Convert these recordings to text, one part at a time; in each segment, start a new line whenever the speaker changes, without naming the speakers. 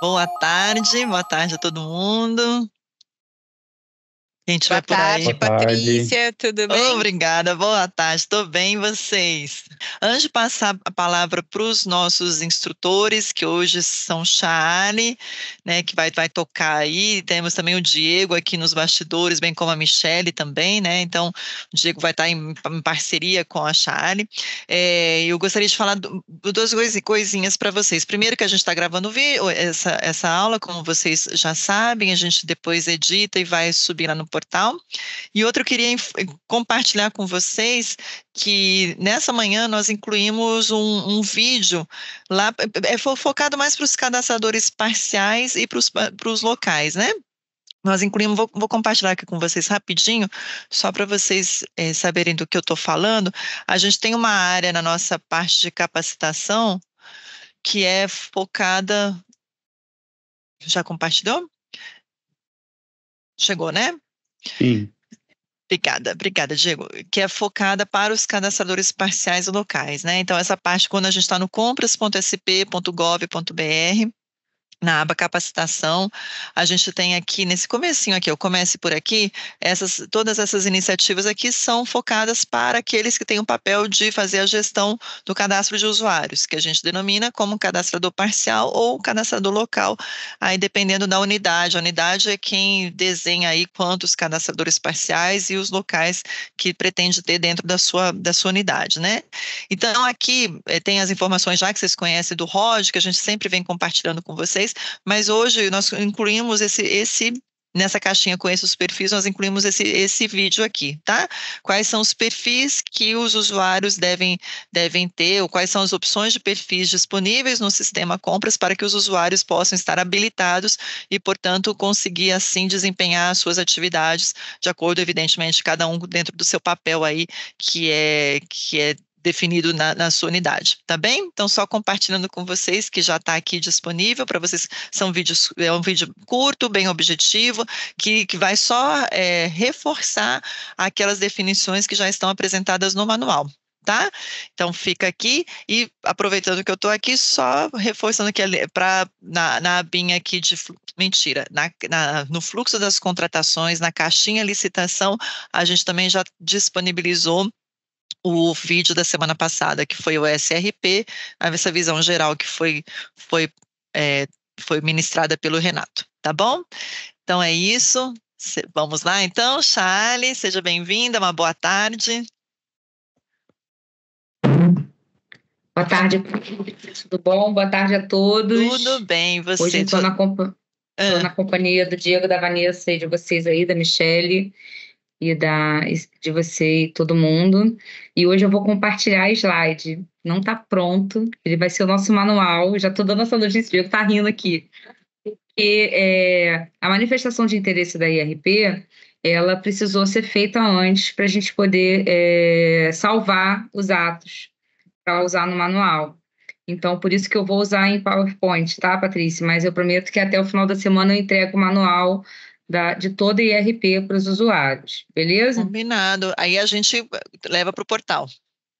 Boa tarde, boa tarde a todo mundo gente boa vai por tarde, aí. Boa Patrícia, tarde. tudo bem? obrigada, boa tarde, estou bem, vocês? Antes de passar a palavra para os nossos instrutores, que hoje são Charlie, né, que vai, vai tocar aí, temos também o Diego aqui nos bastidores, bem como a Michele também, né, então o Diego vai estar tá em, em parceria com a Charlie. É, eu gostaria de falar do, duas coisinhas para vocês. Primeiro que a gente está gravando essa, essa aula, como vocês já sabem, a gente depois edita e vai subir lá no portal. E outro eu queria compartilhar com vocês que nessa manhã nós incluímos um, um vídeo lá, é, é, é focado mais para os cadastradores parciais e para os locais, né? Nós incluímos, vou, vou, compartilhar aqui com vocês rapidinho, só para vocês é, saberem do que eu estou falando. A gente tem uma área na nossa parte de capacitação que é focada. Já compartilhou? Chegou, né? Sim. Obrigada, obrigada, Diego. Que é focada para os cadastradores parciais locais, né? Então, essa parte, quando a gente está no compras.sp.gov.br, na aba capacitação, a gente tem aqui nesse comecinho aqui, eu comece por aqui, essas todas essas iniciativas aqui são focadas para aqueles que têm o papel de fazer a gestão do cadastro de usuários, que a gente denomina como cadastrador parcial ou cadastrador local, aí dependendo da unidade. A unidade é quem desenha aí quantos cadastradores parciais e os locais que pretende ter dentro da sua da sua unidade, né? Então aqui eh, tem as informações já que vocês conhecem do ROD, que a gente sempre vem compartilhando com vocês mas hoje nós incluímos esse, esse nessa caixinha com esses perfis, nós incluímos esse, esse vídeo aqui, tá? Quais são os perfis que os usuários devem, devem ter, ou quais são as opções de perfis disponíveis no sistema compras para que os usuários possam estar habilitados e, portanto, conseguir assim desempenhar suas atividades de acordo, evidentemente, cada um dentro do seu papel aí, que é, que é definido na, na, sua unidade, tá bem? Então, só compartilhando com vocês que já está aqui disponível para vocês. São vídeos, é um vídeo curto, bem objetivo, que, que vai só é, reforçar aquelas definições que já estão apresentadas no manual. Tá? Então fica aqui e aproveitando que eu estou aqui, só reforçando que para na, na abinha aqui de mentira, na, na, no fluxo das contratações, na caixinha licitação, a gente também já disponibilizou o vídeo da semana passada, que foi o SRP, essa visão geral que foi, foi, é, foi ministrada pelo Renato, tá bom? Então é isso. Vamos lá, então, Charlie seja bem-vinda, uma boa tarde. Boa tarde, tudo bom? Boa tarde a todos. Tudo bem,
você? Hoje estou tu... na, compa... ah. na companhia do Diego, da Vanessa e de vocês aí, da Michelle e da de você e todo mundo. E hoje eu vou compartilhar slide. Não está pronto, ele vai ser o nosso manual. Já estou dando essa notícia, viu está rindo aqui. Porque é, a manifestação de interesse da IRP ela precisou ser feita antes para a gente poder é, salvar os atos para usar no manual. Então, por isso que eu vou usar em PowerPoint, tá, Patrícia? Mas eu prometo que até o final da semana eu entrego o manual da, de toda a IRP para os usuários, beleza? Combinado. Aí a gente leva para o portal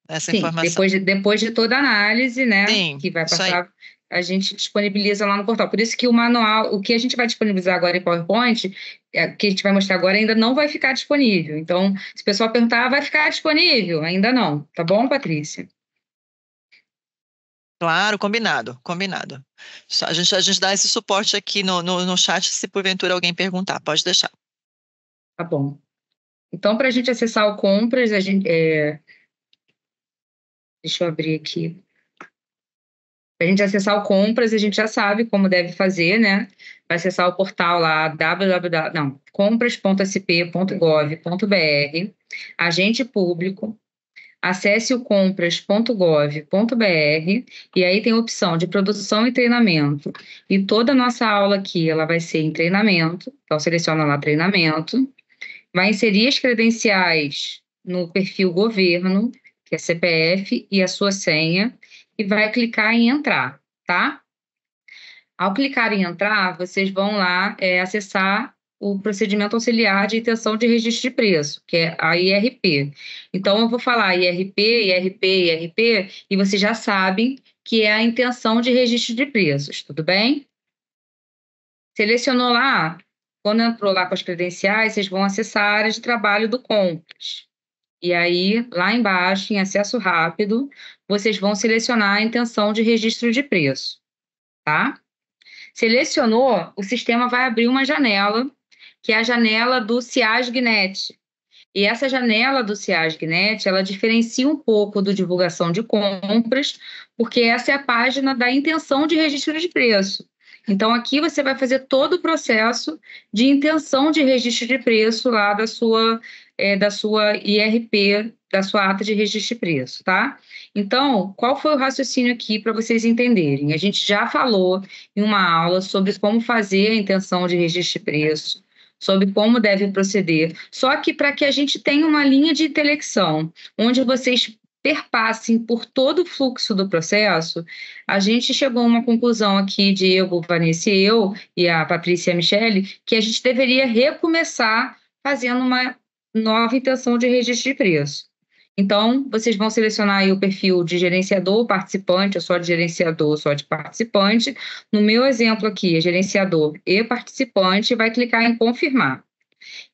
essa Sim, informação. Depois de, depois de toda a análise, né? Sim, que vai passar, a gente disponibiliza lá no portal. Por isso que o manual, o que a gente vai disponibilizar agora em PowerPoint, é, que a gente vai mostrar agora, ainda não vai ficar disponível. Então, se o pessoal perguntar, ah, vai ficar disponível? Ainda não. Tá bom, Patrícia?
Claro, combinado, combinado. A gente, a gente dá esse suporte aqui no, no, no chat se porventura alguém perguntar, pode deixar. Tá
bom. Então, para a gente acessar o compras, a gente. É... Deixa eu abrir aqui. Para a gente acessar o compras, a gente já sabe como deve fazer, né? Vai acessar o portal lá, www, não, compras.sp.gov.br, agente público, acesse o compras.gov.br e aí tem a opção de produção e treinamento. E toda a nossa aula aqui, ela vai ser em treinamento, então seleciona lá treinamento, vai inserir as credenciais no perfil governo, que é CPF e a sua senha, e vai clicar em entrar, tá? Ao clicar em entrar, vocês vão lá é, acessar o procedimento auxiliar de intenção de registro de preço, que é a IRP. Então, eu vou falar IRP, IRP, IRP, e vocês já sabem que é a intenção de registro de preços, tudo bem? Selecionou lá, quando entrou lá com as credenciais, vocês vão acessar a área de trabalho do Compras. E aí, lá embaixo, em acesso rápido, vocês vão selecionar a intenção de registro de preço, tá? Selecionou, o sistema vai abrir uma janela que é a janela do CIAS-GNET. E essa janela do CIAS-GNET, ela diferencia um pouco do divulgação de compras, porque essa é a página da intenção de registro de preço. Então, aqui você vai fazer todo o processo de intenção de registro de preço lá da sua, é, da sua IRP, da sua ata de registro de preço, tá? Então, qual foi o raciocínio aqui para vocês entenderem? A gente já falou em uma aula sobre como fazer a intenção de registro de preço, sobre como deve proceder. Só que para que a gente tenha uma linha de intelecção, onde vocês perpassem por todo o fluxo do processo, a gente chegou a uma conclusão aqui, Diego, Vanessa e eu, e a Patrícia e a Michele, que a gente deveria recomeçar fazendo uma nova intenção de registro de preço. Então, vocês vão selecionar o perfil de gerenciador, ou participante, ou só de gerenciador, ou só de participante. No meu exemplo aqui, é gerenciador e participante, vai clicar em confirmar.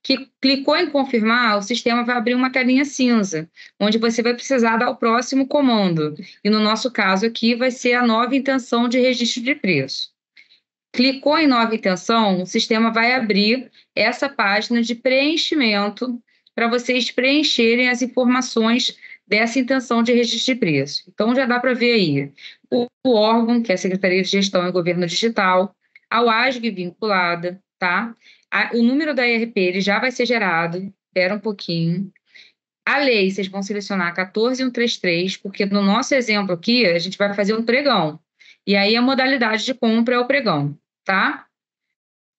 Que clicou em confirmar, o sistema vai abrir uma telinha cinza, onde você vai precisar dar o próximo comando. E no nosso caso aqui, vai ser a nova intenção de registro de preço. Clicou em nova intenção, o sistema vai abrir essa página de preenchimento para vocês preencherem as informações dessa intenção de registro de preço. Então, já dá para ver aí o, órgão, que é a Secretaria de Gestão e Governo Digital, a UASG vinculada, tá? o número da IRP ele já vai ser gerado, espera um pouquinho. A lei, vocês vão selecionar 14133, porque no nosso exemplo aqui, a gente vai fazer um pregão. E aí a modalidade de compra é o pregão, tá?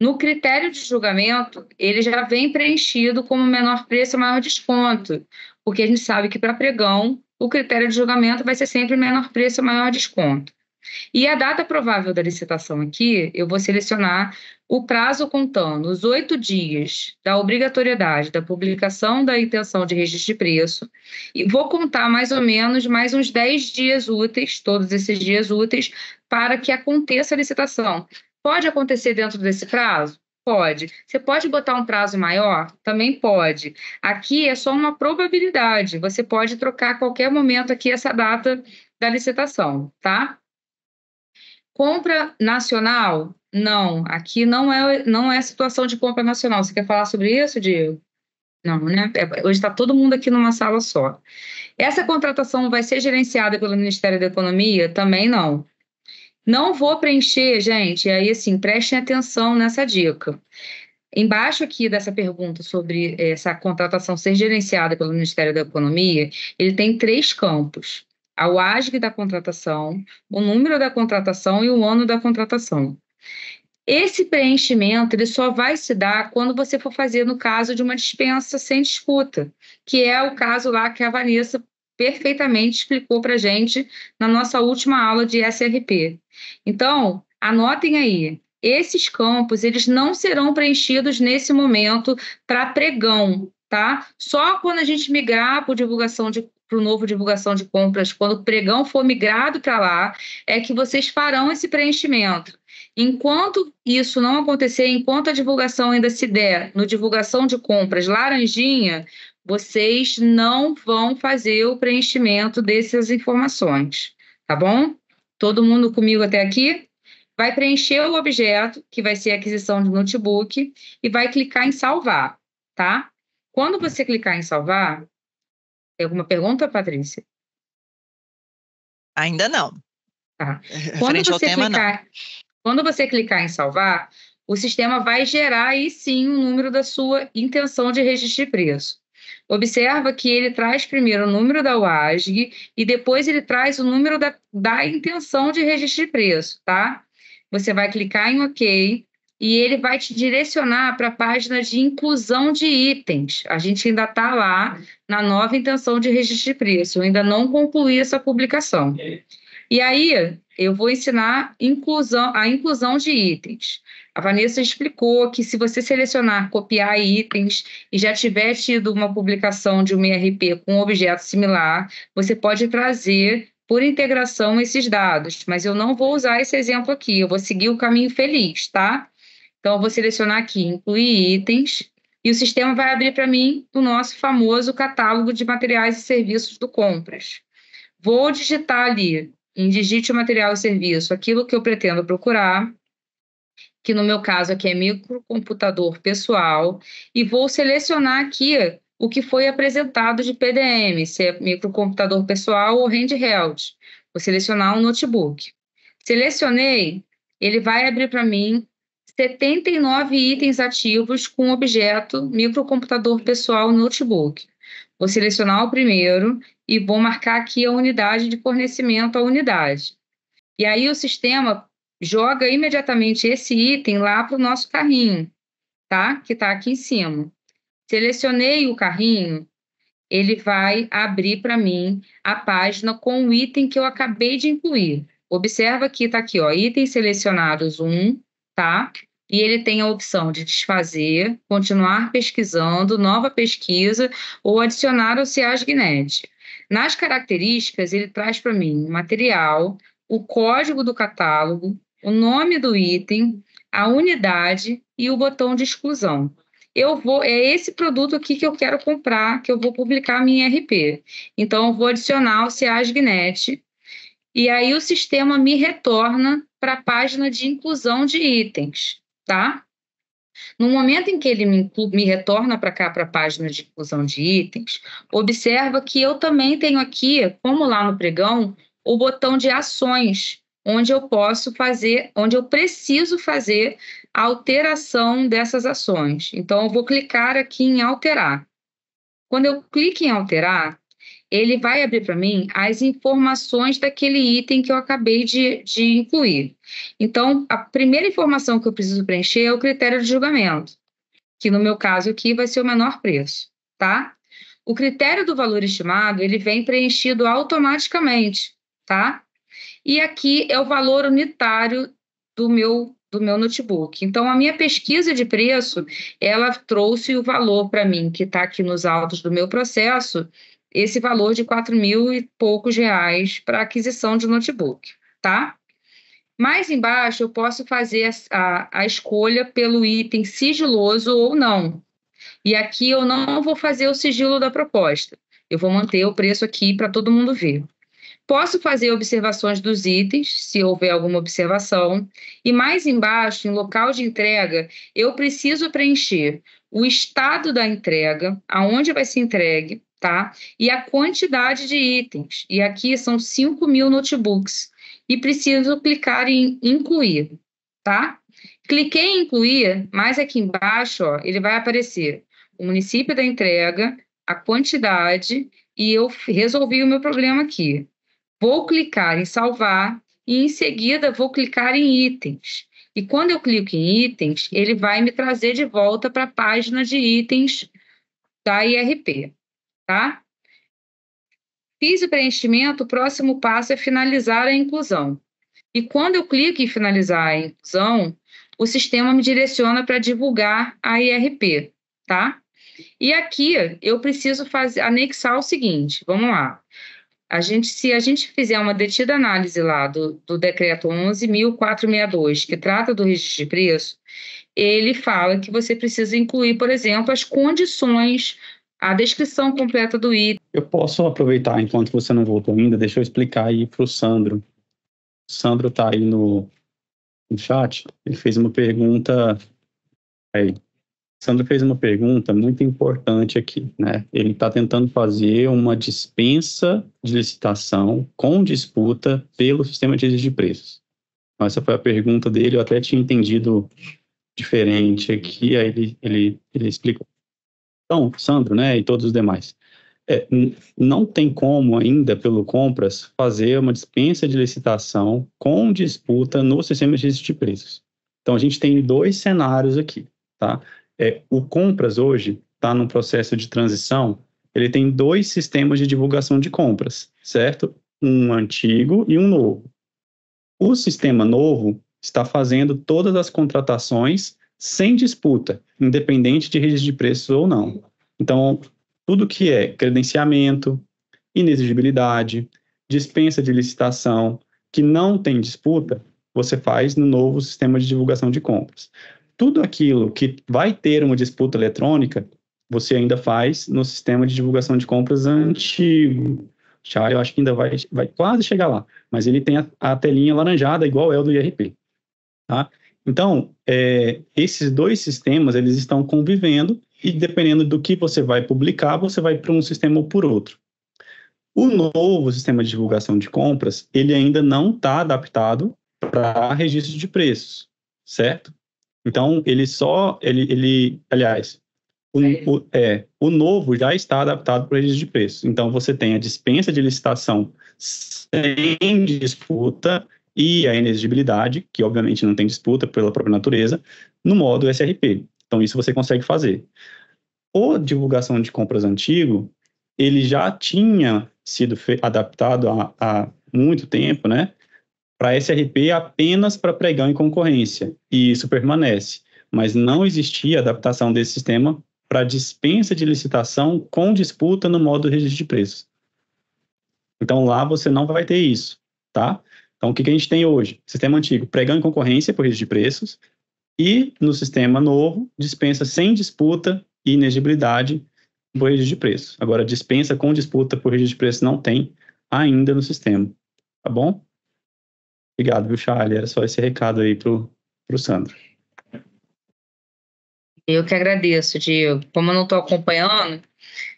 No critério de julgamento, ele já vem preenchido como menor preço, maior desconto, porque a gente sabe que para pregão, o critério de julgamento vai ser sempre menor preço, maior desconto. E a data provável da licitação aqui, eu vou selecionar o prazo contando os oito dias da obrigatoriedade da publicação da intenção de registro de preço, e vou contar mais ou menos mais uns dez dias úteis, todos esses dias úteis, para que aconteça a licitação. Pode acontecer dentro desse prazo? Pode. Você pode botar um prazo maior? Também pode. Aqui é só uma probabilidade. Você pode trocar a qualquer momento aqui essa data da licitação, tá? Compra nacional? Não. Aqui não é, não é situação de compra nacional. Você quer falar sobre isso, Diego? Não, né? É, hoje está todo mundo aqui numa sala só. Essa contratação vai ser gerenciada pelo Ministério da Economia? Também não. Não vou preencher, gente, aí assim, prestem atenção nessa dica. Embaixo aqui dessa pergunta sobre essa contratação ser gerenciada pelo Ministério da Economia, ele tem três campos: a UASG da contratação, o número da contratação e o ano da contratação. Esse preenchimento ele só vai se dar quando você for fazer no caso de uma dispensa sem disputa, que é o caso lá que a Vanessa perfeitamente explicou para gente na nossa última aula de SRP. Então, anotem aí, esses campos eles não serão preenchidos nesse momento para pregão, tá? Só quando a gente migrar para divulgação de para o novo divulgação de compras, quando o pregão for migrado para lá, é que vocês farão esse preenchimento. Enquanto isso não acontecer, enquanto a divulgação ainda se der no divulgação de compras laranjinha, vocês não vão fazer o preenchimento dessas informações, tá bom? Todo mundo comigo até aqui? Vai preencher o objeto, que vai ser a aquisição de notebook, e vai clicar em salvar, tá? Quando você clicar em salvar, tem alguma pergunta, Patrícia? Ainda não.
Tá. É quando você, clicar,
não. quando você clicar em salvar, o sistema vai gerar aí sim o número da sua intenção de registrar preço. Observa que ele traz primeiro o número da UASG e depois ele traz o número da, da intenção de registro de preço, tá? Você vai clicar em OK e ele vai te direcionar para a página de inclusão de itens. A gente ainda está lá na nova intenção de registro de preço, eu ainda não concluí essa publicação. E aí, eu vou ensinar inclusão, a inclusão de itens. A Vanessa explicou que se você selecionar, copiar itens e já tiver tido uma publicação de um IRP com um objeto similar, você pode trazer por integração esses dados, mas eu não vou usar esse exemplo aqui, eu vou seguir o caminho feliz, tá? Então, eu vou selecionar aqui, incluir itens, e o sistema vai abrir para mim o nosso famoso catálogo de materiais e serviços do Compras. Vou digitar ali, em digite o material e serviço, aquilo que eu pretendo procurar, que no meu caso aqui é microcomputador pessoal, e vou selecionar aqui o que foi apresentado de PDM, se é microcomputador pessoal ou handheld. Vou selecionar um notebook. Selecionei, ele vai abrir para mim 79 itens ativos com objeto microcomputador pessoal notebook. Vou selecionar o primeiro e vou marcar aqui a unidade de fornecimento à unidade. E aí o sistema joga imediatamente esse item lá para o nosso carrinho, tá? Que está aqui em cima. Selecionei o carrinho, ele vai abrir para mim a página com o item que eu acabei de incluir. Observa que está aqui, ó, itens selecionados 1, tá? E ele tem a opção de desfazer, continuar pesquisando, nova pesquisa ou adicionar o CIASGNET. Nas características, ele traz para mim material, o código do catálogo, o nome do item, a unidade e o botão de exclusão. Eu vou, é esse produto aqui que eu quero comprar, que eu vou publicar minha RP. Então, eu vou adicionar o Ciasgnet e aí o sistema me retorna para a página de inclusão de itens, tá? No momento em que ele me, me retorna para cá, para a página de inclusão de itens, observa que eu também tenho aqui, como lá no pregão, o botão de ações, onde eu posso fazer, onde eu preciso fazer a alteração dessas ações. Então, eu vou clicar aqui em alterar. Quando eu clico em alterar, ele vai abrir para mim as informações daquele item que eu acabei de, de incluir. Então, a primeira informação que eu preciso preencher é o critério de julgamento, que no meu caso aqui vai ser o menor preço, tá? O critério do valor estimado, ele vem preenchido automaticamente, tá? E aqui é o valor unitário do meu do meu notebook. Então, a minha pesquisa de preço, ela trouxe o valor para mim, que está aqui nos autos do meu processo, esse valor de 4 mil e poucos reais para aquisição de notebook, tá? Mais embaixo, eu posso fazer a, a, escolha pelo item sigiloso ou não. E aqui eu não vou fazer o sigilo da proposta. Eu vou manter o preço aqui para todo mundo ver. Posso fazer observações dos itens, se houver alguma observação. E mais embaixo, em local de entrega, eu preciso preencher o estado da entrega, aonde vai ser entregue, tá? E a quantidade de itens. E aqui são 5 mil notebooks. E preciso clicar em incluir, tá? Cliquei em incluir, mais aqui embaixo, ó, ele vai aparecer o município da entrega, a quantidade, e eu resolvi o meu problema aqui. Vou clicar em salvar e em seguida vou clicar em itens. E quando eu clico em itens, ele vai me trazer de volta para a página de itens da IRP, tá? Fiz o preenchimento, o próximo passo é finalizar a inclusão. E quando eu clico em finalizar a inclusão, o sistema me direciona para divulgar a IRP, tá? E aqui eu preciso fazer, anexar o seguinte, vamos lá. A gente, se a gente fizer uma detida análise lá do, do decreto 11.462, que trata do registro de preço, ele fala que você precisa incluir, por exemplo, as condições, a descrição completa do item.
Eu posso aproveitar, enquanto você não voltou ainda, deixa eu explicar aí para o Sandro. O Sandro está aí no, no chat, ele fez uma pergunta. Aí, Sandro fez uma pergunta muito importante aqui, né? Ele está tentando fazer uma dispensa de licitação com disputa pelo sistema de registro de preços. Então, essa foi a pergunta dele, eu até tinha entendido diferente aqui, aí ele, ele, ele explicou. Então, Sandro, né, e todos os demais, é, não tem como ainda, pelo compras, fazer uma dispensa de licitação com disputa no sistema de registro de preços. Então, a gente tem dois cenários aqui, tá? É, o Compras hoje está num processo de transição, ele tem dois sistemas de divulgação de compras, certo? Um antigo e um novo. O sistema novo está fazendo todas as contratações sem disputa, independente de redes de preços ou não. Então, tudo que é credenciamento, inexigibilidade, dispensa de licitação, que não tem disputa, você faz no novo sistema de divulgação de compras tudo aquilo que vai ter uma disputa eletrônica, você ainda faz no sistema de divulgação de compras antigo. Já eu acho que ainda vai, vai quase chegar lá, mas ele tem a, a telinha laranjada igual é o do IRP. Tá? Então, é, esses dois sistemas eles estão convivendo e dependendo do que você vai publicar, você vai para um sistema ou por outro. O novo sistema de divulgação de compras ele ainda não está adaptado para registro de preços, certo? Então, ele só, ele, ele aliás, o, o, é, o novo já está adaptado para o registro de preço Então, você tem a dispensa de licitação sem disputa e a inexigibilidade, que obviamente não tem disputa pela própria natureza, no modo SRP. Então, isso você consegue fazer. O divulgação de compras antigo, ele já tinha sido adaptado há, há muito tempo, né? para SRP é apenas para pregão e concorrência, e isso permanece, mas não existia adaptação desse sistema para dispensa de licitação com disputa no modo registro de preços. Então lá você não vai ter isso, tá? Então o que, que a gente tem hoje? Sistema antigo, pregão e concorrência por registro de preços, e no sistema novo, dispensa sem disputa e inegibilidade por registro de preços. Agora, dispensa com disputa por registro de preços não tem ainda no sistema, tá bom? Obrigado, viu, Charlie? Era só esse recado aí pro, pro Sandro.
Eu que agradeço, Diego. Como eu não estou acompanhando,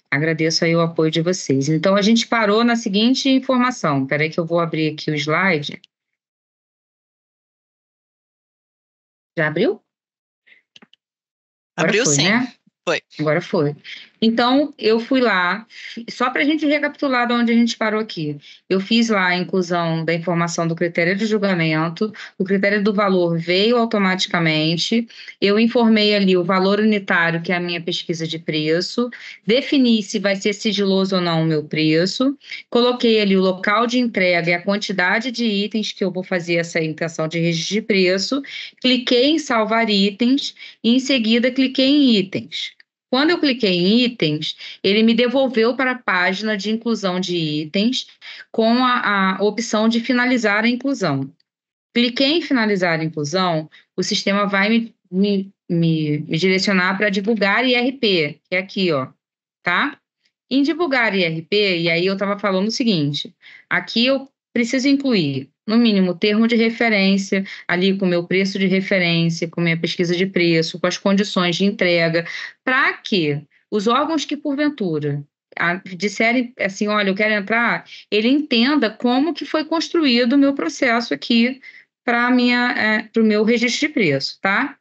agradeço aí o apoio de vocês. Então, a gente parou na seguinte informação. Espera aí
que eu vou abrir aqui o slide. Já abriu? Agora Abriu foi, sim. Né?
Foi. Agora foi. Então, eu fui lá, só para a gente recapitular de onde a gente parou aqui. Eu fiz lá a inclusão da informação do critério de julgamento, o critério do valor veio automaticamente, eu informei ali o valor unitário, que é a minha pesquisa de preço, defini se vai ser sigiloso ou não o meu preço, coloquei ali o local de entrega e a quantidade de itens que eu vou fazer essa intenção de registro de preço, cliquei em salvar itens e em seguida cliquei em itens. Quando eu cliquei em itens, ele me devolveu para a página de inclusão de itens com a, a opção de finalizar a inclusão. Cliquei em finalizar a inclusão, o sistema vai me, me, me, me direcionar para divulgar IRP, que é aqui, ó, tá? Em divulgar IRP, e aí eu estava falando o seguinte: aqui eu preciso incluir, no mínimo, termo de referência, ali com o meu preço de referência, com minha pesquisa de preço, com as condições de entrega, para que os órgãos que, porventura, disserem assim, olha, eu quero entrar, ele entenda como que foi construído o meu processo aqui para é, o meu registro de preço, tá?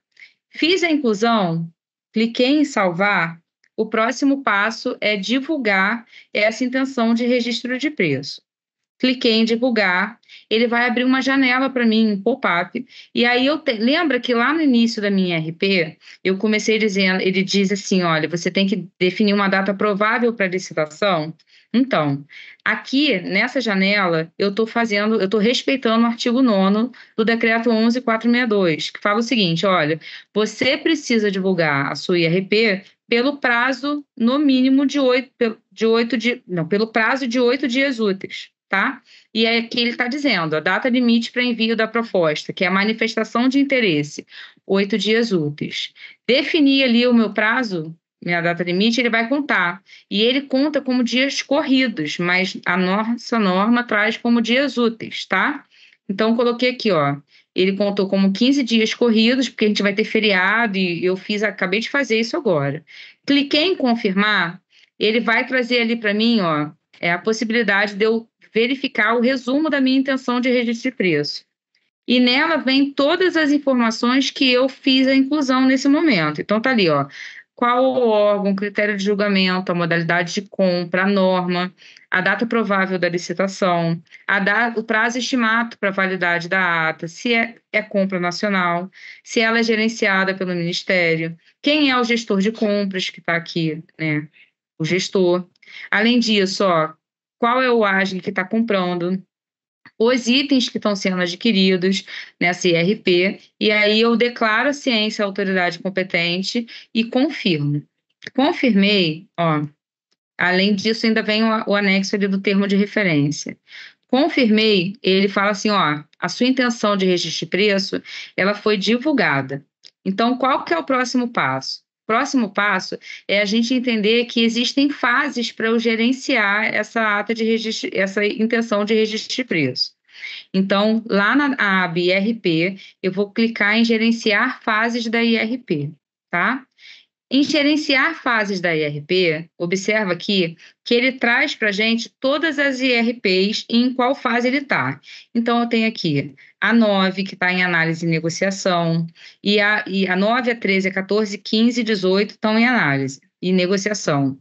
Fiz a inclusão, cliquei em salvar, o próximo passo é divulgar essa intenção de registro de preço cliquei em divulgar, ele vai abrir uma janela para mim, um pop-up. E aí eu te... lembra que lá no início da minha RP, eu comecei dizendo, ele diz assim, olha, você tem que definir uma data provável para licitação. Então, aqui nessa janela, eu estou fazendo, eu estou respeitando o artigo 9 do decreto 11462, que fala o seguinte: olha, você precisa divulgar a sua IRP pelo prazo no mínimo de oito, de oito de, não, pelo prazo de oito dias úteis tá? E é que ele está dizendo, a data limite para envio da proposta, que é a manifestação de interesse, oito dias úteis. Definir ali o meu prazo, minha data limite, ele vai contar. E ele conta como dias corridos, mas a nossa norma traz como dias úteis, tá? Então, coloquei aqui, ó. Ele contou como 15 dias corridos, porque a gente vai ter feriado, e eu fiz, acabei de fazer isso agora. Cliquei em confirmar, ele vai trazer ali para mim, ó, é a possibilidade de eu verificar o resumo da minha intenção de registro de preço. E nela vem todas as informações que eu fiz a inclusão nesse momento. Então tá ali, ó, qual o órgão, critério de julgamento, a modalidade de compra, a norma, a data provável da licitação, da, o prazo estimado para validade da ata, se é, é, compra nacional, se ela é gerenciada pelo Ministério, quem é o gestor de compras que está aqui, né? O gestor. Além disso, ó, qual é o ASG que está comprando, os itens que estão sendo adquiridos nessa né, IRP, e aí eu declaro a ciência à autoridade competente e confirmo. Confirmei, ó, além disso, ainda vem o, o anexo ali do termo de referência. Confirmei, ele fala assim, ó, a sua intenção de registro de preço, ela foi divulgada. Então, qual que é o próximo passo? próximo passo é a gente entender que existem fases para eu gerenciar essa ata de registro, essa intenção de registro de preço. Então, lá na aba IRP, eu vou clicar em gerenciar fases da IRP, tá? Em gerenciar fases da IRP, observa aqui que ele traz para a gente todas as IRPs e em qual fase ele está. Então, eu tenho aqui a 9, que está em análise e negociação, e a, e a 9, a 13, a 14, 15 e 18 estão em análise e negociação.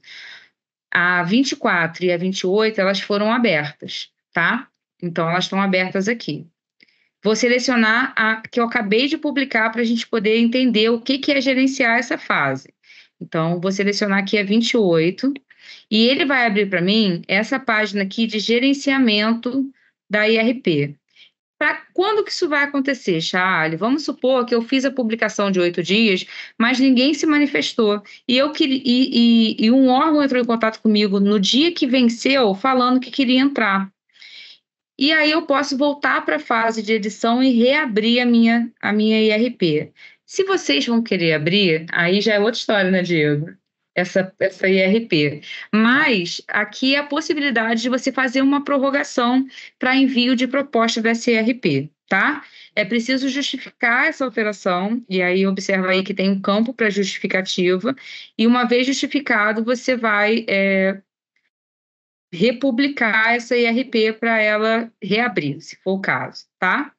A 24 e a 28, elas foram abertas, tá? Então, elas estão abertas aqui. Vou selecionar a que eu acabei de publicar para a gente poder entender o que, que é gerenciar essa fase. Então, vou selecionar aqui a 28 e ele vai abrir para mim essa página aqui de gerenciamento da IRP. Para quando que isso vai acontecer, Charlie? Vamos supor que eu fiz a publicação de oito dias, mas ninguém se manifestou. E, eu, e, e, e um órgão entrou em contato comigo no dia que venceu, falando que queria entrar. E aí eu posso voltar para a fase de edição e reabrir a minha, a minha IRP. Se vocês vão querer abrir, aí já é outra história, né, Diego? Essa, essa IRP. Mas aqui é a possibilidade de você fazer uma prorrogação para envio de proposta dessa IRP, tá? É preciso justificar essa alteração, e aí observa aí que tem um campo para justificativa, e uma vez justificado, você vai é, republicar essa IRP para ela reabrir, se for o caso, tá?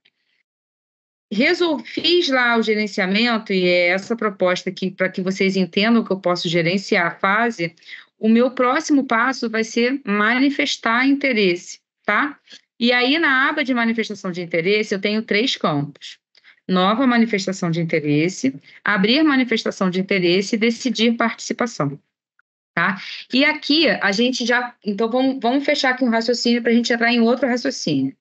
resolvi, fiz lá o gerenciamento, e é essa proposta aqui para que vocês entendam que eu posso gerenciar a fase, o meu próximo passo vai ser manifestar interesse, tá? E aí, na aba de manifestação de interesse, eu tenho três campos. Nova manifestação de interesse, abrir manifestação de interesse e decidir participação. Tá? E aqui a gente já. Então vamos, vamos fechar aqui um raciocínio para a gente entrar em outro raciocínio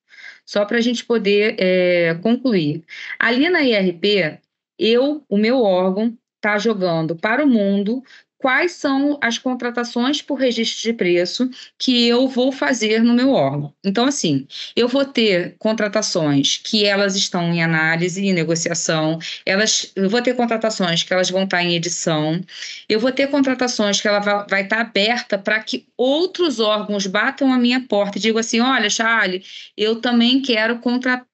só para a gente poder é, concluir. Ali na IRP, eu, o meu órgão, está jogando para o mundo quais são as contratações por registro de preço que eu vou fazer no meu órgão. Então, assim, eu vou ter contratações que elas estão em análise e negociação, elas, eu vou ter contratações que elas vão estar em edição, eu vou ter contratações que ela vai, vai estar aberta para que outros órgãos batam a minha porta e digam assim, olha, Charlie, eu também quero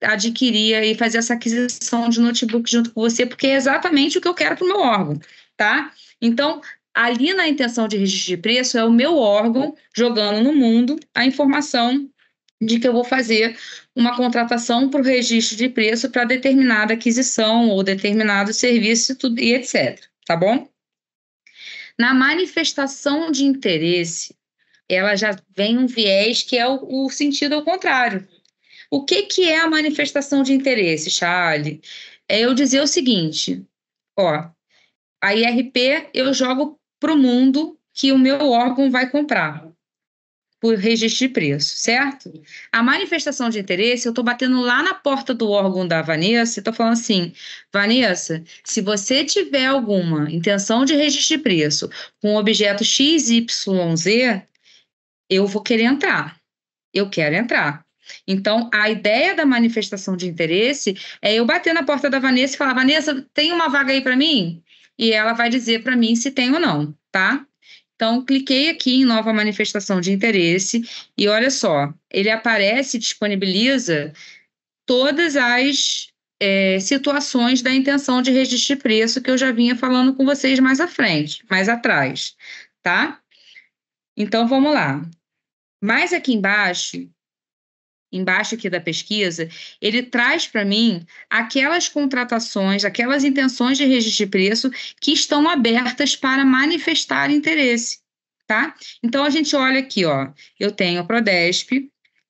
adquirir e fazer essa aquisição de notebook junto com você, porque é exatamente o que eu quero para o meu órgão, tá? Então, ali na intenção de registro de preço é o meu órgão jogando no mundo a informação de que eu vou fazer uma contratação para o registro de preço para determinada aquisição ou determinado serviço e etc. Tá bom? Na manifestação de interesse, ela já vem um viés que é o, o sentido ao contrário. O que, que é a manifestação de interesse, Charlie? É eu dizer o seguinte: ó, a IRP eu jogo para o mundo que o meu órgão vai comprar por registro de preço, certo? A manifestação de interesse, eu estou batendo lá na porta do órgão da Vanessa e estou falando assim, Vanessa, se você tiver alguma intenção de registro de preço com objeto XYZ, eu vou querer entrar, eu quero entrar. Então, a ideia da manifestação de interesse é eu bater na porta da Vanessa e falar, Vanessa, tem uma vaga aí para mim? e ela vai dizer para mim se tem ou não, tá? Então, cliquei aqui em nova manifestação de interesse e olha só, ele aparece e disponibiliza todas as é, situações da intenção de registro de preço que eu já vinha falando com vocês mais à frente, mais atrás, tá? Então, vamos lá. Mais aqui embaixo, embaixo aqui da pesquisa, ele traz para mim aquelas contratações, aquelas intenções de registro de preço que estão abertas para manifestar interesse, tá? Então a gente olha aqui, ó, eu tenho a Prodesp,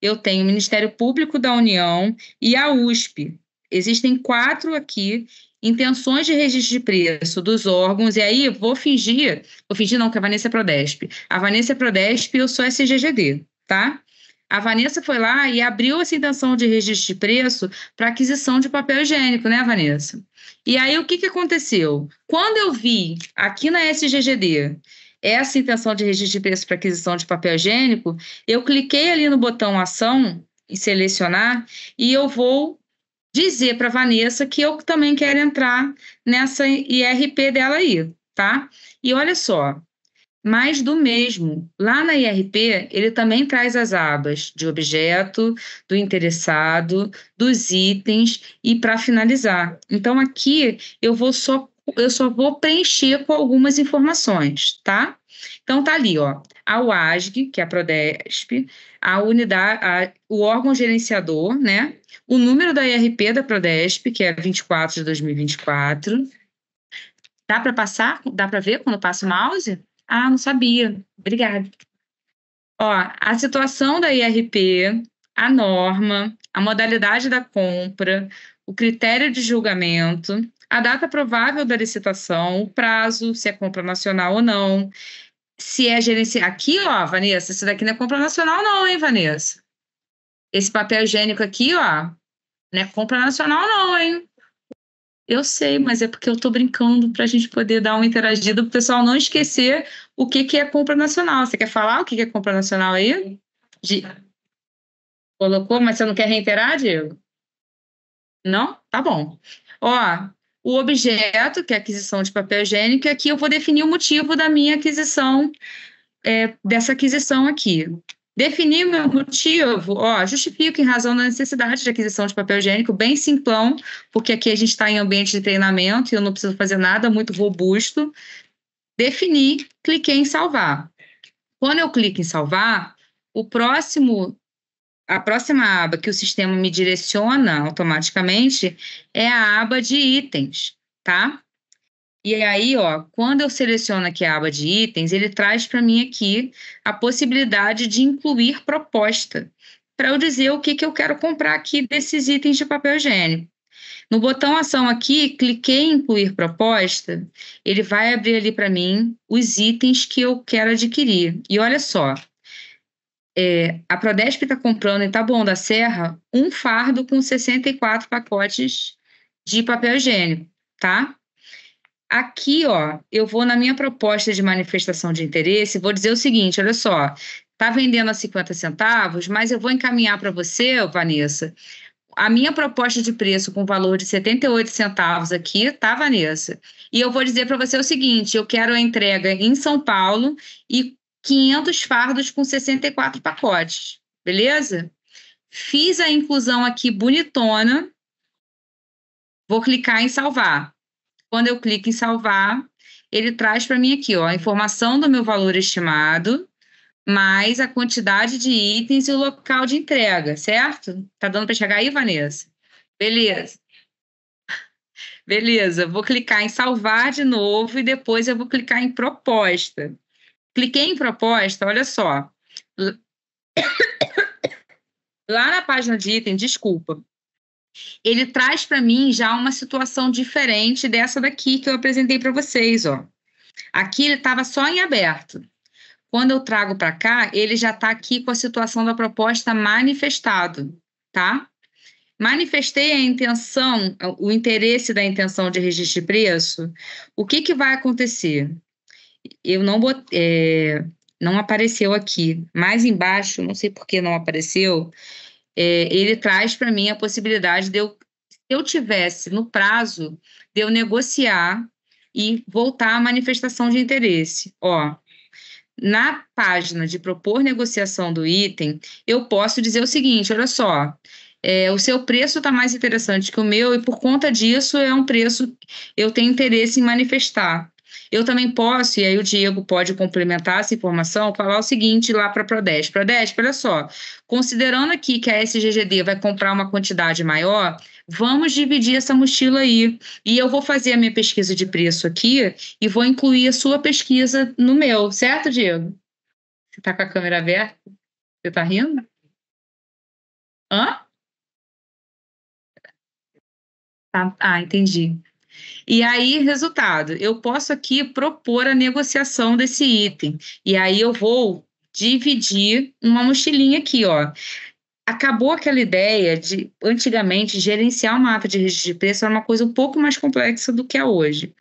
eu tenho o Ministério Público da União e a USP. Existem quatro aqui intenções de registro de preço dos órgãos, e aí vou fingir, vou fingir não que a Vanessa é Prodesp. A Vanessa é Prodesp e eu sou SGGD, tá? A Vanessa foi lá e abriu essa intenção de registro de preço para aquisição de papel higiênico, né, Vanessa? E aí o que, que aconteceu? Quando eu vi aqui na SGGD essa intenção de registro de preço para aquisição de papel higiênico, eu cliquei ali no botão ação e selecionar e eu vou dizer para Vanessa que eu também quero entrar nessa IRP dela aí, tá? E olha só, mais do mesmo. Lá na IRP, ele também traz as abas de objeto, do interessado, dos itens e para finalizar. Então aqui eu vou só eu só vou preencher com algumas informações, tá? Então tá ali, ó, a UASG, que é a Prodesp, a unidade, a, o órgão gerenciador, né? O número da IRP da Prodesp, que é 24 de 2024. Dá para passar? Dá para ver quando passa o mouse? Ah, não sabia. Obrigada. Ó, a situação da IRP, a norma, a modalidade da compra, o critério de julgamento, a data provável da licitação, o prazo, se é compra nacional ou não, se é gerenciar. Aqui, ó, Vanessa, isso daqui não é compra nacional, não, hein, Vanessa? Esse papel higiênico aqui, ó, não é compra nacional, não, hein? Eu sei, mas é porque eu estou brincando para a gente poder dar uma interagida, para o pessoal não esquecer o que, que é compra nacional. Você quer falar o que, que é compra nacional aí? De... Colocou, mas você não quer reiterar, Diego? Não? Tá bom. Ó, o objeto, que é aquisição de papel higiênico, e aqui eu vou definir o motivo da minha aquisição, é, dessa aquisição aqui. Definir o meu motivo, ó, justifico em razão da necessidade de aquisição de papel higiênico, bem simplão, porque aqui a gente está em ambiente de treinamento e eu não preciso fazer nada muito robusto. Definir, cliquei em salvar. Quando eu clico em salvar, o próximo a próxima aba que o sistema me direciona automaticamente é a aba de itens, tá? E aí, ó, quando eu seleciono aqui a aba de itens, ele traz para mim aqui a possibilidade de incluir proposta, para eu dizer o que, que eu quero comprar aqui desses itens de papel higiênico. No botão ação aqui, cliquei em incluir proposta, ele vai abrir ali para mim os itens que eu quero adquirir. E olha só, é, a Prodesp está comprando em Taboão da Serra um fardo com 64 pacotes de papel higiênico, tá? Aqui, ó, eu vou na minha proposta de manifestação de interesse, vou dizer o seguinte, olha só, tá vendendo a 50 centavos, mas eu vou encaminhar para você, Vanessa, a minha proposta de preço com valor de 78 centavos aqui, tá, Vanessa? E eu vou dizer para você o seguinte: eu quero a entrega em São Paulo e 500 fardos com 64 pacotes, beleza? Fiz a inclusão aqui bonitona. Vou clicar em salvar. Quando eu clico em salvar, ele traz para mim aqui ó, a informação do meu valor estimado, mais a quantidade de itens e o local de entrega, certo? Tá dando para chegar aí, Vanessa? Beleza. Beleza, vou clicar em salvar de novo e depois eu vou clicar em proposta. Cliquei em proposta, olha só. Lá na página de item, desculpa, ele traz para mim já uma situação diferente dessa daqui que eu apresentei para vocês, ó. Aqui ele estava só em aberto. Quando eu trago para cá, ele já está aqui com a situação da proposta manifestado, tá? Manifestei a intenção, o interesse da intenção de registro de preço. O que, que vai acontecer? Eu não botei, é, não apareceu aqui. Mais embaixo, não sei por que não apareceu é, ele traz para mim a possibilidade de eu, se eu tivesse no prazo, de eu negociar e voltar à manifestação de interesse. Ó, na página de propor negociação do item, eu posso dizer o seguinte: olha só, é, o seu preço está mais interessante que o meu, e por conta disso é um preço que eu tenho interesse em manifestar. Eu também posso, e aí o Diego pode complementar essa informação, falar o seguinte lá para a Prodesp. Prodesp, olha só, considerando aqui que a SGGD vai comprar uma quantidade maior, vamos dividir essa mochila aí. E eu vou fazer a minha pesquisa de preço aqui e vou incluir a sua pesquisa no meu, certo, Diego? Você está com a câmera aberta? Você está rindo? Hã? Tá, ah, entendi. E aí, resultado, eu posso aqui propor a negociação desse item. E aí eu vou dividir uma mochilinha aqui, ó. Acabou aquela ideia de, antigamente, gerenciar o mapa de registro de preço era uma coisa um pouco mais complexa do que é hoje.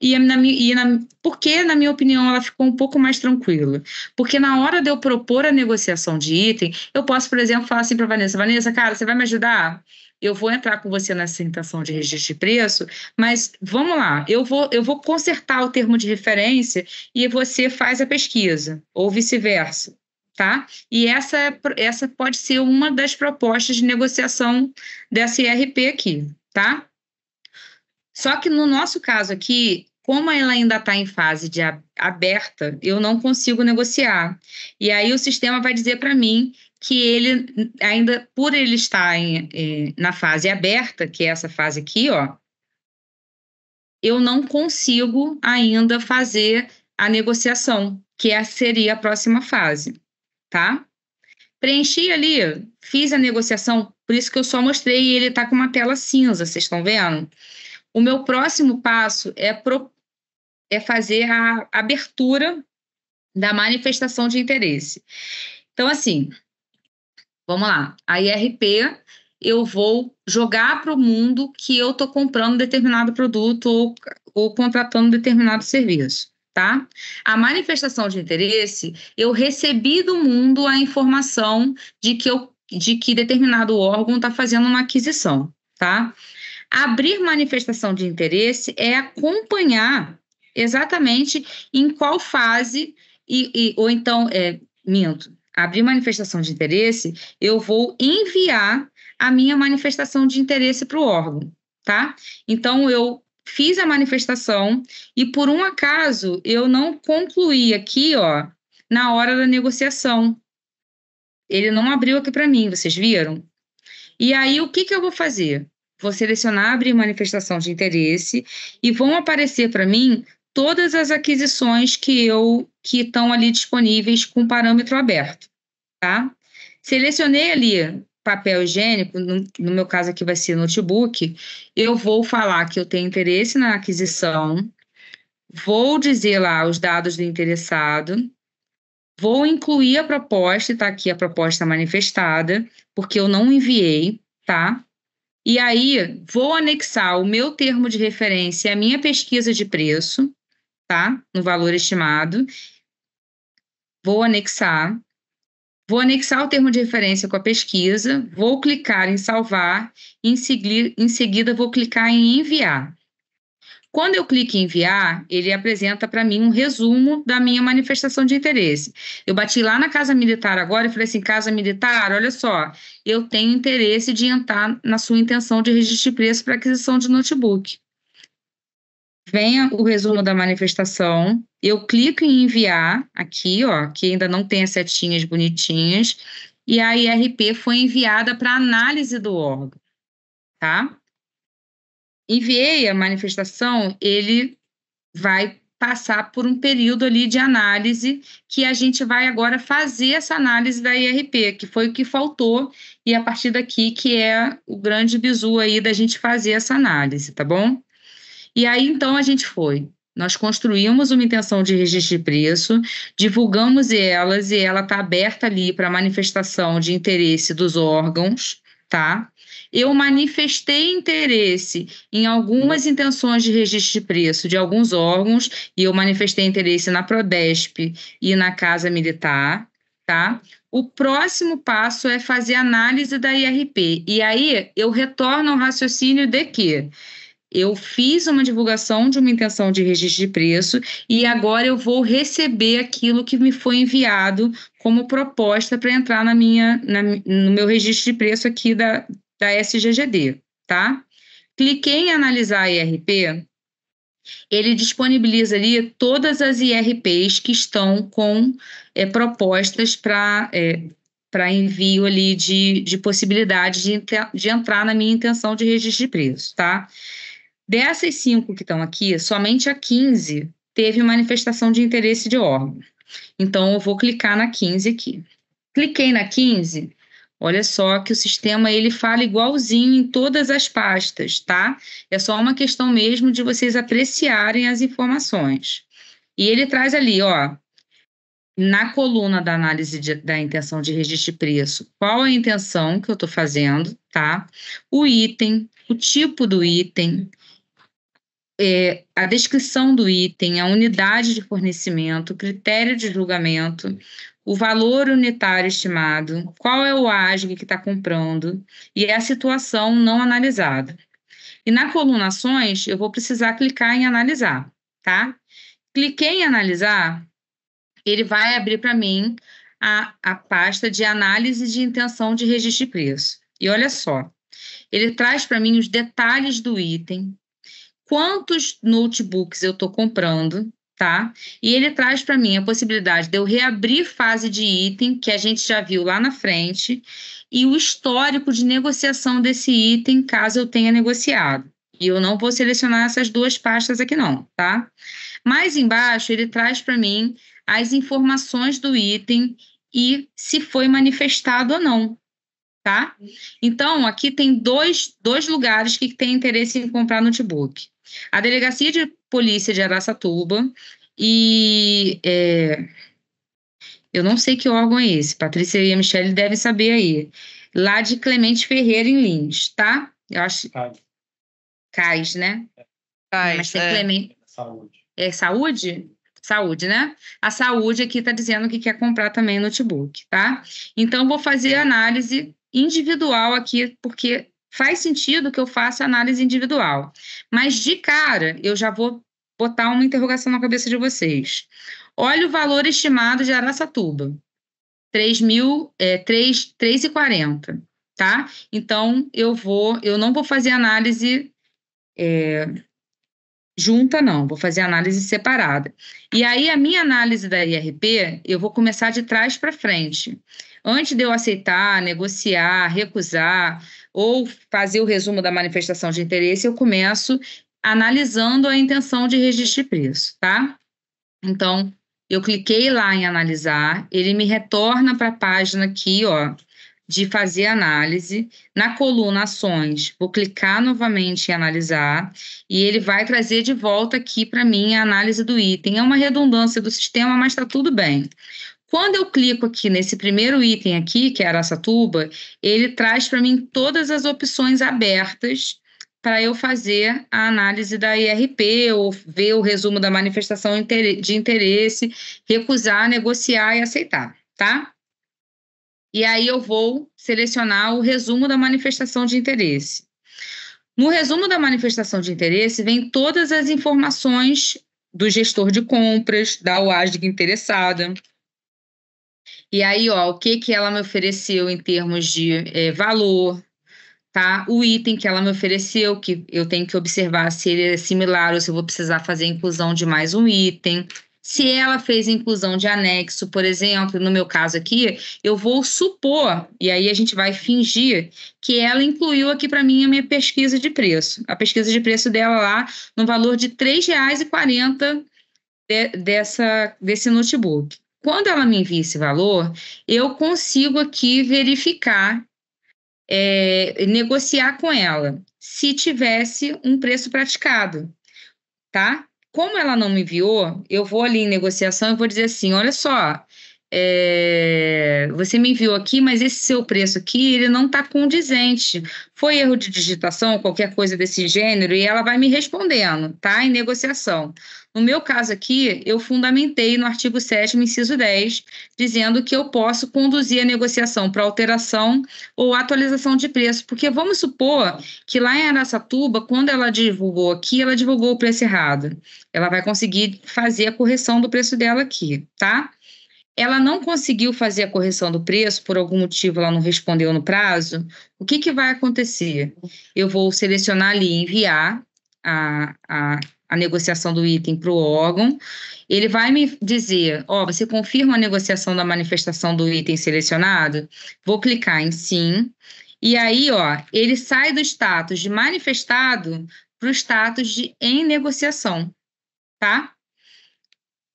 E, na, e na, porque, na minha opinião, ela ficou um pouco mais tranquila. Porque na hora de eu propor a negociação de item, eu posso, por exemplo, falar assim para Vanessa: Vanessa, cara, você vai me ajudar? eu vou entrar com você na sentação de registro de preço, mas vamos lá, eu vou, eu vou consertar o termo de referência e você faz a pesquisa, ou vice-versa. Tá? E essa, essa pode ser uma das propostas de negociação dessa IRP aqui, tá? Só que no nosso caso aqui, como ela ainda está em fase de aberta, eu não consigo negociar. E aí o sistema vai dizer para mim que ele ainda, por ele estar em, em, eh, na fase aberta, que é essa fase aqui, ó, eu não consigo ainda fazer a negociação, que é, seria a próxima fase, tá? Preenchi ali, fiz a negociação, por isso que eu só mostrei e ele está com uma tela cinza, vocês estão vendo? O meu próximo passo é, pro, é fazer a abertura da manifestação de interesse. Então, assim, Vamos lá. A IRP, eu vou jogar para o mundo que eu estou comprando determinado produto ou, ou contratando determinado serviço, tá? A manifestação de interesse, eu recebi do mundo a informação de que, eu, de que determinado órgão está fazendo uma aquisição, tá? Abrir manifestação de interesse é acompanhar exatamente em qual fase e, e ou então é, minto abrir manifestação de interesse, eu vou enviar a minha manifestação de interesse para o órgão, tá? Então, eu fiz a manifestação e, por um acaso, eu não concluí aqui, ó, na hora da negociação. Ele não abriu aqui para mim, vocês viram? E aí, o que, que eu vou fazer? Vou selecionar abrir manifestação de interesse e vão aparecer para mim todas as aquisições que eu que estão ali disponíveis com parâmetro aberto, tá? Selecionei ali papel higiênico, no, no meu caso aqui vai ser notebook, eu vou falar que eu tenho interesse na aquisição, vou dizer lá os dados do interessado, vou incluir a proposta, tá aqui a proposta manifestada, porque eu não enviei, tá? E aí, vou anexar o meu termo de referência e a minha pesquisa de preço, no valor estimado. Vou anexar. Vou anexar o termo de referência com a pesquisa, vou clicar em salvar, em, segui em seguida vou clicar em enviar. Quando eu clico em enviar, ele apresenta para mim um resumo da minha manifestação de interesse. Eu bati lá na Casa Militar agora e falei assim: Casa Militar, olha só, eu tenho interesse de entrar na sua intenção de registro de preço para aquisição de notebook venha o resumo da manifestação, eu clico em enviar aqui, ó, que ainda não tem as setinhas bonitinhas, e a IRP foi enviada para análise do órgão, tá? Enviei a manifestação, ele vai passar por um período ali de análise que a gente vai agora fazer essa análise da IRP, que foi o que faltou e a partir daqui que é o grande bizu aí da gente fazer essa análise, tá bom? E aí então a gente foi. Nós construímos uma intenção de registro de preço, divulgamos elas e ela está aberta ali para manifestação de interesse dos órgãos, tá? Eu manifestei interesse em algumas intenções de registro de preço de alguns órgãos e eu manifestei interesse na Prodesp e na Casa Militar, tá? O próximo passo é fazer análise da IRP. E aí eu retorno ao raciocínio de que eu fiz uma divulgação de uma intenção de registro de preço e agora eu vou receber aquilo que me foi enviado como proposta para entrar na minha, na, no meu registro de preço aqui da, da SGGD, tá? Cliquei em analisar a IRP, ele disponibiliza ali todas as IRPs que estão com é, propostas para é, eh, para envio ali de, de possibilidade de, de entrar na minha intenção de registro de preço, tá? Dessas cinco que estão aqui, somente a 15 teve manifestação de interesse de órgão. Então, eu vou clicar na 15 aqui. Cliquei na 15, olha só que o sistema ele fala igualzinho em todas as pastas, tá? É só uma questão mesmo de vocês apreciarem as informações. E ele traz ali, ó, na coluna da análise de, da intenção de registro de preço, qual é a intenção que eu estou fazendo, tá? O item, o tipo do item, é, a descrição do item, a unidade de fornecimento, critério de julgamento, o valor unitário estimado, qual é o ASG que está comprando e a situação não analisada. E na coluna ações, eu vou precisar clicar em analisar, tá? Cliquei em analisar, ele vai abrir para mim a, a pasta de análise de intenção de registro de preço. E olha só, ele traz para mim os detalhes do item, quantos notebooks eu estou comprando, tá? E ele traz para mim a possibilidade de eu reabrir fase de item, que a gente já viu lá na frente, e o histórico de negociação desse item, caso eu tenha negociado. E eu não vou selecionar essas duas pastas aqui, não, tá? Mais embaixo, ele traz para mim as informações do item e se foi manifestado ou não, tá? Então, aqui tem dois, dois lugares que tem interesse em comprar notebook. A delegacia de polícia de Araçatuba e. É, eu não sei que órgão é esse, Patrícia e a Michelle devem saber aí. Lá de Clemente Ferreira, em Lins, tá? Eu acho. Cais, Cais né? Cais, Mas tem é. Clemente. Saúde. É saúde? Saúde, né? A saúde aqui está dizendo que quer comprar também notebook, tá? Então, vou fazer é. análise individual aqui, porque faz sentido que eu faça análise individual. Mas de cara, eu já vou botar uma interrogação na cabeça de vocês. Olha o valor estimado de Araçatuba. 3.040, é, 3, 3 tá? Então eu vou, eu não vou fazer análise é, junta, não, vou fazer análise separada. E aí a minha análise da IRP, eu vou começar de trás para frente. Antes de eu aceitar, negociar, recusar, ou fazer o resumo da manifestação de interesse, eu começo analisando a intenção de registro de preço, tá? Então, eu cliquei lá em analisar, ele me retorna para a página aqui, ó, de fazer análise. Na coluna ações, vou clicar novamente em analisar e ele vai trazer de volta aqui para mim a análise do item. É uma redundância do sistema, mas está tudo bem. Quando eu clico aqui nesse primeiro item aqui, que é Araçatuba, ele traz para mim todas as opções abertas para eu fazer a análise da IRP ou ver o resumo da manifestação de interesse, recusar, negociar e aceitar, tá? E aí eu vou selecionar o resumo da manifestação de interesse. No resumo da manifestação de interesse vem todas as informações do gestor de compras, da UASG interessada, e aí, ó, o que, que ela me ofereceu em termos de é, valor, tá? O item que ela me ofereceu, que eu tenho que observar se ele é similar ou se eu vou precisar fazer inclusão de mais um item. Se ela fez inclusão de anexo, por exemplo, no meu caso aqui, eu vou supor, e aí a gente vai fingir, que ela incluiu aqui para mim a minha pesquisa de preço. A pesquisa de preço dela lá, no valor de R$ 3,40 de, dessa, desse notebook. Quando ela me envia esse valor, eu consigo aqui verificar, é, negociar com ela, se tivesse um preço praticado, tá? Como ela não me enviou, eu vou ali em negociação e vou dizer assim: olha só, é, você me enviou aqui, mas esse seu preço aqui, ele não está condizente. Foi erro de digitação, qualquer coisa desse gênero, e ela vai me respondendo, tá? Em negociação. No meu caso aqui, eu fundamentei no artigo 7, inciso 10, dizendo que eu posso conduzir a negociação para alteração ou atualização de preço, porque vamos supor que lá em Aracatuba, quando ela divulgou aqui, ela divulgou o preço errado. Ela vai conseguir fazer a correção do preço dela aqui, tá? ela não conseguiu fazer a correção do preço, por algum motivo ela não respondeu no prazo, o que, que vai acontecer? Eu vou selecionar ali enviar a, a a negociação do item para o órgão. Ele vai me dizer: Ó, oh, você confirma a negociação da manifestação do item selecionado? Vou clicar em sim. E aí, ó, ele sai do status de manifestado para o status de em negociação, tá?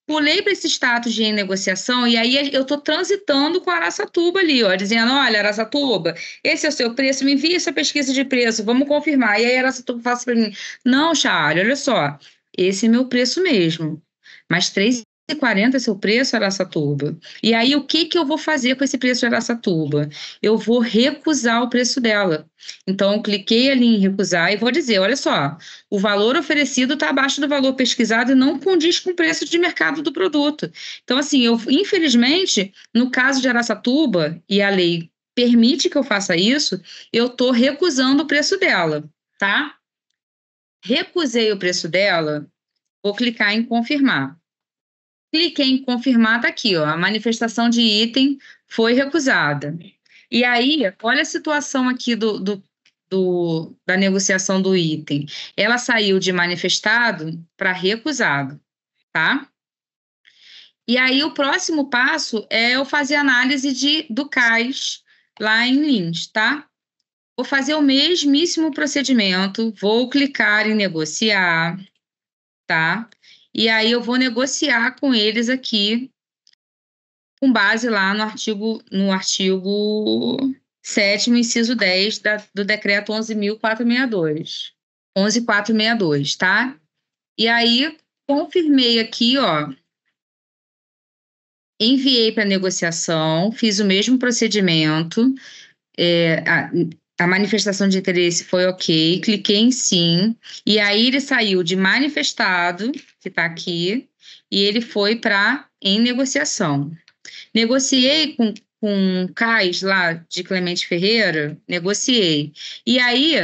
pulei para esse status de negociação e aí eu estou transitando com a Araçatuba ali, ó, dizendo, olha, Araçatuba, esse é o seu preço, me envia essa pesquisa de preço, vamos confirmar. E aí a Araçatuba fala assim para mim, não, Charlie, olha só, esse é meu preço mesmo, mas três 140 seu preço, Araçatuba. E aí, o que, que eu vou fazer com esse preço de Araçatuba? Eu vou recusar o preço dela. Então, cliquei ali em recusar e vou dizer: olha só, o valor oferecido está abaixo do valor pesquisado e não condiz com o preço de mercado do produto. Então, assim, eu, infelizmente, no caso de Araçatuba, e a lei permite que eu faça isso, eu estou recusando o preço dela, tá? Recusei o preço dela, vou clicar em confirmar cliquei em confirmar, tá aqui, ó, a manifestação de item foi recusada. E aí, olha a situação aqui do, do, do da negociação do item. Ela saiu de manifestado para recusado, tá? E aí, o próximo passo é eu fazer análise de, do CAIS lá em Lins, tá? Vou fazer o mesmíssimo procedimento, vou clicar em negociar, tá? E aí eu vou negociar com eles aqui com base lá no artigo no artigo 7 inciso 10 da, do decreto 11462. 11462, tá? E aí confirmei aqui, ó, enviei para negociação, fiz o mesmo procedimento, é, a, a, manifestação de interesse foi ok, cliquei em sim, e aí ele saiu de manifestado que está aqui, e ele foi para em negociação. Negociei com, com um Cais lá de Clemente Ferreira, negociei. E aí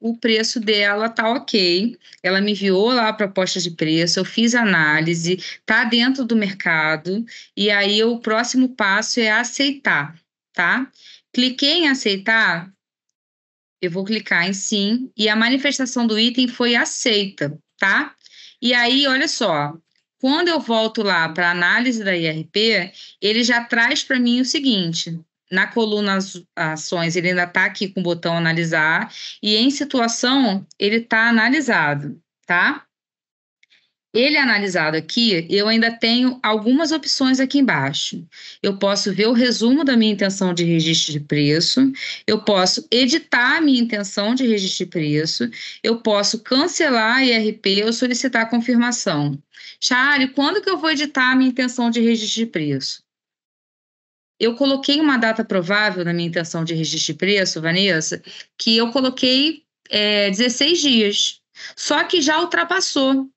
o preço dela tá ok. Ela me enviou lá a proposta de preço, eu fiz análise, tá dentro do mercado, e aí o próximo passo é aceitar, tá? Cliquei em aceitar, eu vou clicar em sim, e a manifestação do item foi aceita, tá? E aí, olha só, quando eu volto lá para análise da IRP, ele já traz para mim o seguinte: na coluna ações, ele ainda está aqui com o botão analisar, e em situação, ele está analisado, tá? Ele analisado aqui, eu ainda tenho algumas opções aqui embaixo. Eu posso ver o resumo da minha intenção de registro de preço, eu posso editar a minha intenção de registro de preço, eu posso cancelar a IRP ou solicitar a confirmação. Charlie, quando que eu vou editar a minha intenção de registro de preço? eu coloquei uma data provável na minha intenção de registro de preço, Vanessa, que eu coloquei é, eh, 16 dias. Só que já ultrapassou.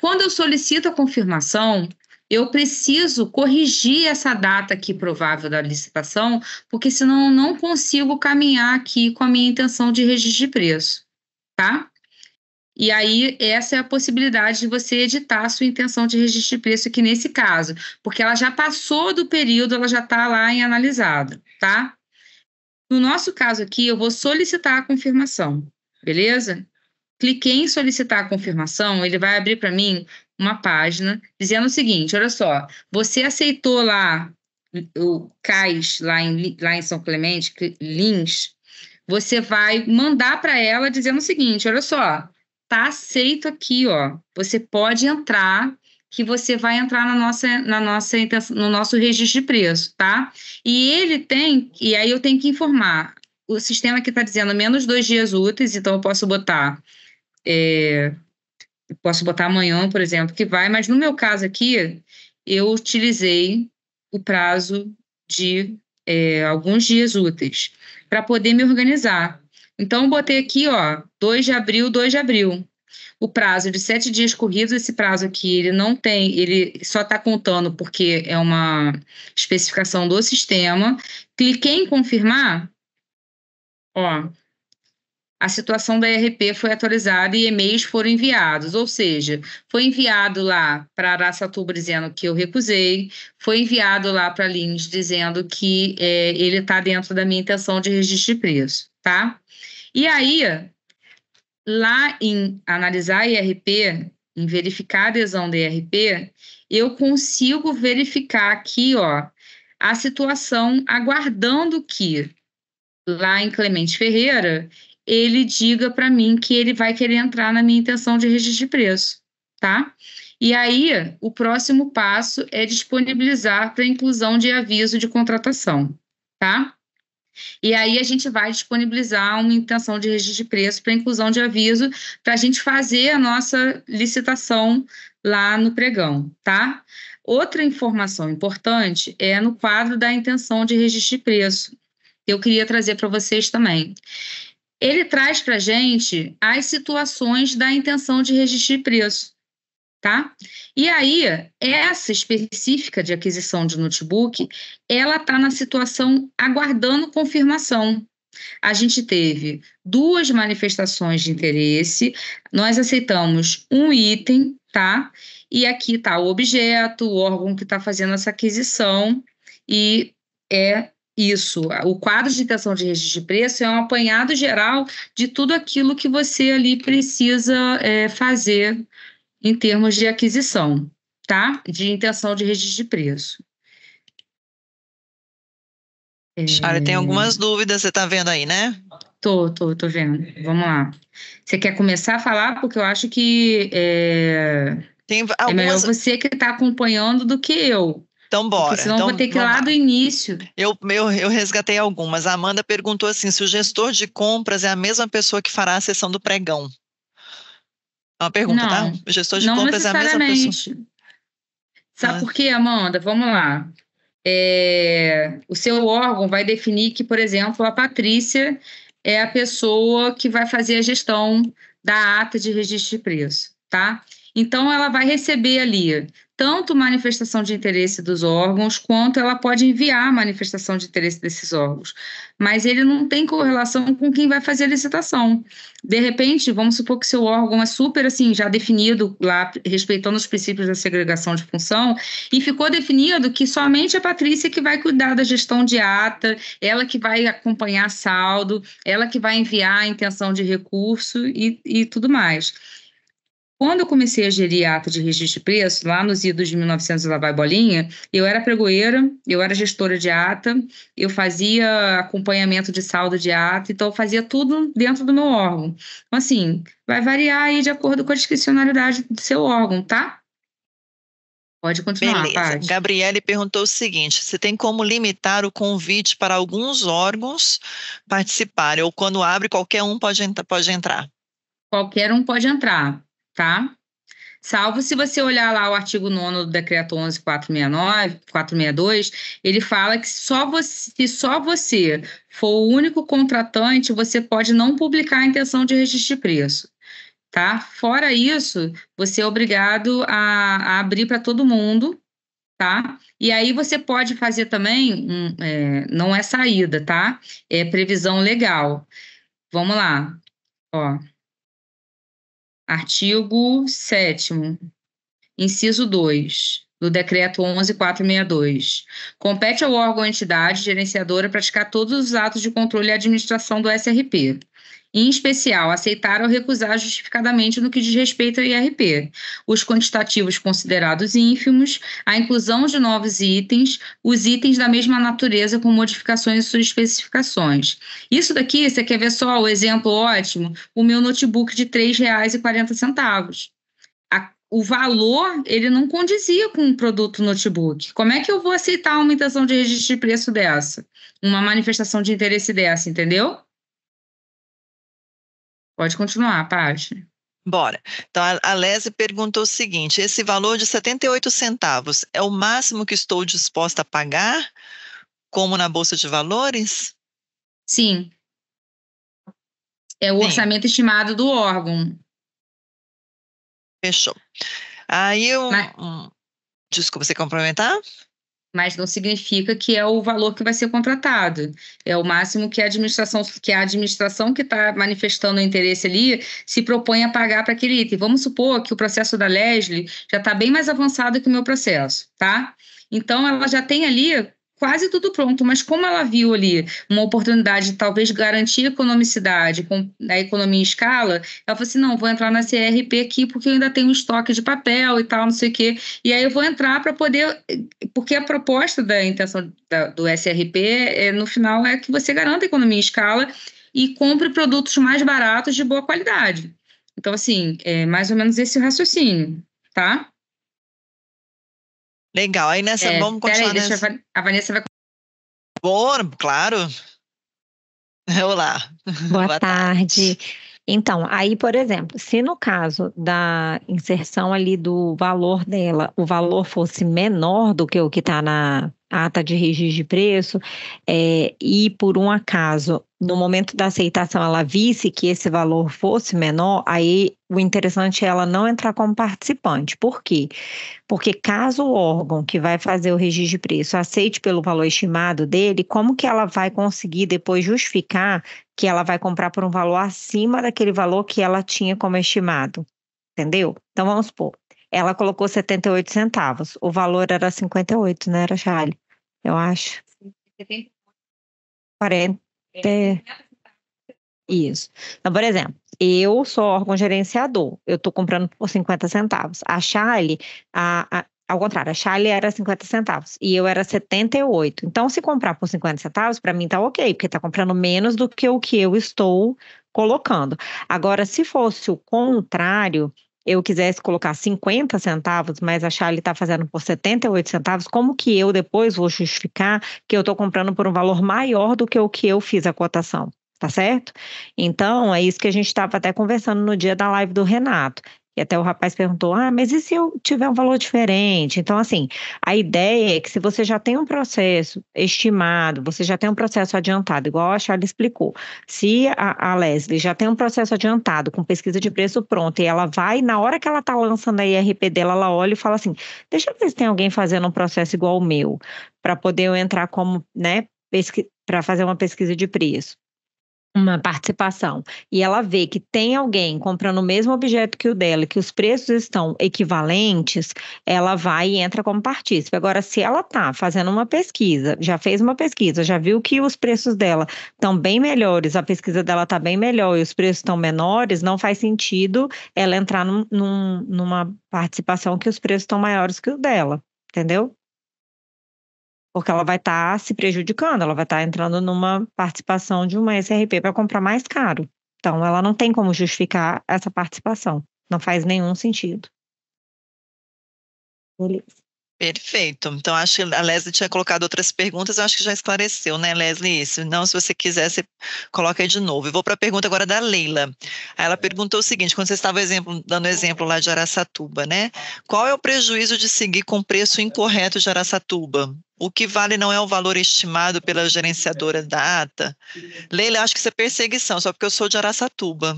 Quando eu solicito a confirmação, eu preciso corrigir essa data aqui provável da licitação, porque senão eu não consigo caminhar aqui com a minha intenção de registro de preço, tá? E aí, essa é a possibilidade de você editar a sua intenção de registro de preço aqui nesse caso, porque ela já passou do período, ela já está lá em analisado, tá? No nosso caso aqui, eu vou solicitar a confirmação, beleza? cliquei em solicitar a confirmação, ele vai abrir para mim uma página dizendo o seguinte: olha só, você aceitou lá o CAIS, lá em, lá em São Clemente, Lins, você vai mandar para ela dizendo o seguinte: olha só, tá aceito aqui, ó. Você pode entrar, que você vai entrar na nossa, na nossa no nosso registro de preço, tá? E ele tem, e aí eu tenho que informar. O sistema que está dizendo menos dois dias úteis, então eu posso botar é, posso botar amanhã, por exemplo, que vai, mas no meu caso aqui, eu utilizei o prazo de é, alguns dias úteis para poder me organizar. Então, botei aqui, ó, 2 de abril, 2 de abril. O prazo de sete dias corridos, esse prazo aqui, ele não tem, ele só está contando porque é uma especificação do sistema. Cliquei em confirmar, ó, a situação da ERP foi atualizada e e-mails foram enviados, ou seja, foi enviado lá para Araçatuba dizendo que eu recusei, foi enviado lá para Lins dizendo que é, ele está dentro da minha intenção de registro de preço, tá? E aí, lá em analisar IRP, em verificar a adesão da IRP, eu consigo verificar aqui, ó, a situação aguardando que lá em Clemente Ferreira ele diga para mim que ele vai querer entrar na minha intenção de registro de preço, tá? E aí, o próximo passo é disponibilizar para inclusão de aviso de contratação, tá? E aí a gente vai disponibilizar uma intenção de registro de preço para inclusão de aviso para a gente fazer a nossa licitação lá no pregão, tá? Outra informação importante é no quadro da intenção de registro de preço. Eu queria trazer para vocês também ele traz para gente as situações da intenção de registrar preço, tá? E aí, essa específica de aquisição de notebook, ela está na situação aguardando confirmação. A gente teve duas manifestações de interesse, nós aceitamos um item, tá? E aqui está o objeto, o órgão que está fazendo essa aquisição e é isso, o quadro de intenção de registro de preço é um apanhado geral de tudo aquilo que você ali precisa é, fazer em termos de aquisição, tá? De intenção de registro de preço.
Chara, é... tem algumas dúvidas, você está vendo aí, né? Tô,
tô, tô vendo. Vamos lá. Você quer começar a falar? Porque eu acho que é,
algumas... é melhor você que está acompanhando do que eu. Então, bora. Porque senão então, vou ter que ir lá do início. Eu, eu, eu resgatei algumas. A Amanda perguntou assim: se o gestor de compras é a mesma pessoa que fará a sessão do pregão. É uma pergunta, tá? não, tá? O gestor de compras é a mesma pessoa.
Sabe ah. por quê, Amanda? Vamos lá. É, o seu órgão vai definir que, por exemplo, a Patrícia é a pessoa que vai fazer a gestão da ata de registro de preço, tá? Então, ela vai receber ali tanto manifestação de interesse dos órgãos, quanto ela pode enviar manifestação de interesse desses órgãos. Mas ele não tem correlação com quem vai fazer a licitação. De repente, vamos supor que seu órgão é super assim, já definido lá, respeitando os princípios da segregação de função, e ficou definido que somente a Patrícia que vai cuidar da gestão de ata, ela que vai acompanhar saldo, ela que vai enviar a intenção de recurso e, e tudo mais. Quando eu comecei a gerir ato de registro de preço, lá nos idos de 1900 lá vai bolinha, eu era pregoeira, eu era gestora de ata, eu fazia acompanhamento de saldo de ata, então eu fazia tudo dentro do meu órgão. Então, assim, vai variar aí de acordo com a discricionalidade do seu órgão, tá?
Pode continuar, Beleza. Gabriele perguntou o seguinte: se tem como limitar o convite para alguns órgãos participarem, ou quando abre, qualquer um pode, pode entrar? Qualquer um pode entrar tá? Salvo
se você olhar lá o artigo 9 do decreto 11469, 462, ele fala que só você, se só você for o único contratante, você pode não publicar a intenção de registro de preço. Tá? Fora isso, você é obrigado a, a abrir para todo mundo, tá? E aí você pode fazer também, um, é, não é saída, tá? É previsão legal. Vamos lá, ó. Artigo 7 inciso 2 do Decreto 11462. Compete ao órgão ou entidade gerenciadora praticar todos os atos de controle e administração do SRP em especial aceitar ou recusar justificadamente no que diz respeito ao IRP, os quantitativos considerados ínfimos, a inclusão de novos itens, os itens da mesma natureza com modificações e suas especificações. Isso daqui, você quer ver só o exemplo ótimo? O meu notebook de R$ 3,40 o valor ele não condizia com o um produto notebook. Como é que eu vou aceitar uma intenção de registro de preço dessa? Uma manifestação de interesse dessa, entendeu? Pode continuar, Paty.
Bora. Então, a Lese perguntou o seguinte: esse valor de 78 centavos é o máximo que estou disposta a pagar, como na Bolsa de Valores? Sim.
É o Sim. orçamento estimado do órgão. Fechou. Aí eu. Mas... Hum. Desculpa, você complementar? mas não significa que é o valor que vai ser contratado. É o máximo que a administração que a administração que está manifestando o interesse ali se propõe a pagar para aquele item. Vamos supor que o processo da Leslie já está bem mais avançado que o meu processo, tá? Então ela já tem ali quase tudo pronto, mas como ela viu ali uma oportunidade de talvez garantir economicidade com a economia em escala, ela falou assim: não, vou entrar na CRP aqui porque eu ainda tenho um estoque de papel e tal, não sei o quê. E aí eu vou entrar para poder. Porque a proposta da intenção da, do SRP, é, no final, é que você garanta a economia em escala e compre produtos mais baratos de boa qualidade. Então, assim, é mais ou menos esse o raciocínio, tá? Legal. Aí nessa, é, vamos continuar. Aí, nessa... a Vanessa vai.
Bom, claro. Olá.
Boa, Boa
tarde. tarde. Então, aí, por exemplo, se no caso da inserção ali do valor dela, o valor fosse menor do que o que está na, ata de registro de preço, é, e por um acaso, no momento da aceitação, ela visse que esse valor fosse menor, aí o interessante é ela não entrar como participante. Por quê? Porque caso o órgão que vai fazer o registro de preço aceite pelo valor estimado dele, como que ela vai conseguir depois justificar que ela vai comprar por um valor acima daquele valor que ela tinha como estimado? Entendeu? Então vamos supor, ela colocou 78 centavos. O valor era 58, né? Era Charlie, eu acho. 40. Isso. Então, por exemplo, eu sou órgão gerenciador, eu estou comprando por 50 centavos. A Charlie, a, a, ao contrário, a Charlie era 50 centavos e eu era 78. Então, se comprar por 50 centavos, para mim está ok, porque está comprando menos do que o que eu estou colocando. Agora, se fosse o contrário, eu quisesse colocar 50 centavos, mas a Charlie está fazendo por 78 centavos, como que eu depois vou justificar que eu estou comprando por um valor maior do que o que eu fiz a cotação? Tá certo? Então, é isso que a gente estava até conversando no dia da live do Renato. E até o rapaz perguntou: ah, mas e se eu tiver um valor diferente? Então, assim, a ideia é que se você já tem um processo estimado, você já tem um processo adiantado, igual a Charlie explicou. Se a, a Leslie já tem um processo adiantado com pesquisa de preço pronta e ela vai, na hora que ela está lançando a IRP dela, ela olha e fala assim: deixa eu ver se tem alguém fazendo um processo igual o meu, para poder eu entrar como, né, para fazer uma pesquisa de preço uma participação e ela vê que tem alguém comprando o mesmo objeto que o dela, que os preços estão equivalentes, ela vai e entra como partícipe. Agora, se ela está fazendo uma pesquisa, já fez uma pesquisa, já viu que os preços dela estão bem melhores, a pesquisa dela está bem melhor e os preços estão menores, não faz sentido ela entrar num, num, numa participação que os preços estão maiores que o dela, entendeu? porque ela vai estar tá se prejudicando, ela vai estar tá entrando numa participação de uma SRP para comprar mais caro. Então, ela não tem como justificar essa participação. Não faz nenhum sentido.
Beleza. Perfeito. Então, acho que a Leslie tinha colocado outras perguntas, acho que já esclareceu, né, Leslie, isso. Não, se você quiser, você coloca aí de novo. Eu vou para a pergunta agora da Leila. Ela perguntou o seguinte, quando você estava exemplo, dando exemplo lá de Araçatuba, né? Qual é o prejuízo de seguir com preço incorreto de Araçatuba? O que vale não é o valor estimado pela gerenciadora da ata? Leila, acho que isso é perseguição, só porque eu sou de Araçatuba.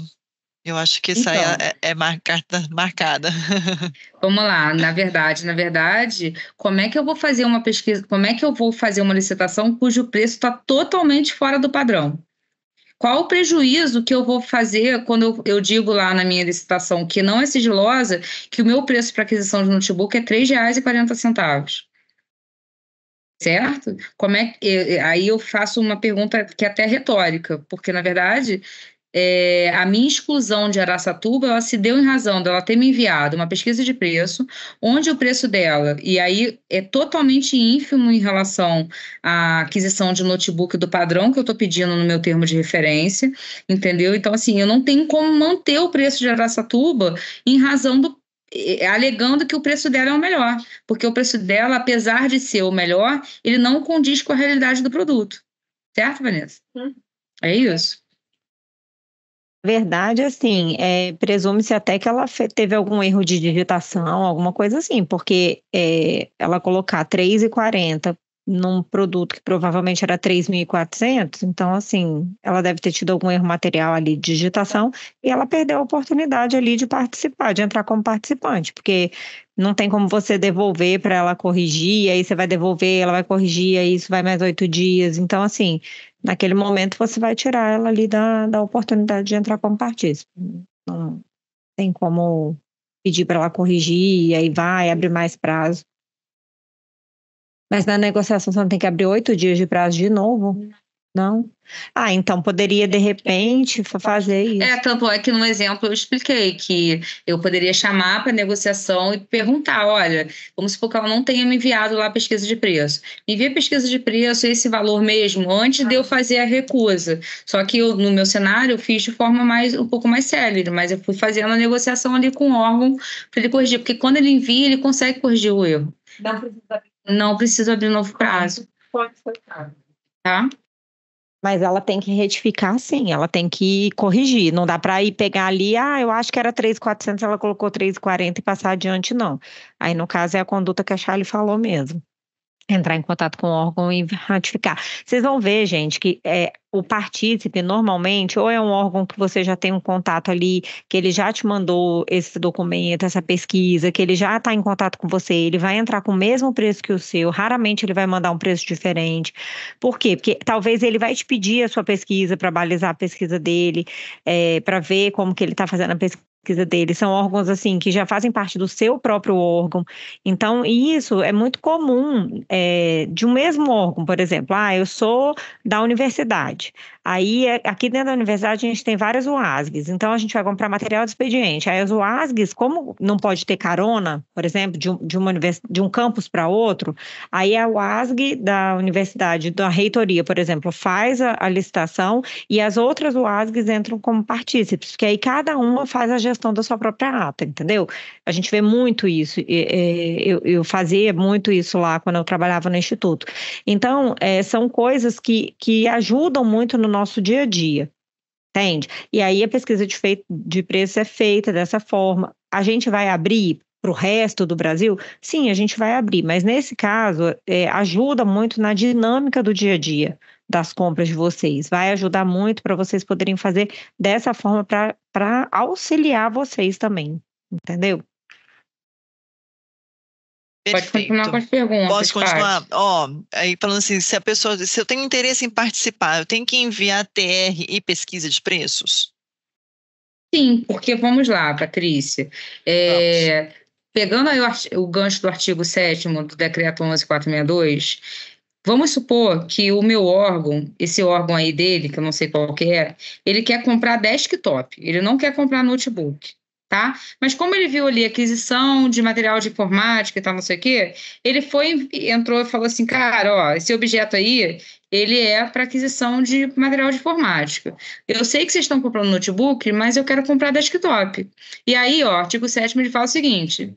Eu acho que é então, é, é marcada, marcada. Vamos
lá, na verdade, na verdade, como é que eu vou fazer uma pesquisa, como é que eu vou fazer uma licitação cujo preço está totalmente fora do padrão? Qual o prejuízo que eu vou fazer quando eu, eu digo lá na minha licitação que não é sigilosa, que o meu preço para aquisição de notebook é R$ 3,40? certo? Como é que aí eu faço uma pergunta que é até retórica, porque na verdade é, a minha exclusão de Araçatuba ela se deu em razão dela ter me enviado uma pesquisa de preço, onde o preço dela, e aí é totalmente ínfimo em relação à aquisição de notebook do padrão que eu estou pedindo no meu termo de referência, entendeu? Então, assim, eu não tenho como manter o preço de Araçatuba em razão do alegando que o preço dela é o melhor, porque o preço dela, apesar de ser o melhor, ele não condiz com a realidade do produto. Certo, Vanessa? Hum. É isso
verdade, assim, é, presume-se até que ela teve algum erro de digitação, alguma coisa assim, porque é, ela colocar 3,40 num produto que provavelmente era 3.400, então, assim, ela deve ter tido algum erro material ali de digitação e ela perdeu a oportunidade ali de participar, de entrar como participante, porque não tem como você devolver para ela corrigir, aí você vai devolver, ela vai corrigir, aí isso vai mais oito dias. Então, assim, naquele momento você vai tirar ela ali da, da oportunidade de entrar como partícipe. Não tem como pedir para ela corrigir, e aí vai, abre mais prazo. Mas na negociação você não tem que abrir oito dias de prazo de novo? Não? Ah, então poderia de repente fazer é,
isso. É, tanto é que no exemplo eu expliquei que eu poderia chamar para negociação e perguntar: olha, vamos supor que ela não tenha me enviado lá a pesquisa de preço. Me envia a pesquisa de preço, esse valor mesmo, antes ah. de eu fazer a recusa. Só que eu, no meu cenário eu fiz de forma mais um pouco mais célere, mas eu fui fazendo a negociação ali com o órgão para ele corrigir, porque quando ele envia, ele consegue corrigir o erro. Não precisa abrir, não precisa abrir novo prazo. Pode ser.
Tá? Mas ela tem que retificar, sim, ela tem que corrigir. Não dá para ir pegar ali, ah, eu acho que era 3,400, ela colocou 3,40 e passar adiante, não. Aí, no caso, é a conduta que a Charlie falou mesmo entrar em contato com o órgão e ratificar. Vocês vão ver, gente, que é, o partícipe normalmente ou é um órgão que você já tem um contato ali, que ele já te mandou esse documento, essa pesquisa, que ele já está em contato com você, ele vai entrar com o mesmo preço que o seu, raramente ele vai mandar um preço diferente. Por quê? Porque talvez ele vai te pedir a sua pesquisa para balizar a pesquisa dele, é, para ver como que ele está fazendo a pesquisa pesquisa dele. São órgãos assim que já fazem parte do seu próprio órgão. Então, isso é muito comum é, de um mesmo órgão, por exemplo. Ah, eu sou da universidade. Aí, é, aqui dentro da universidade, a gente tem várias UASGs. Então, a gente vai comprar material de expediente. Aí, as UASGs, como não pode ter carona, por exemplo, de, de, uma univers... de um campus para outro, aí a UASG da universidade, da reitoria, por exemplo, faz a, a licitação e as outras UASGs entram como partícipes, porque aí cada uma faz a gestão questão da sua própria ata, entendeu? A gente vê muito isso, é, eu, eu fazia muito isso lá quando eu trabalhava no Instituto. Então, é, são coisas que, que ajudam muito no nosso dia a dia, entende? E aí a pesquisa de, feito, de preço é feita dessa forma. A gente vai abrir para o resto do Brasil? Sim, a gente vai abrir, mas nesse caso é, ajuda muito na dinâmica do dia a dia das compras de vocês. Vai ajudar muito para vocês poderem fazer dessa forma para auxiliar vocês também, entendeu?
Perfeito. Pode continuar com
as perguntas. Posso continuar?
Ó, oh, aí falando assim, se a pessoa, se eu tenho interesse em participar, eu tenho que enviar TR e pesquisa de preços?
Sim, porque vamos lá, Patrícia. É, vamos. pegando aí o, o gancho do artigo 7 do Decreto 11462, Vamos supor que o meu órgão, esse órgão aí dele, que eu não sei qual que é, ele quer comprar desktop, ele não quer comprar notebook, tá? Mas como ele viu ali aquisição de material de informática e tal, não sei o quê, ele foi, entrou e falou assim, cara, ó, esse objeto aí, ele é para aquisição de material de informática. Eu sei que vocês estão comprando notebook, mas eu quero comprar desktop. E aí, ó, artigo 7 ele fala o seguinte,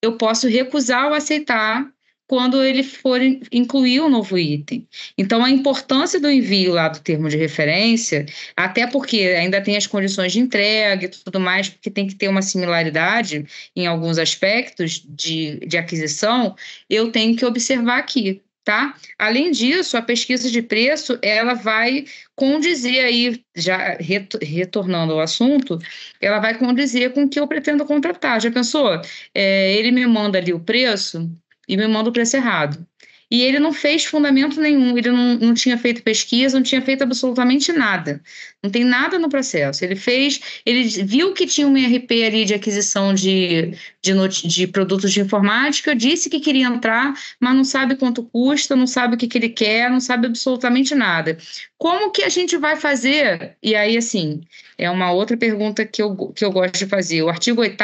eu posso recusar ou aceitar quando ele for incluir o um novo item. Então, a importância do envio lá do termo de referência, até porque ainda tem as condições de entrega e tudo mais, porque tem que ter uma similaridade em alguns aspectos de, de aquisição, eu tenho que observar aqui. Tá? Além disso, a pesquisa de preço ela vai condizer aí, já retornando ao assunto, ela vai condizer com o que eu pretendo contratar. Já pensou? É, ele me manda ali o preço, e me manda o preço errado. E ele não fez fundamento nenhum, ele não, não tinha feito pesquisa, não tinha feito absolutamente nada. Não tem nada no processo. Ele fez, ele viu que tinha um IRP ali de aquisição de, de, de produtos de informática, disse que queria entrar, mas não sabe quanto custa, não sabe o que, que ele quer, não sabe absolutamente nada. Como que a gente vai fazer? E aí, assim, é uma outra pergunta que eu, que eu gosto de fazer. O artigo 8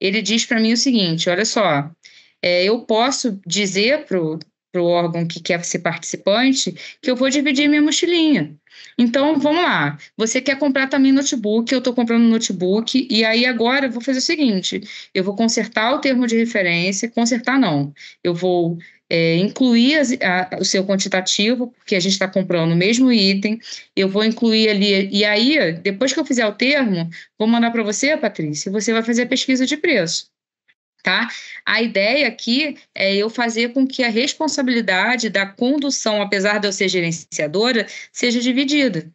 ele diz para mim o seguinte: olha só é, eu posso dizer para o órgão que quer ser participante que eu vou dividir minha mochilinha. Então, vamos lá. Você quer comprar também notebook, eu estou comprando notebook, e aí agora eu vou fazer o seguinte: eu vou consertar o termo de referência, consertar não. Eu vou é, incluir as, a, o seu quantitativo, porque a gente está comprando o mesmo item, eu vou incluir ali, e aí, depois que eu fizer o termo, vou mandar para você, Patrícia, você vai fazer a pesquisa de preço. Tá? A ideia aqui é eu fazer com que a responsabilidade da condução, apesar
de eu ser gerenciadora, seja dividida,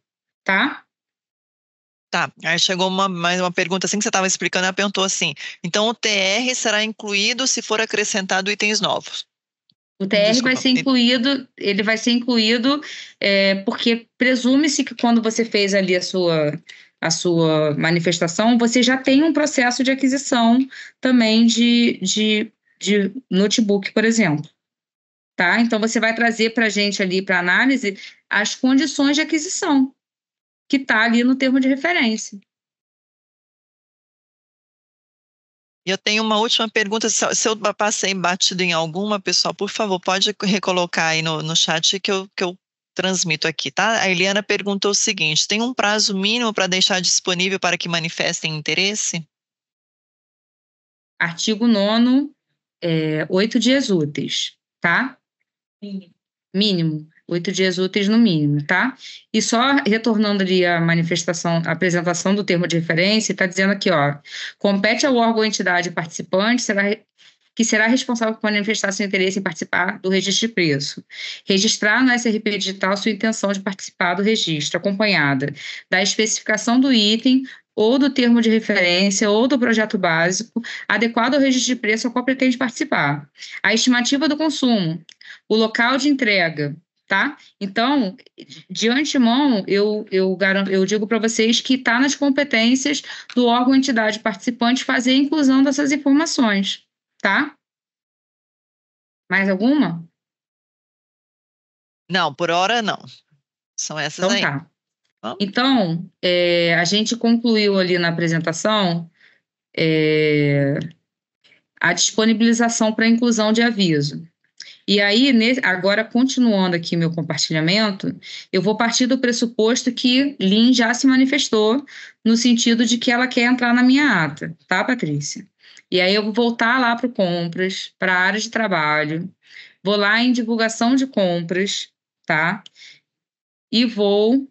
tá? Tá, aí chegou uma, mais uma pergunta assim que você estava explicando, ela perguntou assim, então o TR será incluído se for acrescentado itens novos?
O TR Desculpa. vai ser incluído, ele vai ser incluído é, porque presume-se que quando você fez ali a sua a sua manifestação, você já tem um processo de aquisição também de, de, de notebook, por exemplo. Tá? Então, você vai trazer para a gente ali, para análise, as condições de aquisição, que está ali no termo de referência.
Eu tenho uma última pergunta. Se eu passei batido em alguma, pessoal, por favor, pode recolocar aí no, no chat que eu, que eu transmito aqui, tá? A Eliana perguntou o seguinte: tem um prazo mínimo para deixar disponível para que manifestem interesse? Artigo 9, é, dias úteis, tá? Mínimo. Mínimo.
Oito dias úteis no mínimo, tá? E só retornando ali a manifestação, a apresentação do termo de referência, está dizendo aqui, ó, compete ao órgão ou entidade participante, será que será responsável por manifestar seu interesse em participar do registro de preço. Registrar no SRP digital sua intenção de participar do registro, acompanhada da especificação do item ou do termo de referência ou do projeto básico adequado ao registro de preço ao qual pretende participar. A estimativa do consumo, o local de entrega, tá? Então, de antemão, eu, eu, garanto, eu digo para vocês que está nas competências do órgão entidade participante fazer a inclusão dessas informações.
Tá? Mais alguma?
Não, por hora não. São essas então, aí. Tá.
Então, é, a gente concluiu ali na apresentação é, a disponibilização para inclusão de aviso. E aí, agora continuando aqui meu compartilhamento, eu vou partir do pressuposto que Lin já se manifestou no sentido de que ela quer entrar na minha ata, tá, Patrícia? E aí eu vou voltar lá para compras, para área de trabalho, vou lá em divulgação de compras,
tá? E vou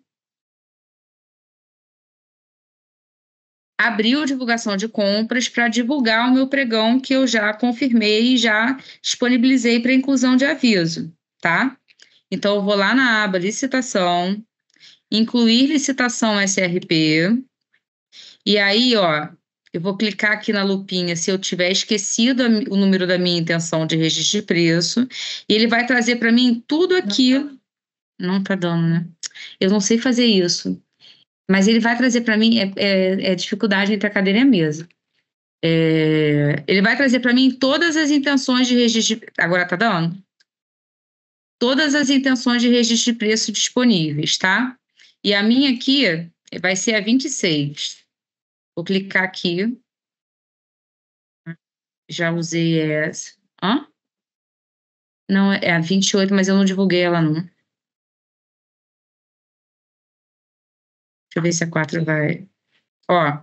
abrir o divulgação de compras para divulgar o meu pregão que eu já confirmei e já disponibilizei para inclusão de aviso, tá? Então eu vou lá na aba licitação, incluir licitação SRP. E aí, ó, eu vou clicar aqui na lupinha se eu tiver esquecido o número da minha intenção de registro de preço. E ele vai trazer para mim tudo aquilo. Não está tá dando, né? Eu não sei fazer isso. Mas ele vai trazer para mim é, é, é, dificuldade entre a cadeira e a mesa. É, ele vai trazer para mim todas as intenções de registro. Agora está dando? Todas as intenções de registro de preço disponíveis, tá? E a minha aqui vai ser a 26. Vou clicar aqui. Já usei
essa. Não, é a 28, mas eu não divulguei ela, não. Deixa eu ver se a 4 vai...
Ó,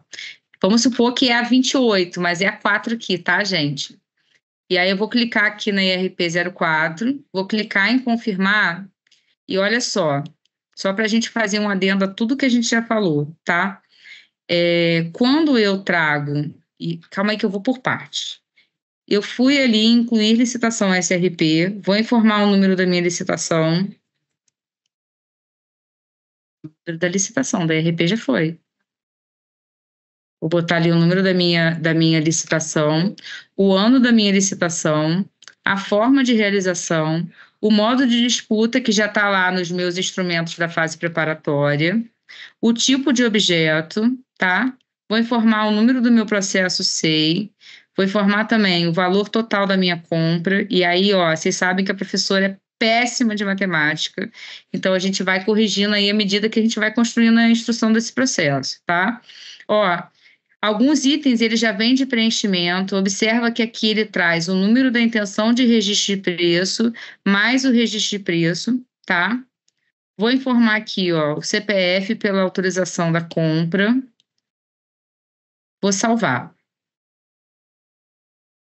vamos supor que é a 28, mas é a 4 aqui, tá, gente? E aí eu vou clicar aqui na IRP04, vou clicar em confirmar, e olha só, só para a gente fazer um adendo a tudo que a gente já falou, tá? É, quando eu trago, e calma aí que eu vou por parte. Eu fui ali incluir licitação SRP, vou informar o número da minha licitação. O número da licitação, da RP já foi. Vou botar ali o número da minha, da minha licitação, o ano da minha licitação, a forma de realização, o modo de disputa que já está lá nos meus instrumentos da fase preparatória o tipo de objeto, tá? Vou informar o número do meu processo SEI, vou informar também o valor total da minha compra, e aí, ó, vocês sabem que a professora é péssima de matemática, então a gente vai corrigindo aí à medida que a gente vai construindo a instrução desse processo, tá? Ó, Alguns itens ele já vem de preenchimento. Observa que aqui ele traz o número da intenção de registro de preço mais o registro de preço, tá? Vou informar aqui, ó, o CPF pela autorização da compra.
Vou salvar.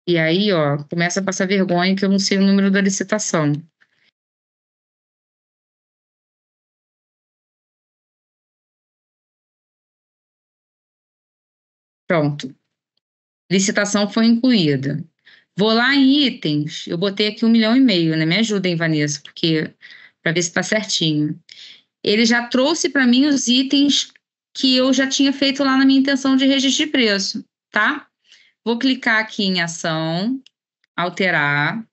E aí, ó, começa a passar vergonha que eu não sei o número da licitação.
Pronto. Licitação foi incluída. Vou lá em itens. Eu botei aqui um milhão e meio, né? Me ajudem, Vanessa, porque para ver se está certinho. Ele já trouxe para mim os itens que eu já tinha feito lá na minha intenção de registro de preço, tá? Vou clicar aqui em ação, alterar,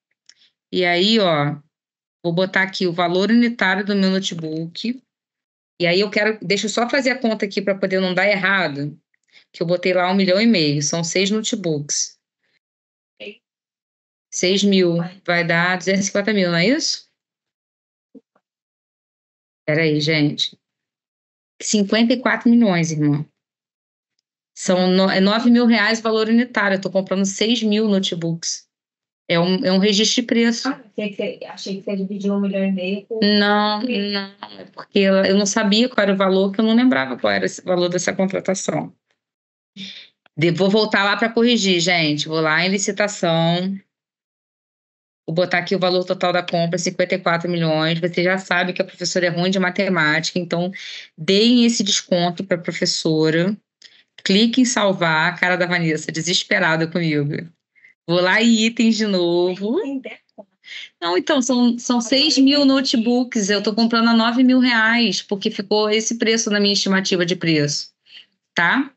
e aí, ó, vou botar aqui o valor unitário do meu notebook. E aí eu quero, deixa eu só fazer a conta aqui para poder não dar errado, que eu botei lá um milhão e meio, são seis notebooks. Seis mil, vai dar 250 mil, não é isso? Peraí, gente. 54 milhões, irmão. São no, é 9 mil reais valor unitário. Eu tô comprando 6 mil notebooks. É um, é um registro de preço. Ah,
achei que você dividiu um milhão e meio Não,
não.
É porque eu não sabia qual era o valor, que eu não lembrava qual era o valor dessa contratação. De, vou voltar lá para corrigir, gente. Vou lá em licitação. Vou botar aqui o valor total da compra, 54 milhões, você já sabe que a professora é ruim de matemática, então deem esse desconto para a professora, clique em salvar, cara da Vanessa, desesperada comigo. Vou lá em itens de novo. Não, então, são, são 6 mil notebooks, eu estou comprando a 9 mil reais, porque ficou esse preço na minha estimativa de preço, tá?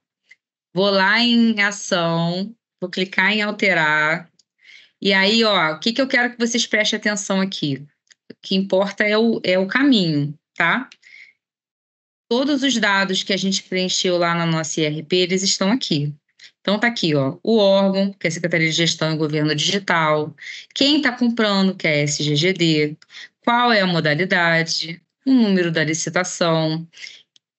Vou lá em ação, vou clicar em alterar, e aí, ó, o que, que eu quero que vocês prestem atenção aqui? O que importa é o, é o caminho, tá? Todos os dados que a gente preencheu lá na nossa IRP, eles estão aqui. Então tá aqui, ó, o órgão, que é a Secretaria de Gestão e Governo Digital, quem está comprando, que é a SGGD, qual é a modalidade, o número da licitação,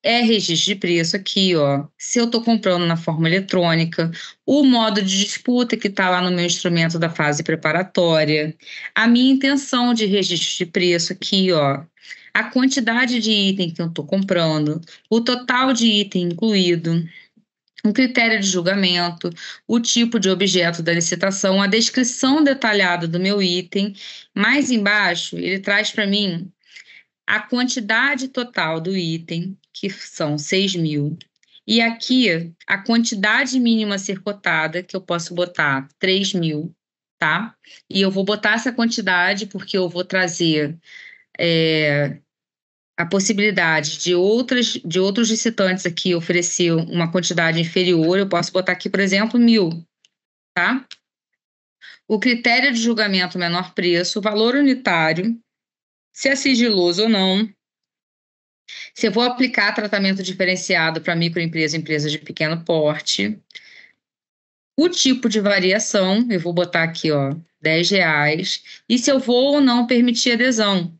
é registro de preço aqui, ó. Se eu estou comprando na forma eletrônica, o modo de disputa que está lá no meu instrumento da fase preparatória, a minha intenção de registro de preço aqui, ó. A quantidade de item que eu estou comprando, o total de item incluído, o critério de julgamento, o tipo de objeto da licitação, a descrição detalhada do meu item. Mais embaixo, ele traz para mim a quantidade total do item, que são 6 mil. E aqui, a quantidade mínima ser cotada, que eu posso botar 3 mil, tá? E eu vou botar essa quantidade porque eu vou trazer é, a possibilidade de, outras, de outros licitantes aqui oferecer uma quantidade inferior. Eu posso botar aqui, por exemplo, mil, tá? O critério de julgamento menor preço, valor unitário, se é sigiloso ou não, se eu vou aplicar tratamento diferenciado para microempresa, empresa de pequeno porte, o tipo de variação, eu vou botar aqui, ó, 10 reais, e se eu vou ou não permitir adesão.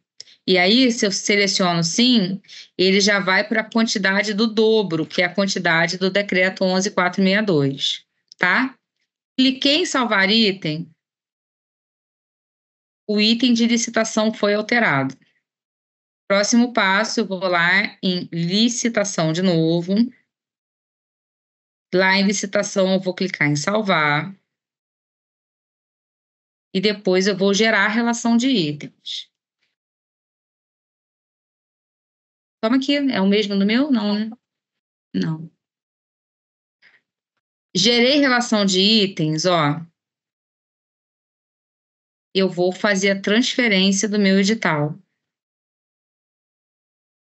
E aí, se eu seleciono sim, ele já vai para a quantidade do dobro, que é a quantidade do decreto 11462, tá? Cliquei em salvar item, o item de licitação foi alterado. Próximo passo, eu vou lá em licitação de novo. Lá em licitação, eu vou clicar em salvar.
E depois eu vou gerar a relação de itens. Toma aqui, é o mesmo do meu? Não, né? Não. Gerei relação de itens, ó. Eu vou fazer a transferência do meu edital.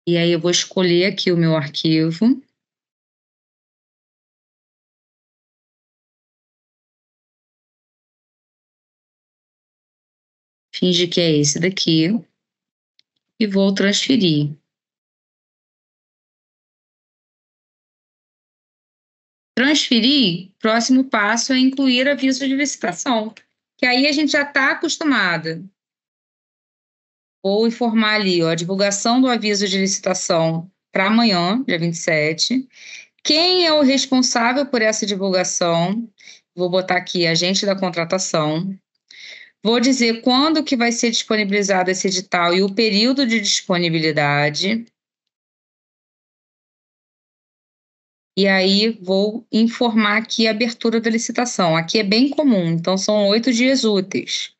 E aí eu vou escolher aqui o meu arquivo. Finge que é esse daqui. E vou transferir.
Transferir, próximo passo é incluir aviso de licitação, que aí a gente já está acostumada. Vou informar ali ó, a divulgação do aviso de licitação para amanhã, dia 27. Quem é o responsável por essa divulgação? Vou botar aqui agente da contratação. Vou dizer quando que vai ser disponibilizado esse edital e o período de disponibilidade. E aí vou informar aqui a abertura da licitação. Aqui é bem comum, então são oito dias úteis.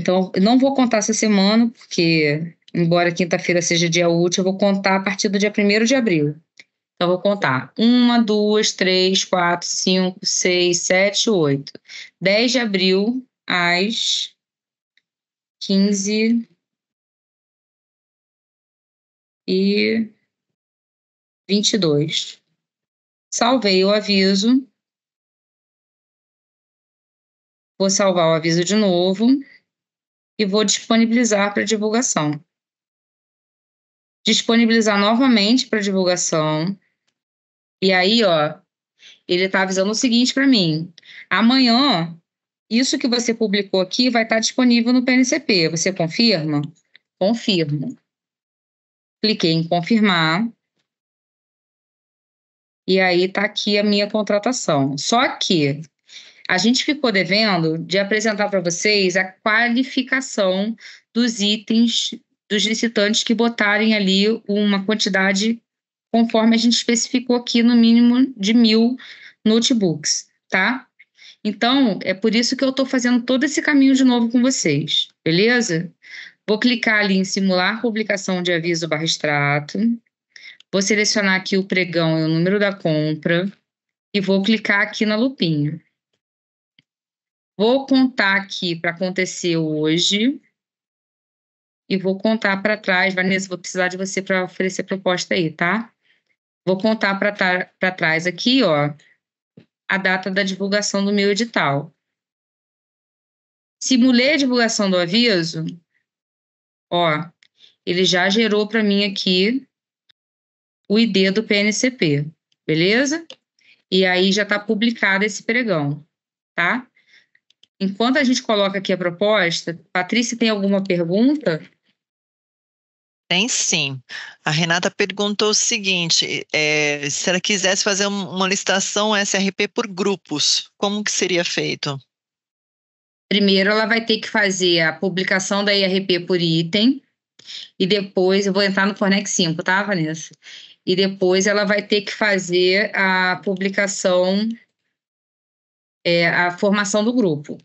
Então, não vou contar essa semana, porque, embora quinta-feira seja dia útil, eu vou contar a partir do dia 1 de abril. Então, eu vou contar. 1, 2, 3, 4, 5, 6, 7, 8. 10 de abril, às 15
e 22. Salvei o aviso. Vou salvar o aviso de novo e vou disponibilizar para divulgação.
Disponibilizar novamente para divulgação. E aí, ó, ele está avisando o seguinte para mim: amanhã, isso que você publicou aqui vai estar tá disponível no PNCP. Você confirma? Confirmo. Cliquei em confirmar. E aí está aqui a minha contratação. Só que a gente ficou devendo de apresentar para vocês a qualificação dos itens dos licitantes que botarem ali uma quantidade conforme a gente especificou aqui, no mínimo de mil notebooks, tá? Então, é por isso que eu estou fazendo todo esse caminho de novo com vocês, beleza? Vou clicar ali em simular publicação de aviso barra extrato, vou selecionar aqui o pregão e o número da compra e vou clicar aqui na lupinha. Vou contar aqui para acontecer hoje e vou contar para trás. Vanessa, vou precisar de você para oferecer proposta aí, tá? Vou contar para trás aqui, ó, a data da divulgação do meu edital. Simulei a divulgação do aviso, ó, ele já gerou para mim aqui o ID do PNCP, beleza? E aí já está publicado esse pregão, tá? Enquanto a gente coloca aqui a proposta, Patrícia tem alguma pergunta?
Tem sim. A Renata perguntou o seguinte: é, se ela quisesse fazer uma licitação SRP por grupos, como que seria feito?
Primeiro, ela vai ter que fazer a publicação da IRP por item, e depois, eu vou entrar no Fornex 5, tá, Vanessa? E depois ela vai ter que fazer a publicação, é, a formação do grupo.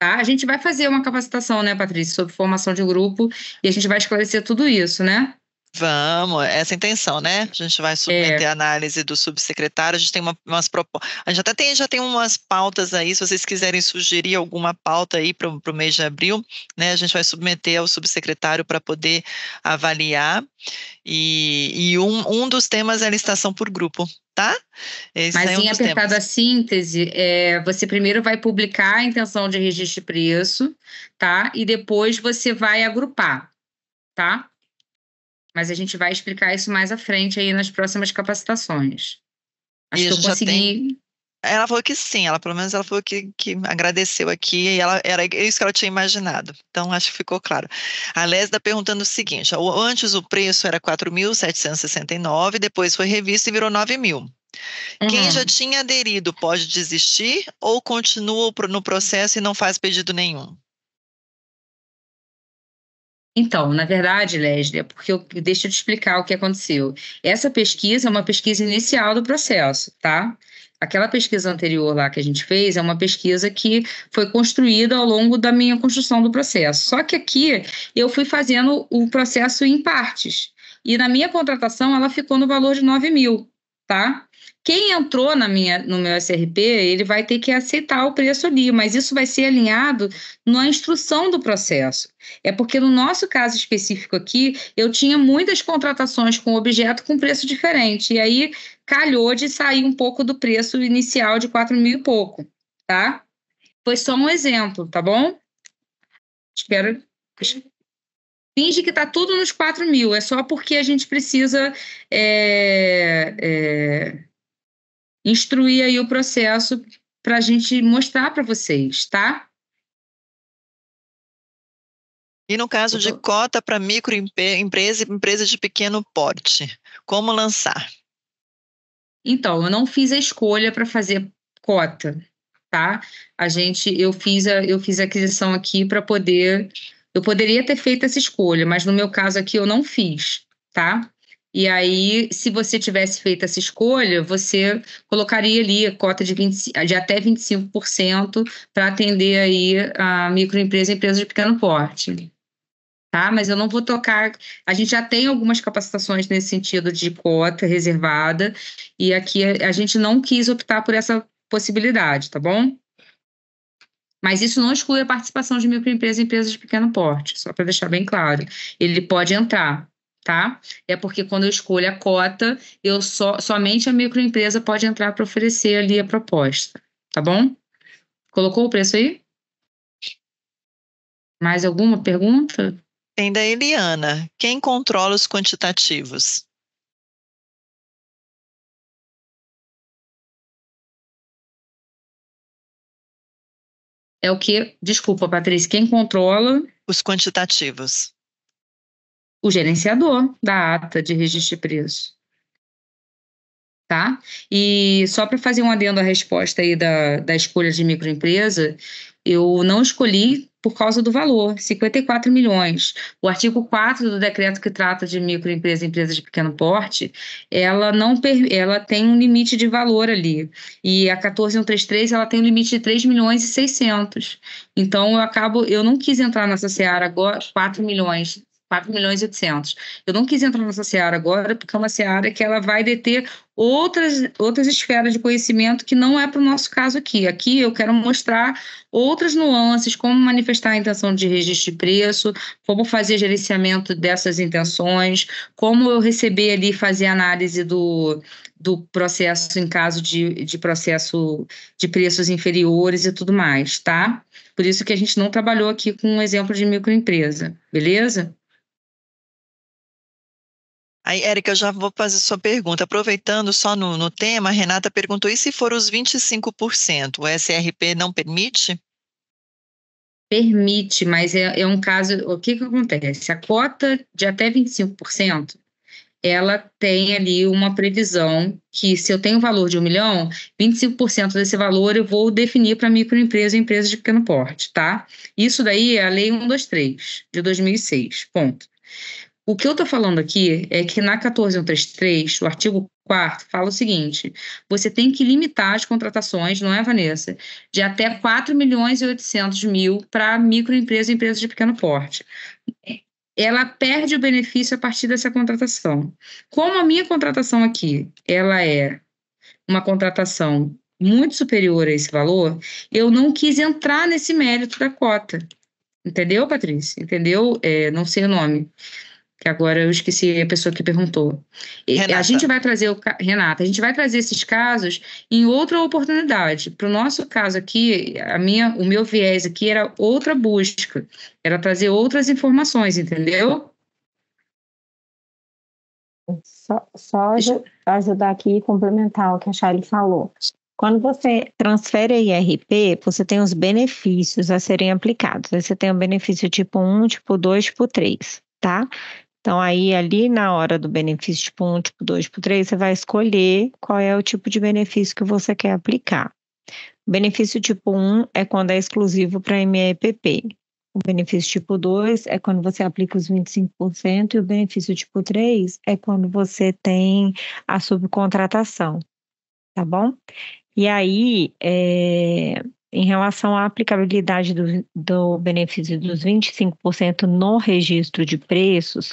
Tá? A gente vai fazer uma capacitação, né, Patrícia, sobre formação de grupo e a gente vai esclarecer tudo isso, né?
Vamos, é essa é a intenção, né? A gente vai submeter é. a análise do subsecretário, a gente tem uma, umas propostas. A gente até tem, já tem umas pautas aí, se vocês quiserem sugerir alguma pauta aí para o mês de abril, né? A gente vai submeter ao subsecretário para poder avaliar. E, e um, um dos temas é a licitação por grupo, tá? Esse Mas é um em apertada
a síntese, é, você primeiro vai publicar a intenção de registro de preço, tá? E depois você vai agrupar, tá? mas a gente vai explicar isso mais à frente aí nas próximas capacitações.
Acho isso, que eu consegui. Tem... Ela falou que sim, ela pelo menos ela falou que, que agradeceu aqui e ela era isso que ela tinha imaginado. Então acho que ficou claro. A Lesda está perguntando o seguinte: antes o preço era 4.769, depois foi revisto e virou 9.000. Uhum. Quem já tinha aderido pode desistir ou continua no processo e não faz pedido nenhum?
Então, na verdade, Leslie, é porque eu, deixa eu te explicar o que aconteceu. Essa pesquisa é uma pesquisa inicial do processo, tá? Aquela pesquisa anterior lá que a gente fez é uma pesquisa que foi construída ao longo da minha construção do processo. Só que aqui eu fui fazendo o processo em partes. E na minha contratação ela ficou no valor de 9 mil, tá? Quem entrou na minha, no meu SRP, ele vai ter que aceitar o preço ali, mas isso vai ser alinhado na instrução do processo. É porque no nosso caso específico aqui, eu tinha muitas contratações com objeto com preço diferente, e aí calhou de sair um pouco do preço inicial de 4 mil e pouco, tá? Foi só um exemplo, tá bom? Espero. Finge que está tudo nos 4 mil, é só porque a gente precisa. É, é instruir aí o processo para a gente mostrar para vocês,
tá? E no caso de então- cota para microempresa e empresa de pequeno porte, como lançar? Então, eu não fiz a escolha para fazer cota, tá? A gente, eu
fiz a, eu fiz a aquisição aqui para poder, eu poderia ter feito essa escolha, mas no meu caso aqui eu não fiz, tá? E aí, se você tivesse feito essa escolha, você colocaria ali a cota de, 20, de até 25% para atender aí a microempresa e empresa de pequeno porte tá? Mas eu não vou tocar. A gente já tem algumas capacitações nesse sentido de cota reservada, e aqui a gente não quis optar por essa possibilidade, tá bom? Mas isso não exclui a participação de microempresas e empresas de pequeno porte, só para deixar bem claro. Ele pode entrar, tá? É porque quando eu escolho a cota, eu só somente a microempresa pode entrar para oferecer ali a proposta, tá bom? Colocou o preço aí? Mais alguma pergunta?
Tem da Eliana. Quem controla os quantitativos?
É o que? Desculpa, Patrícia. Quem controla? Os quantitativos o gerenciador da ata de registro de preço. Tá? E só para fazer um adendo à resposta aí da, da escolha de microempresa, eu não escolhi por causa do valor, 54 milhões. O artigo 4 do decreto que trata de microempresa e empresa de pequeno porte, ela não ela tem um limite de valor ali. E a 14133, ela tem um limite de 3 milhões e 600. Então eu acabo eu não quis entrar nessa seara agora, 4 milhões 4 milhões e 800. Eu não quis entrar nessa seara agora, porque é uma seara que ela vai deter outras, outras esferas de conhecimento que não é para o nosso caso aqui. Aqui eu quero mostrar outras nuances, como manifestar a intenção de registro de preço, como fazer gerenciamento dessas intenções, como eu receber ali fazer análise do, do processo em caso de, de processo de preços inferiores e tudo mais, tá? Por isso que a gente não trabalhou aqui com um exemplo de microempresa, beleza?
Aí, Érica, eu já vou fazer sua pergunta. Aproveitando só no, no tema, a Renata perguntou: e se for os 25%, o SRP não permite? Permite, mas é, é um caso. O que, que acontece? A cota
de até 25%, ela tem ali uma previsão que se eu tenho o valor de um milhão, 25% desse valor eu vou definir para microempresa e empresa de pequeno porte, tá? Isso daí é a Lei 123 de 2006, ponto. O que eu estou falando aqui é que na 14133, o artigo 4 fala o seguinte: você tem que limitar as contratações, não é, Vanessa? De até 4 milhões e 800 mil para microempresas e empresas de pequeno porte. Ela perde o benefício a partir dessa contratação. Como a minha contratação aqui, ela é uma contratação muito superior a esse valor, eu não quis entrar nesse mérito da cota. Entendeu, Patrícia? Entendeu? É, não sei o nome que agora eu esqueci a pessoa que perguntou. Renata. A gente vai trazer, o, Renata, a gente vai trazer esses casos em outra oportunidade. Para o nosso caso aqui, a minha, o meu viés aqui era outra busca, era trazer outras informações, entendeu?
Só, só ajudar aqui e complementar o que a Charlie falou. Quando você transfere a IRP, você tem os benefícios a serem aplicados. Aí você tem o benefício tipo 1, tipo 2, tipo 3 tá? Então, aí ali na hora do benefício tipo 1, tipo 2, tipo 3, você vai escolher qual é o tipo de benefício que você quer aplicar. O benefício tipo 1 é quando é exclusivo para MEPP. O benefício tipo 2 é quando você aplica os 25% e o benefício tipo 3 é quando você tem a subcontratação, tá bom? E aí, é, em relação à aplicabilidade do, do benefício dos 25% no registro de preços,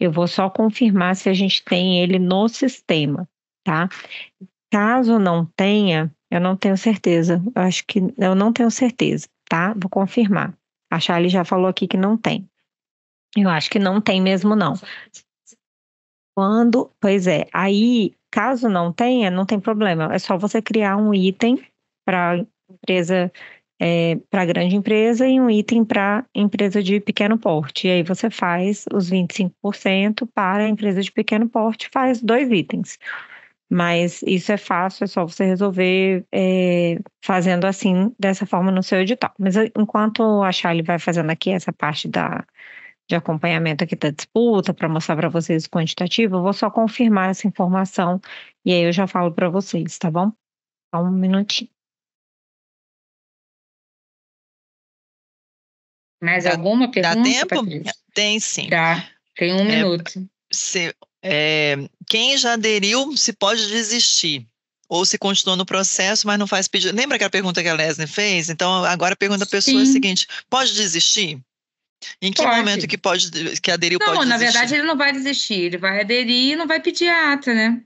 eu vou só confirmar se a gente tem ele no sistema, tá? Caso não tenha, eu não tenho certeza. Eu acho que eu não tenho certeza, tá? Vou confirmar. A Charlie já falou aqui que não tem. Eu acho que não tem mesmo, não. Quando, pois é, aí, caso não tenha, não tem problema. É só você criar um item para a empresa é, para grande empresa e um item para empresa de pequeno porte. E aí você faz os 25% para a empresa de pequeno porte, faz dois itens. Mas isso é fácil, é só você resolver é, fazendo assim, dessa forma no seu edital. Mas eh, enquanto a Charlie vai fazendo aqui essa parte da, de acompanhamento aqui da disputa, para mostrar para vocês o quantitativo, eu vou só confirmar essa informação e aí eu já falo para
vocês, tá bom? Só um minutinho. Mais dá, alguma pergunta? Dá tempo? Patrícia? Tem sim. Dá, tá, tem um é, minuto.
Se, é, quem já aderiu se pode desistir. Ou se continua no processo, mas não faz pedido. Lembra aquela pergunta que a Leslie fez? Então, agora a pergunta da pessoa é a seguinte: pode desistir? Em que pode. momento que pode que aderiu não, pode desistir? Não, na verdade ele
não vai desistir, ele vai aderir e não vai pedir a ata, né?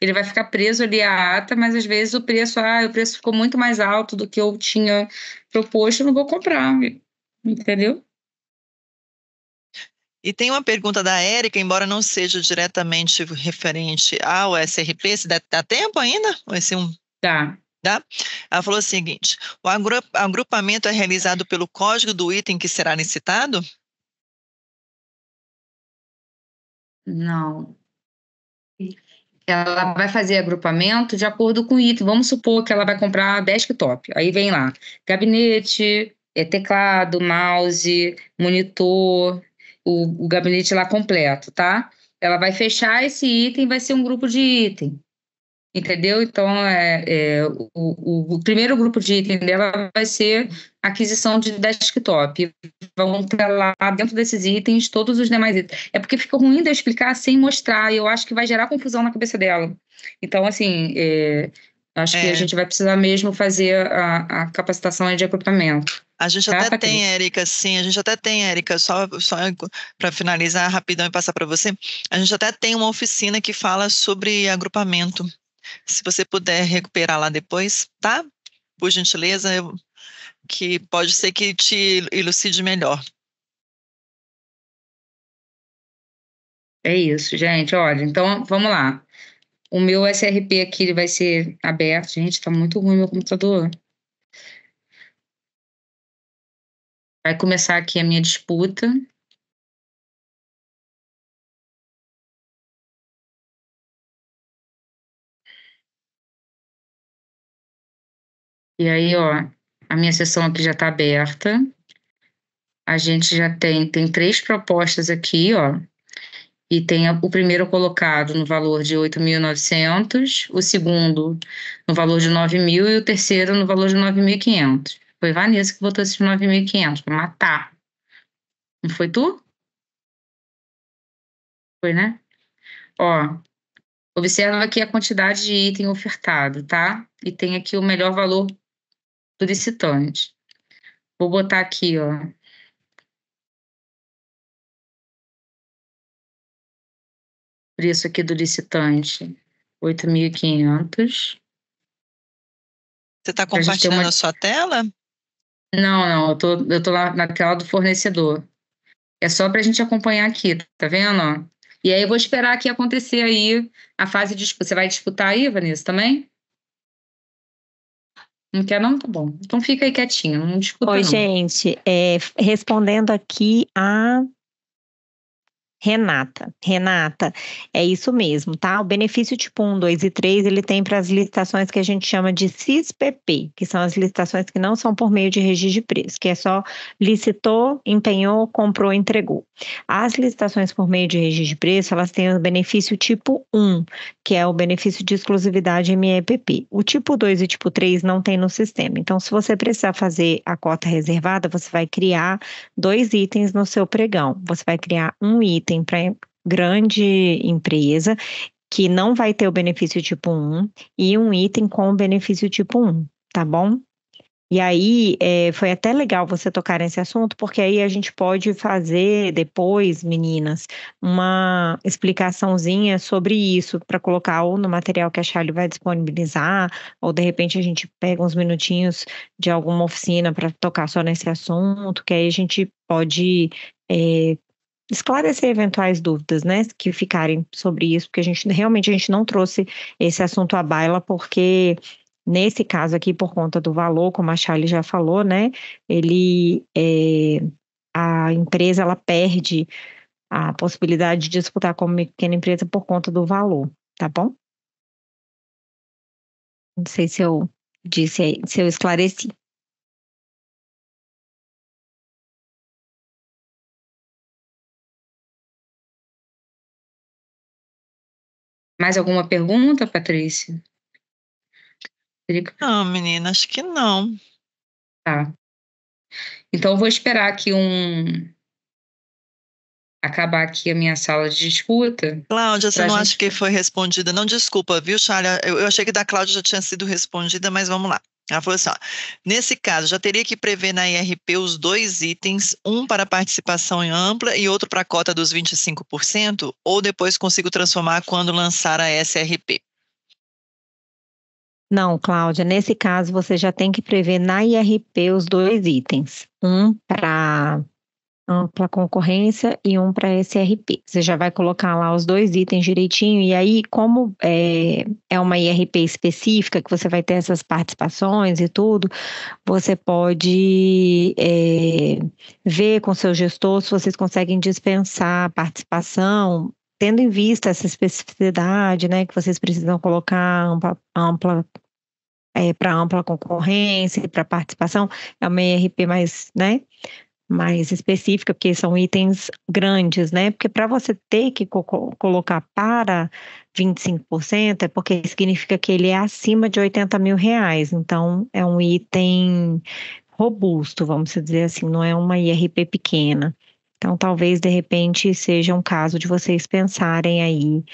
Ele vai ficar preso ali à ata, mas às vezes o preço, ah, o preço ficou muito mais alto do que eu tinha proposto, eu não vou comprar. Entendeu?
E tem uma pergunta da Érica, embora não seja diretamente referente ao SRP, se dá, dá tempo ainda? Ou esse é um... Dá. Tá? Ela falou o seguinte: o agrupamento é realizado pelo código do item que será licitado?
Não. Ela vai fazer agrupamento de acordo com o item. Vamos supor que ela vai comprar desktop. Aí vem lá: gabinete, é, teclado, mouse, monitor, o, o gabinete lá completo, tá? Ela vai fechar esse item, vai ser um grupo de item, entendeu? Então, é, é o, o, o, primeiro grupo de item dela vai ser aquisição de desktop. Vão ter lá dentro desses itens todos os demais itens. É porque fica ruim de eu explicar sem mostrar, e eu acho que vai gerar confusão na cabeça dela. Então, assim, é, acho é. que a gente vai precisar mesmo fazer a, a capacitação de equipamento.
A gente Capa até tem, Érica, sim, a gente até tem, Érica, só, só para finalizar rapidão e passar para você, a gente até tem uma oficina que fala sobre agrupamento. Se você puder recuperar lá depois, tá? Por gentileza, eu, que pode ser que te elucide melhor.
É isso, gente. Olha, então vamos lá. O meu SRP aqui ele vai ser aberto. Gente, tá muito ruim meu computador.
Vai começar aqui a minha disputa. E aí, ó, a minha sessão aqui já está
aberta. A gente já tem, tem três propostas aqui, ó. E tem o primeiro colocado no valor de 8.900, o segundo no valor de 9.000 e o terceiro no valor de 9.500. Foi Vanessa que botou esses 9.500 para matar. Não foi tu? Foi, né? Ó, observa aqui a quantidade de item ofertado, tá? E tem aqui o melhor valor do licitante.
Vou botar aqui, ó, preço aqui do licitante, 8.500.
Você está compartilhando uma... a sua tela? Não, não, eu tô, eu tô lá naquela do fornecedor. É só para a gente acompanhar aqui, tá vendo? E aí eu vou esperar aqui acontecer aí a fase de disputa. Você vai disputar aí, Vanessa, também? Não quer não? Tá bom. Então fica aí quietinho, não disputa Oi,
não. gente, é, respondendo aqui a Renata. Renata, é isso mesmo, tá? O benefício tipo 1, 2 e 3, ele tem para as licitações que a gente chama de CISPP, que são as licitações que não são por meio de registro de preço, que é só licitou, empenhou, comprou, entregou. As licitações por meio de registro de preço, elas têm o benefício tipo 1, que é o benefício de exclusividade MEPP. O tipo 2 e tipo 3 não tem no sistema. Então, se você precisar fazer a cota reservada, você vai criar dois itens no seu pregão. Você vai criar um item item para grande empresa que não vai ter o benefício tipo 1 e um item com o benefício tipo 1, tá bom? E aí, é, foi até legal você tocar nesse assunto, porque aí a gente pode fazer depois, meninas, uma explicaçãozinha sobre isso, para colocar ou no material que a Charlie vai disponibilizar, ou de repente a gente pega uns minutinhos de alguma oficina para tocar só nesse assunto, que aí a gente pode é, esclarecer eventuais dúvidas, né, que ficarem sobre isso, porque a gente realmente a gente não trouxe esse assunto à baila porque nesse caso aqui por conta do valor, como a Charlie já falou, né, ele é, a empresa ela perde a possibilidade de disputar como pequena empresa por conta do valor, tá bom?
Não sei se eu disse, se eu esclareci. Mais alguma pergunta, Patrícia? Não, menina, acho que não. Tá.
Então, eu vou esperar aqui um. Acabar aqui a minha
sala de disputa. Cláudia, você não gente... acha que foi respondida? Não, desculpa, viu, Chalha? Eu, eu achei que da Cláudia já tinha sido respondida, mas vamos lá. Ela falou assim: ó, nesse caso, já teria que prever na IRP os dois itens, um para participação em ampla e outro para a cota dos 25%, ou depois consigo transformar quando lançar a SRP?
Não, Cláudia, nesse caso você já tem que prever na IRP os dois itens, um para um para concorrência e um para SRP. Você já vai colocar lá os dois itens direitinho, e aí, como é, é uma IRP específica, que você vai ter essas participações e tudo, você pode é, ver com seu gestor se vocês conseguem dispensar a participação tendo em vista essa especificidade, né, que vocês precisam colocar ampla, ampla é, para ampla concorrência, e para participação, é uma IRP mais, né, mais específica, porque são itens grandes, né? Porque para você ter que co colocar para 25%, é porque significa que ele é acima de 80 mil reais. Então, é um item robusto, vamos dizer assim, não é uma IRP pequena. Então, talvez de repente seja um caso de vocês pensarem aí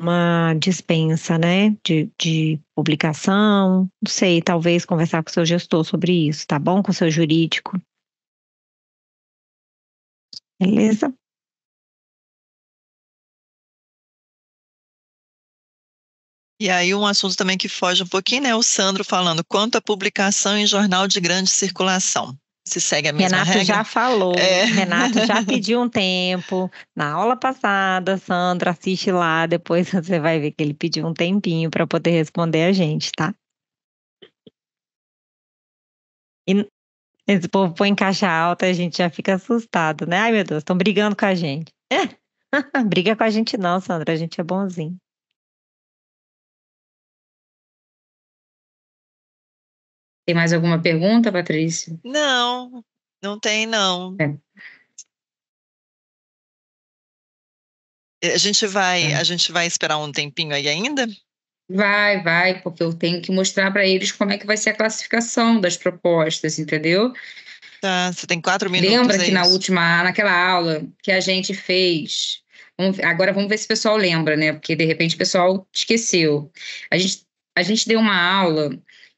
uma dispensa, né, de, de publicação. Não sei, talvez conversar com o seu gestor sobre isso, tá bom? Com o seu jurídico.
Beleza?
E aí um assunto também que foge um pouquinho, né? O Sandro falando quanto à publicação em jornal de grande circulação. Se segue a mesma Renato regra? já
falou, é. Renato já pediu um tempo. Na aula passada, Sandro, assiste lá, depois você vai ver que ele pediu um tempinho para poder responder a gente, tá? E esse povo põe em caixa alta, a gente já fica assustado, né? Ai, meu Deus, estão brigando com a gente.
Briga com a gente não, Sandra, a gente é bonzinho. Tem mais alguma pergunta, Patrícia? Não, não tem não.
É. A gente vai, é. a gente vai esperar um tempinho aí ainda? Vai, vai,
porque eu tenho que mostrar para eles como é que vai ser a classificação das propostas, entendeu? Tá, você tem quatro minutos. Lembra é que na última, naquela aula que a gente fez, agora vamos ver se o pessoal lembra, né? Porque de repente o pessoal esqueceu. A gente, a gente deu uma aula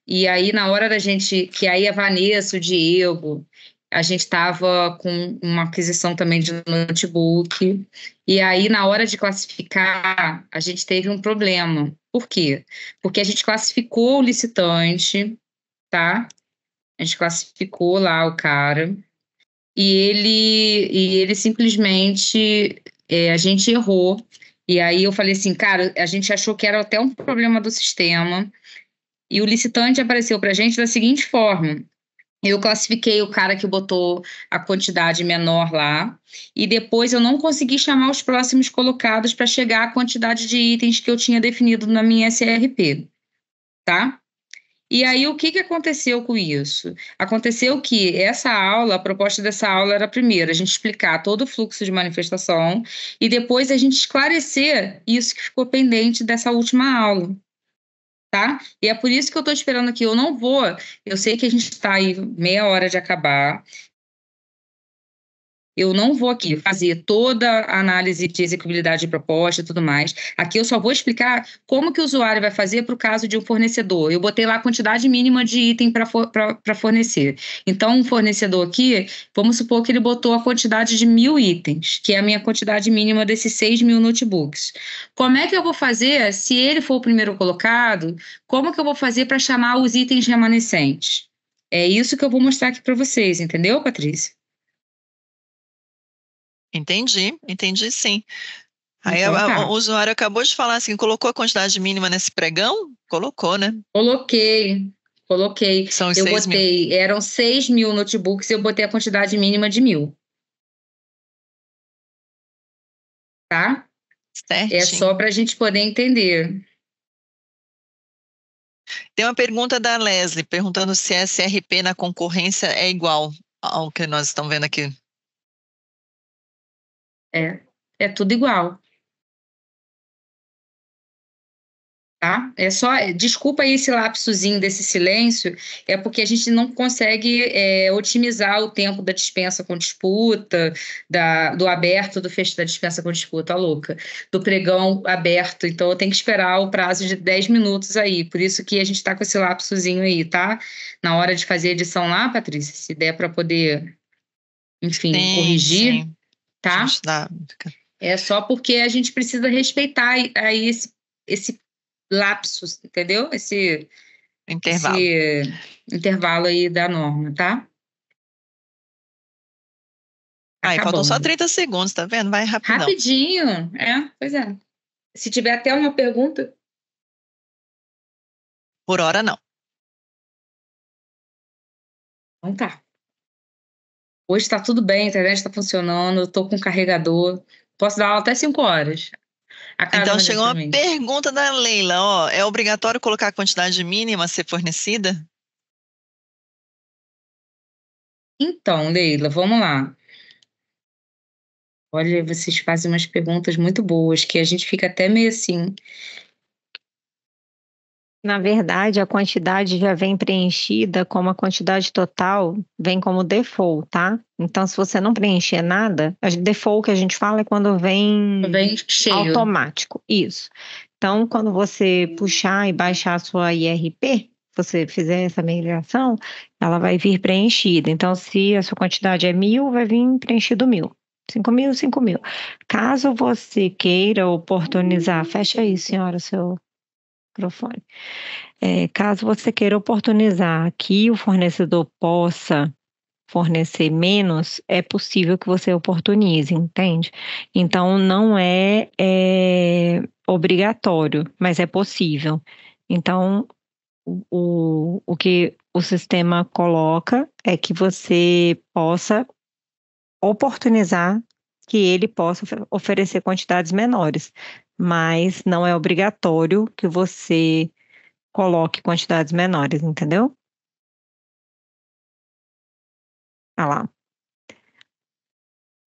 e aí na hora da gente, que aí a Vanessa, o Diego, a gente estava com uma aquisição também de notebook. E aí, na hora de classificar, a gente teve um problema. Por quê? Porque a gente classificou o licitante, tá? A gente classificou lá o cara e ele, e ele simplesmente é, a gente errou. E aí eu falei assim, cara, a gente achou que era até um problema do sistema. E o licitante apareceu para a gente da seguinte forma: eu classifiquei o cara que botou a quantidade menor lá e depois eu não consegui chamar os próximos colocados para chegar à quantidade de itens que eu tinha definido na minha SRP, tá? E aí o que, que aconteceu com isso? Aconteceu que essa aula, a proposta dessa aula era primeiro a gente explicar todo o fluxo de manifestação e depois a gente esclarecer isso que ficou pendente dessa última aula tá? E é por isso que eu estou esperando aqui. Eu não vou. Eu sei que a gente está aí meia hora de acabar. Eu não vou aqui uhum. fazer toda a análise de execuibilidade de proposta e tudo mais. Aqui eu só vou explicar como que o usuário vai fazer para o caso de um fornecedor. Eu botei lá a quantidade mínima de item para fornecer. Então, um fornecedor aqui, vamos supor que ele botou a quantidade de mil itens, que é a minha quantidade mínima desses 6 mil notebooks. Como é que eu vou fazer, se ele for o primeiro colocado, como que eu vou fazer para chamar os itens remanescentes? É isso que eu vou mostrar aqui para vocês,
entendeu, Patrícia? Entendi, entendi sim. Aí então, a, tá. o usuário acabou de falar assim, colocou a quantidade mínima nesse pregão? Colocou, né?
Coloquei, coloquei. São
eu botei,
mil. eram 6 mil notebooks,
e eu botei a quantidade mínima de mil.
Tá? Certo.
É só para a gente poder entender. Tem uma pergunta da Leslie perguntando se SRP na concorrência é igual ao que nós estamos vendo aqui é, é tudo
igual. Tá? É só, desculpa
esse lapsozinho desse silêncio, é porque a gente não consegue é, otimizar o tempo da dispensa com disputa, da, do aberto do fecho da dispensa com disputa, tá louca, do pregão aberto, então eu tenho que esperar o prazo de 10 minutos aí, por isso que a gente está com esse lapsozinho aí, tá? Na hora de fazer a edição lá, Patrícia, se der para poder, enfim, sim, corrigir. Sim tá? É só porque a gente precisa respeitar aí esse, esse lapso, entendeu? Esse intervalo. esse intervalo aí da norma, tá?
tá aí faltam só 30
segundos, tá vendo? Vai rapidão. Rapidinho,
é, pois é. Se tiver até uma pergunta. Por hora, não. Então tá.
Hoje está tudo bem, a internet está funcionando, estou com carregador, posso dar aula até 5
horas. Então é chegou uma pergunta da Leila, ó, é obrigatório colocar a quantidade mínima a ser fornecida?
Então, Leila, vamos lá. Olha, vocês fazem umas perguntas muito boas que a gente fica até meio assim. Na
verdade, a quantidade já vem preenchida como a quantidade total, vem como default, tá? Então, se você não preencher nada, a default que a gente fala é quando vem, vem cheio. automático. Isso. Então, quando você puxar e baixar a sua IRP, você fizer essa migração, ela vai vir preenchida. Então, se a sua quantidade é mil, vai vir preenchido mil. 5 mil, 5 mil. Caso você queira oportunizar, fecha aí, senhora, seu microfone. É, caso você queira oportunizar que o fornecedor possa fornecer menos, é possível que você oportunize, entende? Então, não é, é obrigatório, mas é possível. Então, o, o que o sistema coloca é que você possa oportunizar que ele possa oferecer quantidades menores mas não é obrigatório que você coloque quantidades menores, entendeu?
Ah lá.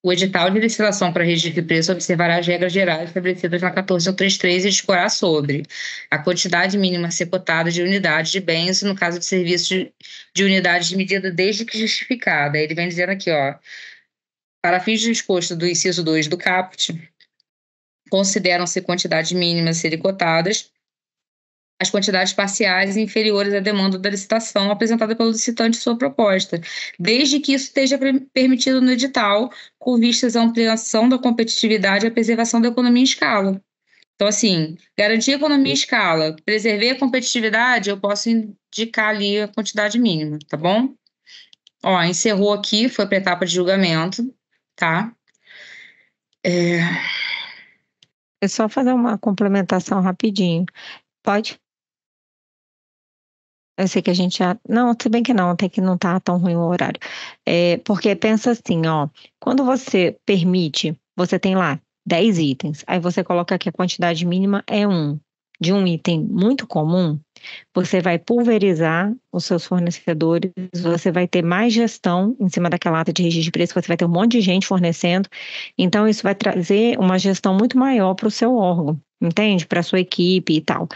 O edital de licitação para registro de preço observará as regras gerais estabelecidas na 14133 e disporá sobre a quantidade mínima a ser cotada de unidades de bens, no caso de serviços de, de unidades de medida desde que justificada. Ele vem dizendo aqui, ó, para fins disposto do inciso 2 do caput, consideram-se quantidades mínimas serem cotadas as quantidades parciais inferiores à demanda da licitação apresentada pelo licitante sua proposta, desde que isso esteja permitido no edital, com vistas à ampliação da competitividade e à preservação da economia em escala. Então, assim, garantir economia em escala, preservar a competitividade, eu posso indicar ali a quantidade mínima, tá bom? Ó, encerrou aqui, foi para a etapa de julgamento, tá? É... É só
fazer uma complementação rapidinho. Pode? Eu sei que a gente já. Não, se bem que não, até que não está tão ruim o horário. É, porque pensa assim, ó. Quando você permite, você tem lá 10 itens. Aí você coloca que a quantidade mínima é 1 de um item muito comum, você vai pulverizar os seus fornecedores, você vai ter mais gestão em cima daquela ata de registro de preço, você vai ter um monte de gente fornecendo. Então, isso vai trazer uma gestão muito maior para o seu órgão, entende? Para a sua equipe e tal.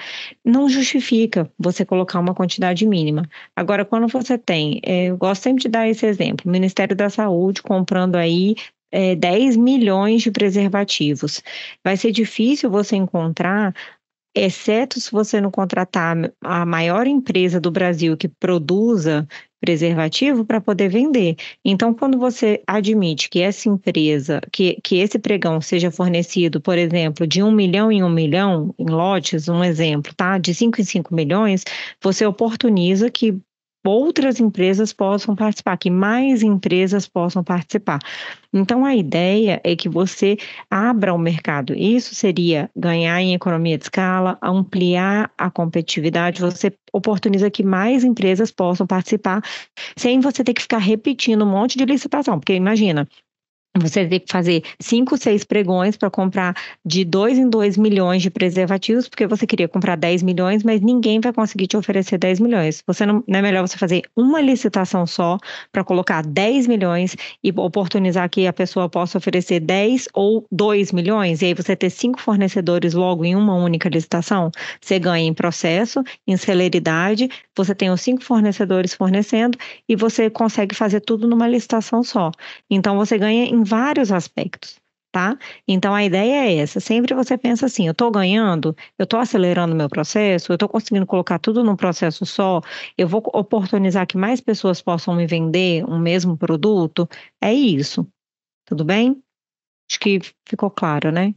Não justifica você colocar uma quantidade mínima. Agora, quando você tem, é, eu gosto sempre de dar esse exemplo, o Ministério da Saúde comprando aí é, 10 milhões de preservativos. Vai ser difícil você encontrar exceto se você não contratar a maior empresa do Brasil que produza preservativo para poder vender. Então, quando você admite que essa empresa, que, que esse pregão seja fornecido, por exemplo, de um milhão em um milhão, em lotes, um exemplo, tá? De cinco em cinco milhões, você oportuniza que outras empresas possam participar, que mais empresas possam participar. Então, a ideia é que você abra o mercado. Isso seria ganhar em economia de escala, ampliar a competitividade, você oportuniza que mais empresas possam participar, sem você ter que ficar repetindo um monte de licitação. Porque imagina, você tem que fazer cinco, seis pregões para comprar de dois em dois milhões de preservativos, porque você queria comprar 10 milhões, mas ninguém vai conseguir te oferecer 10 milhões. Você não, não é melhor você fazer uma licitação só para colocar 10 milhões e oportunizar que a pessoa possa oferecer 10 ou 2 milhões, e aí você ter cinco fornecedores logo em uma única licitação? Você ganha em processo, em celeridade, você tem os cinco fornecedores fornecendo e você consegue fazer tudo numa licitação só. Então você ganha em em vários aspectos tá? Então a ideia é essa. Sempre você pensa assim: eu estou ganhando, eu estou acelerando meu processo, eu estou conseguindo colocar tudo num processo só, eu vou oportunizar que mais pessoas possam me vender um mesmo produto. É isso. Tudo bem? Acho que ficou claro, né?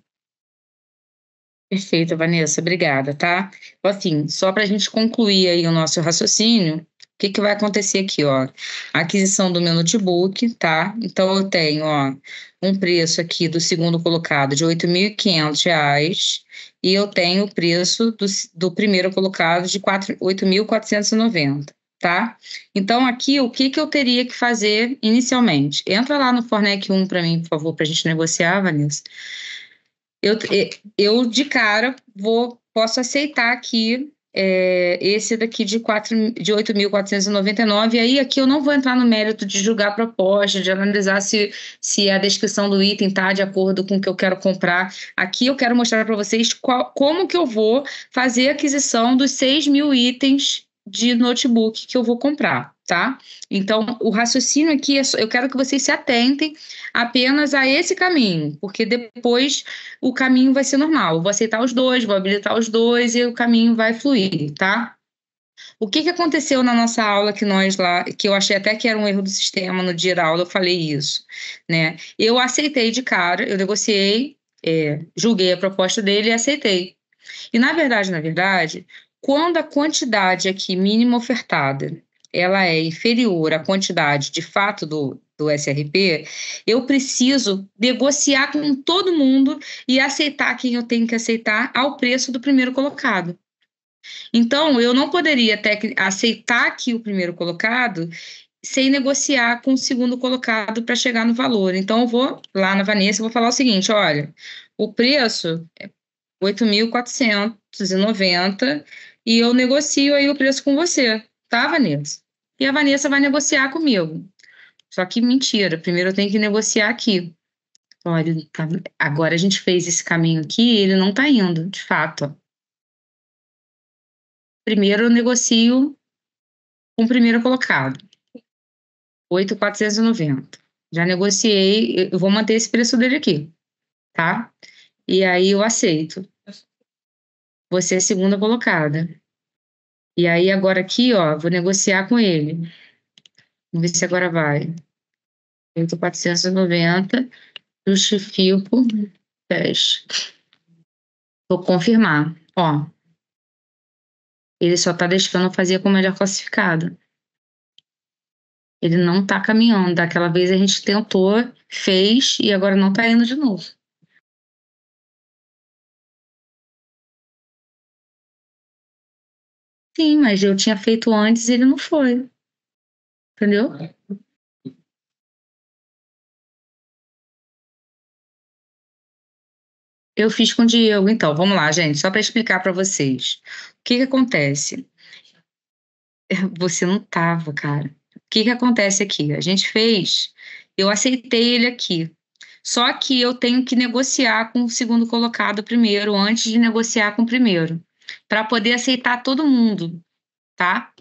Perfeito, Vanessa, obrigada, tá? Assim, só para a gente concluir aí o nosso raciocínio, o que, que vai acontecer aqui, ó? Aquisição do meu notebook, tá? Então, eu tenho, ó, um preço aqui do segundo colocado de R$ 8.500 e eu tenho o preço do, do primeiro colocado de R$ 8.490 tá? Então, aqui, o que, que eu teria que fazer inicialmente? Entra lá no Fornec 1 para mim, por favor, para a gente negociar, Vanessa. Eu, eu, de cara, vou, posso aceitar aqui é, esse é daqui de, 4, de 8.499. E aí aqui eu não vou entrar no mérito de julgar a proposta, de analisar se, se é a descrição do item está de acordo com o que eu quero comprar. Aqui eu quero mostrar para vocês qual, como que eu vou fazer a aquisição dos 6 mil itens de notebook que eu vou comprar tá? Então, o raciocínio aqui, é só, eu quero que vocês se atentem apenas a esse caminho, porque depois o caminho vai ser normal. Eu vou aceitar os dois, vou habilitar os dois e o caminho vai fluir, tá? O que, que aconteceu na nossa aula que nós lá, que eu achei até que era um erro do sistema no dia da aula, eu falei isso, né? Eu aceitei de cara, eu negociei, é, julguei a proposta dele e aceitei. E na verdade, na verdade, quando a quantidade aqui mínima ofertada ela é inferior à quantidade de fato do, do SRP, eu preciso negociar com todo mundo e aceitar quem eu tenho que aceitar ao preço do primeiro colocado. Então, eu não poderia aceitar aqui o primeiro colocado sem negociar com o segundo colocado para chegar no valor. Então, eu vou lá na Vanessa e vou falar o seguinte: olha, o preço é 8.490 e eu negocio aí o preço com você, tá, Vanessa? e a Vanessa vai negociar comigo. Só que mentira, primeiro eu tenho que negociar aqui. Olha, tá, agora a gente fez esse caminho aqui e ele não está indo, de fato. Primeiro eu negocio com o primeiro colocado. 8,490. Já negociei, eu vou manter esse preço dele aqui, tá? E aí eu aceito. Você é segunda colocada. E aí agora aqui, ó, vou negociar com ele. Vamos ver se agora vai. 490, justifico 10.
Vou confirmar, ó. Ele só tá deixando
fazer com o melhor classificado. Ele não tá caminhando. Daquela vez a gente tentou, fez e agora não tá indo de novo.
Sim, mas eu tinha feito antes e ele não foi. Entendeu? Eu
fiz com o Diego. Então, vamos lá, gente, só para explicar para vocês. O que, que acontece? Você não tava, cara. O que, que acontece aqui? A gente fez, eu aceitei ele aqui. Só que eu tenho que negociar com o segundo colocado primeiro, antes de negociar com o primeiro para poder aceitar todo mundo, tá?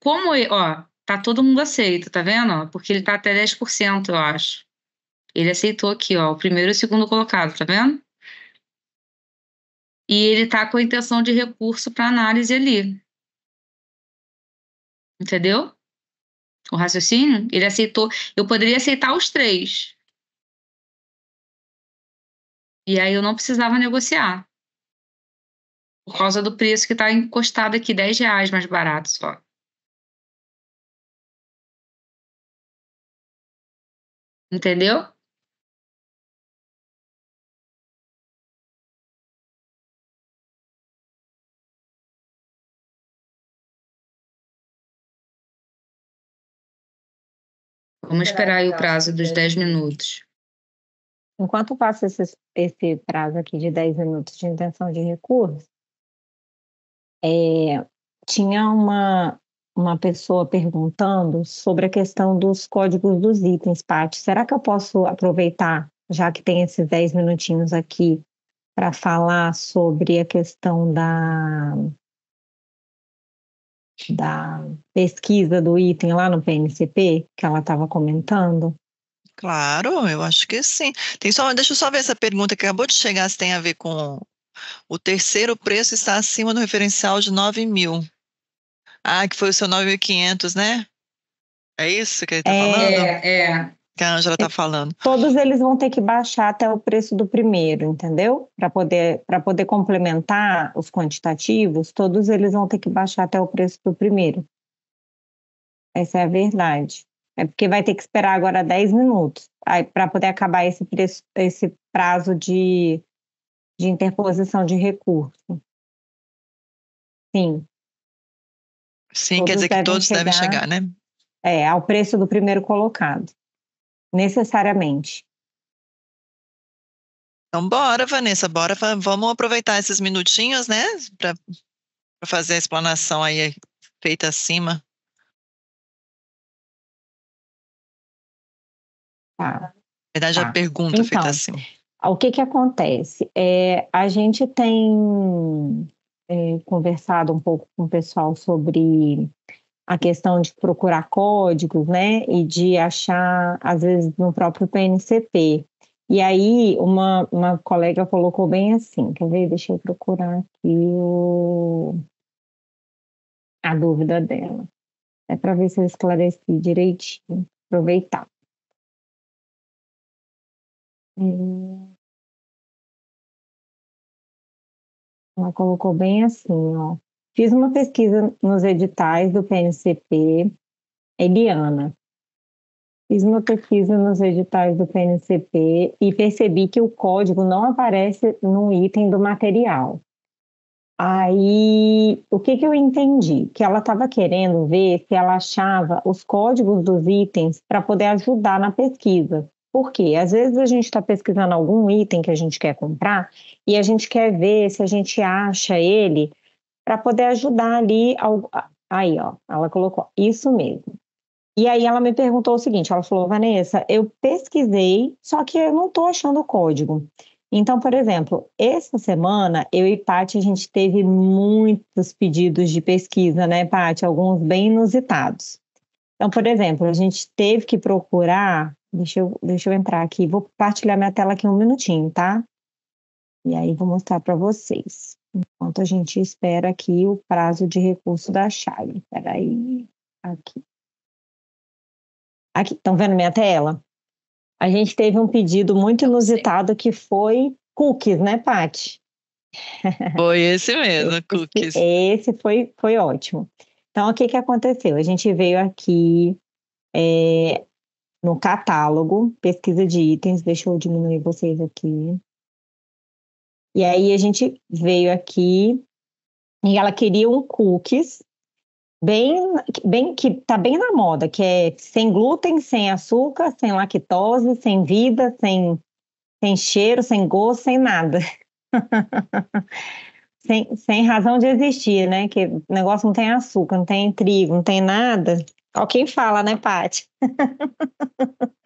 Como, ó, tá todo mundo aceito, tá vendo? Porque ele tá até 10%, eu acho. Ele aceitou aqui, ó, o primeiro e o segundo colocado, tá vendo? E ele tá com a intenção de recurso para análise ali.
Entendeu? O raciocínio, ele aceitou. Eu poderia aceitar os três. E aí eu não precisava negociar por causa do preço que está encostado aqui, 10 reais mais barato só. Entendeu?
Vamos esperar aí o
prazo dos 10 minutos. Enquanto passa esse, esse prazo aqui de
10 minutos de intenção de recurso, é, tinha uma, uma pessoa perguntando sobre a questão dos códigos dos itens, Paty. Será que eu posso aproveitar, já que tem esses 10 minutinhos aqui, para falar sobre a questão da, da pesquisa do item lá no PNCP, que ela estava comentando?
Claro, eu acho que sim. Tem só, deixa eu só ver essa pergunta que acabou de chegar se tem a ver com, o terceiro preço está acima do referencial de 9 mil. Ah, que foi o seu 9.500, né? É isso que ele está é, falando? É, é. Que a Angela está falando.
Todos eles vão ter que baixar até o preço do primeiro, entendeu? Para poder, poder complementar os quantitativos, todos eles vão ter que baixar até o preço do primeiro. Essa é a verdade. É porque vai ter que esperar agora 10 minutos para poder acabar esse, preço, esse prazo de
de interposição de recurso. Sim.
Sim, todos quer dizer que todos chegar, devem chegar, né? É, ao preço do primeiro colocado. Necessariamente.
Então, bora, Vanessa, bora, vamos aproveitar esses minutinhos, né, para fazer a explanação aí feita acima.
Tá. Na verdade, a tá. pergunta feita então, acima.
O que, que acontece? É,
a gente tem é, conversado um pouco com o pessoal sobre a questão de procurar códigos, né? E de achar, às vezes, no próprio PNCP. E aí, uma, uma colega colocou bem assim, quer ver? Deixa eu procurar aqui o... a
dúvida dela. É para ver se eu esclareci direitinho, aproveitar. Ela colocou bem assim, ó. Fiz uma pesquisa nos
editais do PNCP, Eliana. Fiz uma pesquisa nos editais do PNCP e percebi que o código não aparece no item do material. Aí, o que, que eu entendi? Que ela estava querendo ver se ela achava os códigos dos itens para poder ajudar na pesquisa. Porque às vezes a gente está pesquisando algum item que a gente quer comprar e a gente quer ver se a gente acha ele para poder ajudar ali. Ao... Aí, ó, ela colocou isso mesmo. E aí ela me perguntou o seguinte: ela falou, Vanessa, eu pesquisei, só que eu não estou achando o código. Então, por exemplo, essa semana eu e Paty a gente teve muitos pedidos de pesquisa, né, Paty? Alguns bem inusitados. Então, por exemplo, a gente teve que procurar Deixa eu, deixa eu entrar aqui. Vou compartilhar minha tela aqui um minutinho, tá? E aí vou mostrar para vocês. Enquanto a gente espera aqui o prazo de recurso da chave. Espera aí. Aqui. Aqui, estão vendo minha tela? A gente teve um pedido muito inusitado que foi cookies, né, Paty? Foi esse mesmo, esse, cookies. Esse foi, foi ótimo. Então, o que, que aconteceu? A gente veio aqui, é, no catálogo, pesquisa de itens, deixa eu diminuir vocês aqui. E aí a gente veio aqui e ela queria um cookies bem, bem que tá bem na moda, que é sem glúten, sem açúcar, sem lactose, sem vida, sem sem cheiro, sem gosto, sem nada. sem, sem razão de existir, né? Que o negócio não tem açúcar, não tem trigo, não tem nada. Ó quem fala, né, Paty?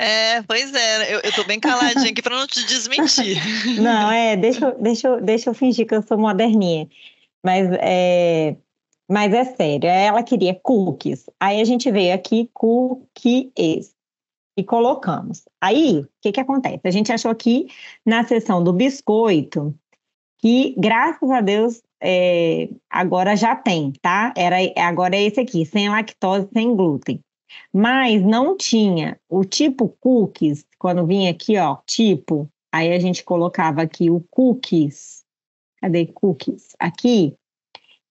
É, pois é, eu, eu tô bem caladinha aqui para não te desmentir.
Não, é, deixa, deixa, deixa eu fingir que eu sou moderninha. Mas é, mas é sério, é, ela queria cookies. Aí a gente veio aqui, cookies, e colocamos. Aí, o que, que acontece? A gente achou aqui na seção do biscoito que graças a Deus é, agora já tem, tá? Era, agora é esse aqui, sem lactose, sem glúten. Mas não tinha o tipo cookies, quando vinha aqui, ó, tipo, aí a gente colocava aqui o cookies. Cadê cookies? Aqui.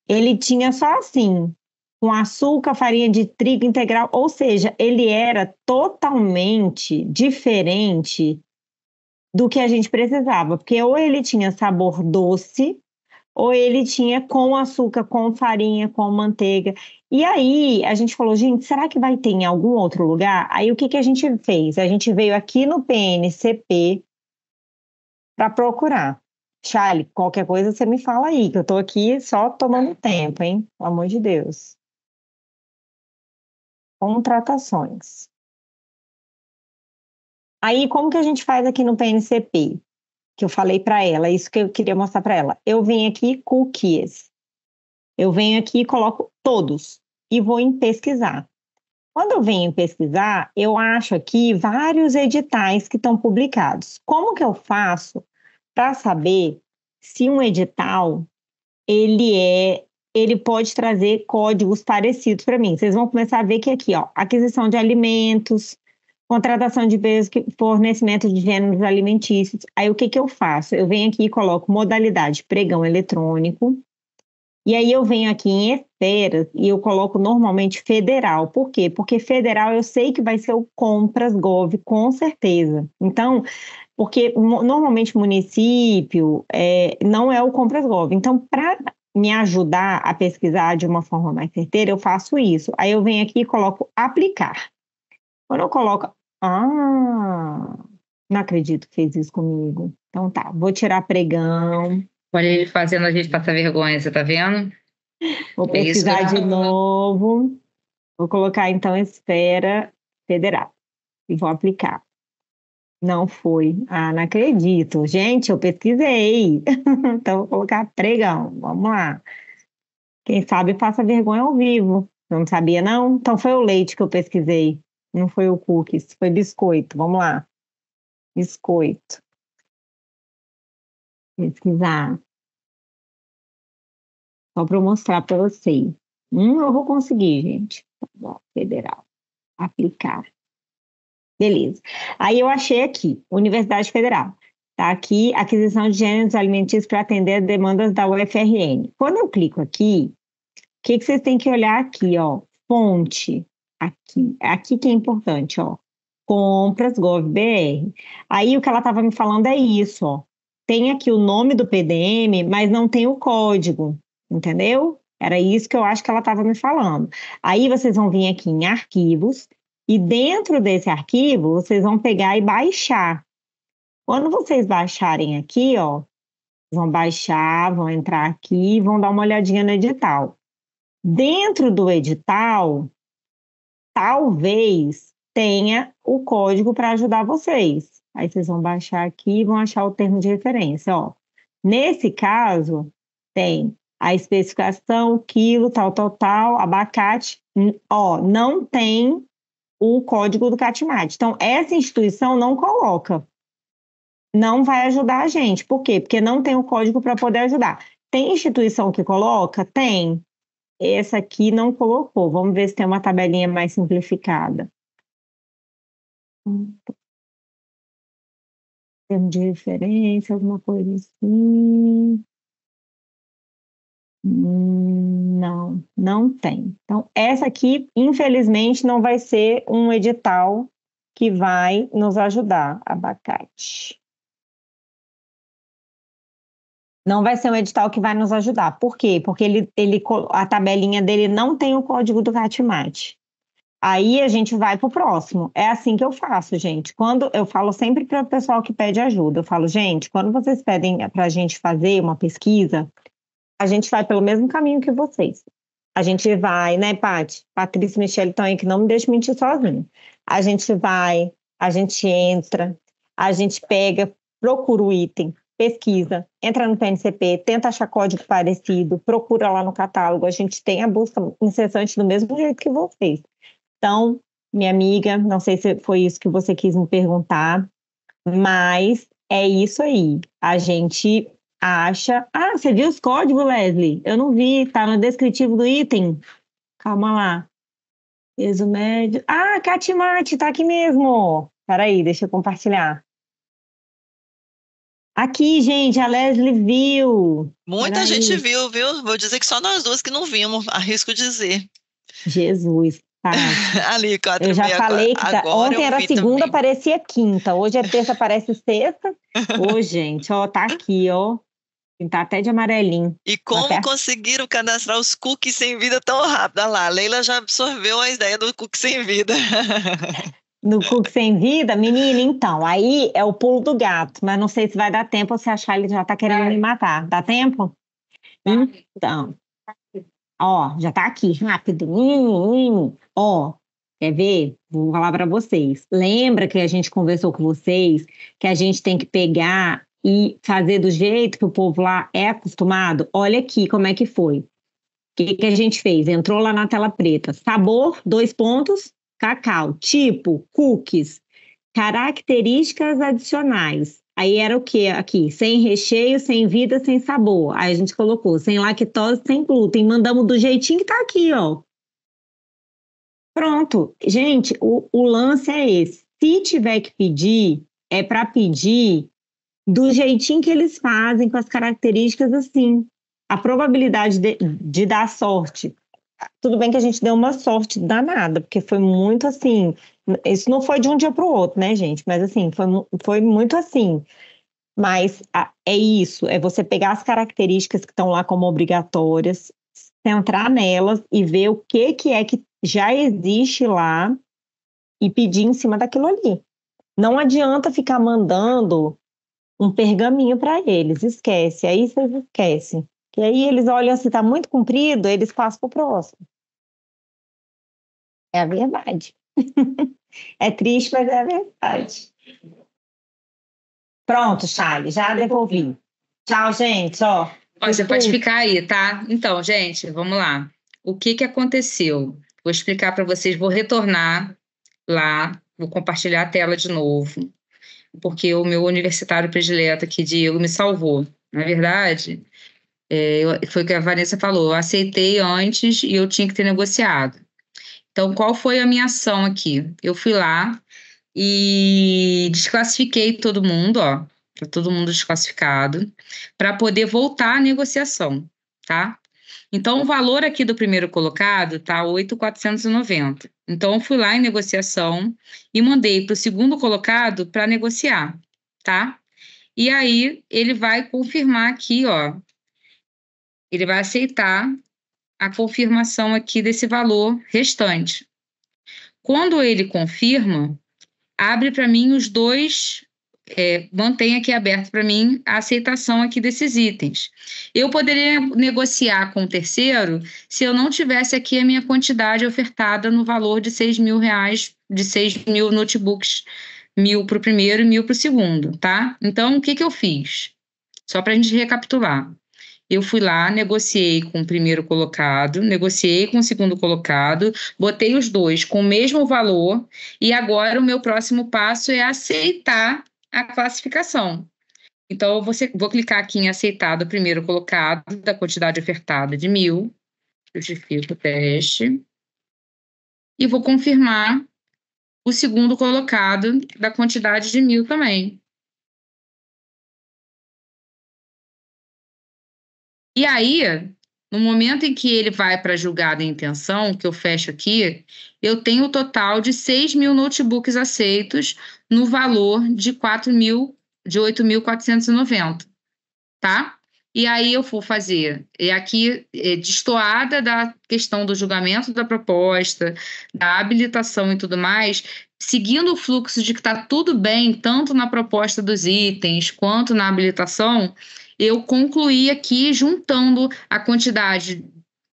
Ele tinha só assim, com açúcar, farinha de trigo integral, ou seja, ele era totalmente diferente do que a gente precisava, porque ou ele tinha sabor doce, ou ele tinha com açúcar, com farinha, com manteiga. E aí a gente falou, gente, será que vai ter em algum outro lugar? Aí o que, que a gente fez? A gente veio aqui no PNCP para procurar. Charlie,
qualquer coisa você me fala aí, que eu estou aqui só tomando tempo, hein? Pelo amor de Deus. Contratações. Aí, como que a gente faz aqui no PNCP? Que eu falei para ela, isso que eu queria
mostrar para ela. Eu venho aqui cookies. Eu venho aqui e coloco todos e vou em pesquisar. Quando eu venho pesquisar, eu acho aqui vários editais que estão publicados. Como que eu faço para saber se um edital ele é ele pode trazer códigos parecidos para mim. Vocês vão começar a ver que aqui, ó, aquisição de alimentos, contratação de peso, fornecimento de gêneros alimentícios. Aí o que, que eu faço? Eu venho aqui e coloco modalidade pregão eletrônico, e aí eu venho aqui em esteras e eu coloco normalmente federal. Por quê? Porque federal eu sei que vai ser o compras gov, com certeza. Então, porque normalmente município é, não é o compras gov. Então, para me ajudar a pesquisar de uma forma mais certeira, eu faço isso. Aí eu venho aqui e coloco aplicar. Quando eu coloco ah, não acredito que fez isso comigo. Então tá, vou tirar pregão.
Olha ele fazendo a gente passar vergonha, você tá vendo?
Vou é pesquisar é de novo. Vou colocar então esfera federal e vou aplicar. Não foi. Ah, não acredito. Gente, eu pesquisei. então vou colocar pregão. Vamos lá. Quem sabe passa vergonha ao vivo. não sabia, não? Então foi o leite que eu pesquisei. Não foi o cookies, foi biscoito.
Vamos lá. Biscoito. Pesquisar. Só para eu mostrar para vocês. Hum, eu vou conseguir, gente. Tá federal. Aplicar. Beleza.
Aí eu achei aqui, Universidade Federal. Tá aqui, aquisição de gêneros alimentícios para atender demandas da UFRN. Quando eu clico aqui, o que, que vocês têm que olhar aqui, ó? Fonte aqui, aqui que é importante, ó. Compras gov.br. Aí o que ela estava me falando é isso, ó. Tem aqui o nome do PDM, mas não tem o código, entendeu? Era isso que eu acho que ela estava me falando. Aí vocês vão vir aqui em arquivos e dentro desse arquivo vocês vão pegar e baixar. Quando vocês baixarem aqui, ó, vão baixar, vão entrar aqui e vão dar uma olhadinha no edital. Dentro do edital, talvez tenha o código para ajudar vocês. Aí vocês vão baixar aqui e vão achar o termo de referência. Ó. Nesse caso, tem a especificação, quilo, tal, tal, tal, abacate. Ó, não tem o código do CATMAT. Então, essa instituição não coloca. Não vai ajudar a gente. Por quê? Porque não tem o código para poder ajudar. Tem instituição que coloca? Tem essa aqui não colocou. Vamos ver se tem uma tabelinha mais simplificada.
Termo de referência, alguma coisa assim. Hum, não, não tem. Então,
essa aqui, infelizmente, não vai ser um edital que vai nos ajudar, abacate. não vai ser um edital que vai nos ajudar. Por quê? Porque ele, ele, a tabelinha dele não tem o código do Gatmate. Aí a gente vai para o próximo. É assim que eu faço, gente. Quando eu falo sempre para o pessoal que pede ajuda, eu falo, gente, quando vocês pedem para a gente fazer uma pesquisa, a gente vai pelo mesmo caminho que vocês. A gente vai, né, Paty? Patrícia e Michelle estão aí que não me deixe mentir sozinho. A gente vai, a gente entra, a gente pega, procura o item, pesquisa, entra no PNCP, tenta achar código parecido, procura lá no catálogo. A gente tem a busca incessante do mesmo jeito que vocês. Então, minha amiga, não sei se foi isso que você quis me perguntar, mas é isso aí. A gente acha. Ah, você viu os códigos, Leslie? Eu não vi, tá no descritivo do item. Calma lá. Peso médio. Ah, Catimate, tá aqui mesmo. Peraí, deixa eu compartilhar. Aqui, gente, a Leslie viu. Muita Era gente
viu, viu? Vou dizer que só nós duas que não vimos, arrisco dizer.
Jesus. Tá.
Ali, quatro Eu já meia, falei que tá. ontem era segunda,
também. parecia quinta. Hoje é terça, parece sexta. Ô, oh, gente, ó, tá aqui, ó. Tá até de amarelinho.
E tá como até... conseguiram cadastrar os cookies sem vida tão rápido? Olha lá, a Leila já absorveu a ideia do cookie sem vida.
No Cook Sem Vida? Menina, então, aí é o pulo do gato, mas não sei se vai dar tempo ou se achar ele já tá querendo me é. matar. Dá tempo? Então. Ó, já tá aqui, rápido. Hum, hum. Ó, quer ver? Vou falar para vocês. Lembra que a gente conversou com vocês que a gente tem que pegar e fazer do jeito que o povo lá é acostumado? Olha aqui como é que foi. O que, que a gente fez? Entrou lá na tela preta. Sabor, dois pontos cacau, tipo, cookies, características adicionais. Aí era o que aqui? Sem recheio, sem vida, sem sabor. Aí a gente colocou sem lactose, sem glúten. Mandamos do jeitinho que tá aqui, ó. Pronto. Gente, o, o lance é esse. Se tiver que pedir, é para pedir do jeitinho que eles fazem, com as características assim. A probabilidade de, de dar sorte tudo bem que a gente deu uma sorte danada, porque foi muito assim. Isso não foi de um dia para o outro, né, gente? Mas assim, foi, foi muito assim. Mas é isso, é você pegar as características que estão lá como obrigatórias, centrar nelas e ver o que, que é que já existe lá e pedir em cima daquilo ali. Não adianta ficar mandando um pergaminho para eles, esquece, aí vocês esquecem. E aí eles olham se assim, está muito comprido, eles passam para o próximo.
É a verdade. é triste, mas é a verdade.
Pronto, Charles, já devolvi. Tchau, gente. Ó, Ó você pode ficar aí, tá? Então, gente, vamos lá. O que, que aconteceu? Vou explicar para vocês, vou retornar lá, vou compartilhar a tela de novo, porque o meu universitário predileto aqui, Diego, me salvou. Na é verdade, é, eu, foi o que a Vanessa falou, eu aceitei antes e eu tinha que ter negociado. Então, qual foi a minha ação aqui? Eu fui lá e desclassifiquei todo mundo, ó, para tá todo mundo desclassificado, para poder voltar à negociação, tá? Então, o valor aqui do primeiro colocado tá 8,490. Então, eu fui lá em negociação e mandei para o segundo colocado para negociar, tá? E aí, ele vai confirmar aqui, ó, ele vai aceitar a confirmação aqui desse valor restante. Quando ele confirma, abre para mim os dois, é, mantém aqui aberto para mim a aceitação aqui desses itens. Eu poderia negociar com o terceiro se eu não tivesse aqui a minha quantidade ofertada no valor de 6 mil reais, de 6 mil notebooks, mil para o primeiro e mil para o segundo, tá? Então, o que, que eu fiz? Só para a gente recapitular. Eu fui lá, negociei com o primeiro colocado, negociei com o segundo colocado, botei os dois com o mesmo valor e agora o meu próximo passo é aceitar a classificação. Então, eu vou, vou clicar aqui em aceitar do primeiro colocado, da quantidade ofertada de mil, justifico o teste, e vou confirmar o segundo colocado da
quantidade de mil também.
E aí, no momento em que ele vai para julgado em intenção, que eu fecho aqui, eu tenho o um total de 6 mil notebooks aceitos no valor de 4 mil, de 8.490, tá? E aí eu vou fazer, e é aqui é, destoada da questão do julgamento da proposta, da habilitação e tudo mais, seguindo o fluxo de que está tudo bem, tanto na proposta dos itens quanto na habilitação, eu concluí aqui juntando a quantidade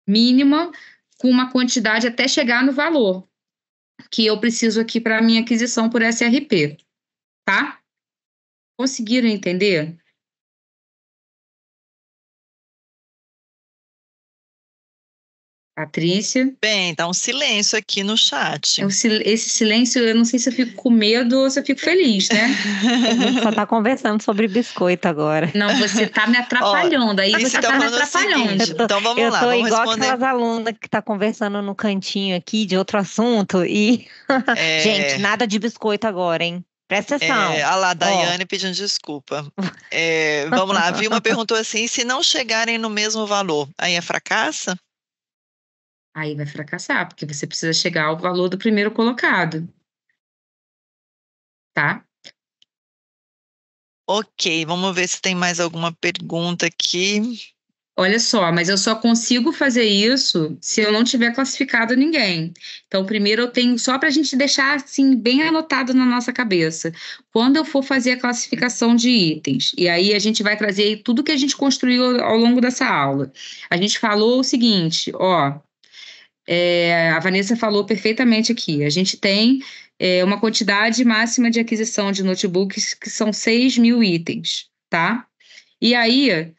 mínima com uma quantidade até chegar no valor que eu preciso aqui para minha aquisição por SRP,
tá? Conseguiram entender?
Patrícia. Bem, dá tá um silêncio aqui no chat.
É esse silêncio, eu não sei se eu fico com medo ou se eu fico feliz, né? só
tá conversando sobre biscoito agora. Não, você tá me atrapalhando. Ó, aí você tá então me atrapalhando. tô, então vamos eu lá. Eu tô vamos igual responder. aquelas alunas que tá conversando no cantinho aqui de outro assunto e. É... gente, nada
de biscoito agora, hein? Presta é, atenção. É, a lá, Daiane oh. pedindo desculpa. É, vamos lá, a Vilma perguntou assim: se não chegarem no mesmo valor, aí é fracassa? aí vai fracassar,
porque você precisa chegar ao valor do primeiro colocado. Tá?
Ok, vamos ver se tem mais alguma pergunta
aqui. Olha só, mas eu só consigo fazer isso se eu não tiver classificado ninguém. Então, primeiro eu tenho, só para a gente deixar assim, bem anotado na nossa cabeça, quando eu for fazer a classificação de itens, e aí a gente vai trazer tudo que a gente construiu ao longo dessa aula. A gente falou o seguinte: ó, é, a Vanessa falou perfeitamente aqui. A gente tem é, uma quantidade máxima de aquisição de notebooks que são 6 mil itens, tá? E aí,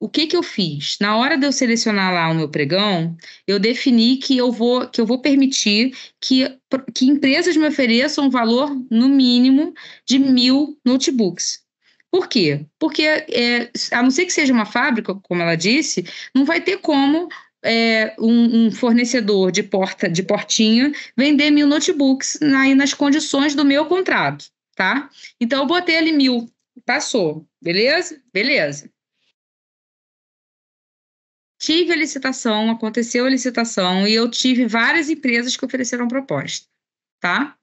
o que, que eu fiz? Na hora de eu selecionar lá o meu pregão, eu defini que eu vou, que eu vou permitir que, que empresas me ofereçam um valor, no mínimo, de mil notebooks. Por quê? Porque, é, a não ser que seja uma fábrica, como ela disse, não vai ter como é, um, um, fornecedor de porta de portinha vender mil notebooks aí nas condições do meu contrato, tá? Então eu botei ali mil, passou, beleza? Beleza. Tive a licitação, aconteceu a licitação e eu tive várias empresas que ofereceram proposta, tá?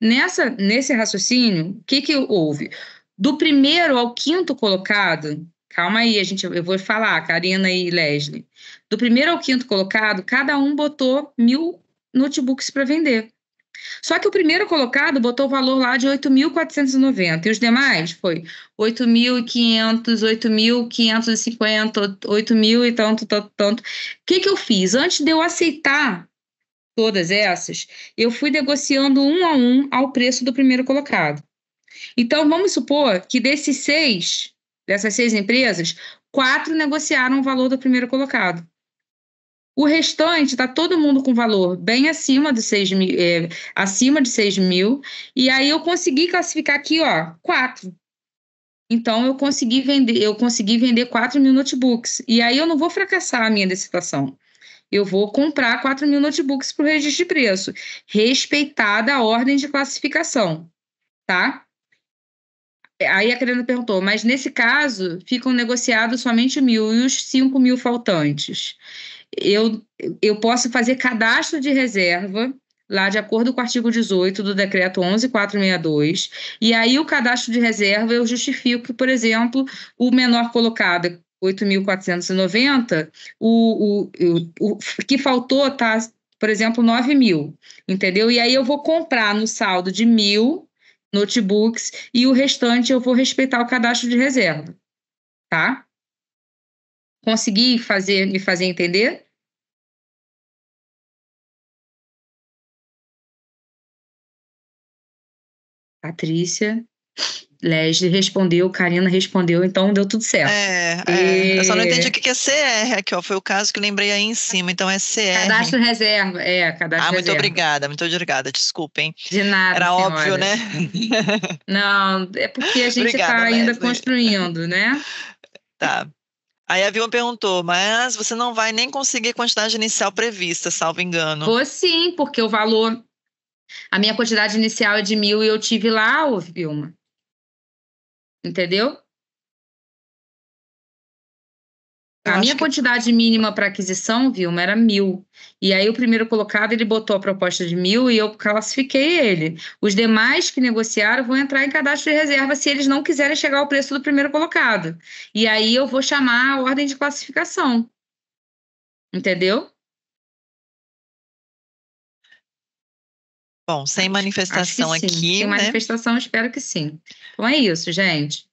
Nessa, nesse raciocínio, o que, que houve? Do primeiro ao quinto colocado, Calma aí, a gente, eu vou falar, Karina e Leslie. Do primeiro ao quinto colocado, cada um botou mil notebooks para vender. Só que o primeiro colocado botou o valor lá de 8.490 e os demais foi 8.500, 8.550, 8.000 e tanto, tanto, tanto. O que, que eu fiz? Antes de eu aceitar todas essas, eu fui negociando um a um ao preço do primeiro colocado. Então, vamos supor que desses seis, Dessas seis empresas, quatro negociaram o valor do primeiro colocado. O restante está todo mundo com valor bem acima de 6 mil, é, acima de 6 mil. E aí eu consegui classificar aqui, ó, quatro. Então eu consegui vender, eu consegui vender 4 mil notebooks. E aí eu não vou fracassar a minha licitação. Eu vou comprar 4 mil notebooks para o registro de preço, respeitada a ordem de classificação, tá? Aí a Karina perguntou, mas nesse caso ficam negociados somente mil e os cinco mil faltantes. Eu, eu posso fazer cadastro de reserva lá de acordo com o artigo 18 do decreto 11462, e aí o cadastro de reserva eu justifico que, por exemplo, o menor colocado 8.490, o, o, o, o que faltou tá, por exemplo, 9 mil, entendeu? E aí eu vou comprar no saldo de mil notebooks, e o restante eu vou respeitar o cadastro de reserva. Tá?
Consegui fazer, me fazer entender? Patrícia.
Leslie respondeu, Karina respondeu, então deu tudo
certo. É, e... é. eu
só não entendi o que é CR aqui, ó. Foi o caso que lembrei aí em cima, então é CR. Cadastro reserva, é, cadastro Ah, muito obrigada, muito obrigada, desculpem. De nada. Era senhora. óbvio, né?
Não, é porque a gente está ainda construindo,
né? Tá. Aí a Vilma perguntou, mas você não vai nem conseguir a quantidade inicial prevista, salvo engano. Vou
sim, porque o valor. A minha quantidade inicial é de mil e eu tive lá, ô
Vilma. Entendeu?
A minha quantidade mínima para aquisição, Vilma, era mil. E aí o primeiro colocado ele botou a proposta de mil e eu classifiquei ele. Os demais que negociaram vão entrar em cadastro de reserva se eles não quiserem chegar ao preço do primeiro colocado. E aí eu vou chamar a ordem de classificação. Entendeu? Bom, sem
manifestação acho, aqui. Sem né? manifestação,
espero que sim. Então é isso, gente.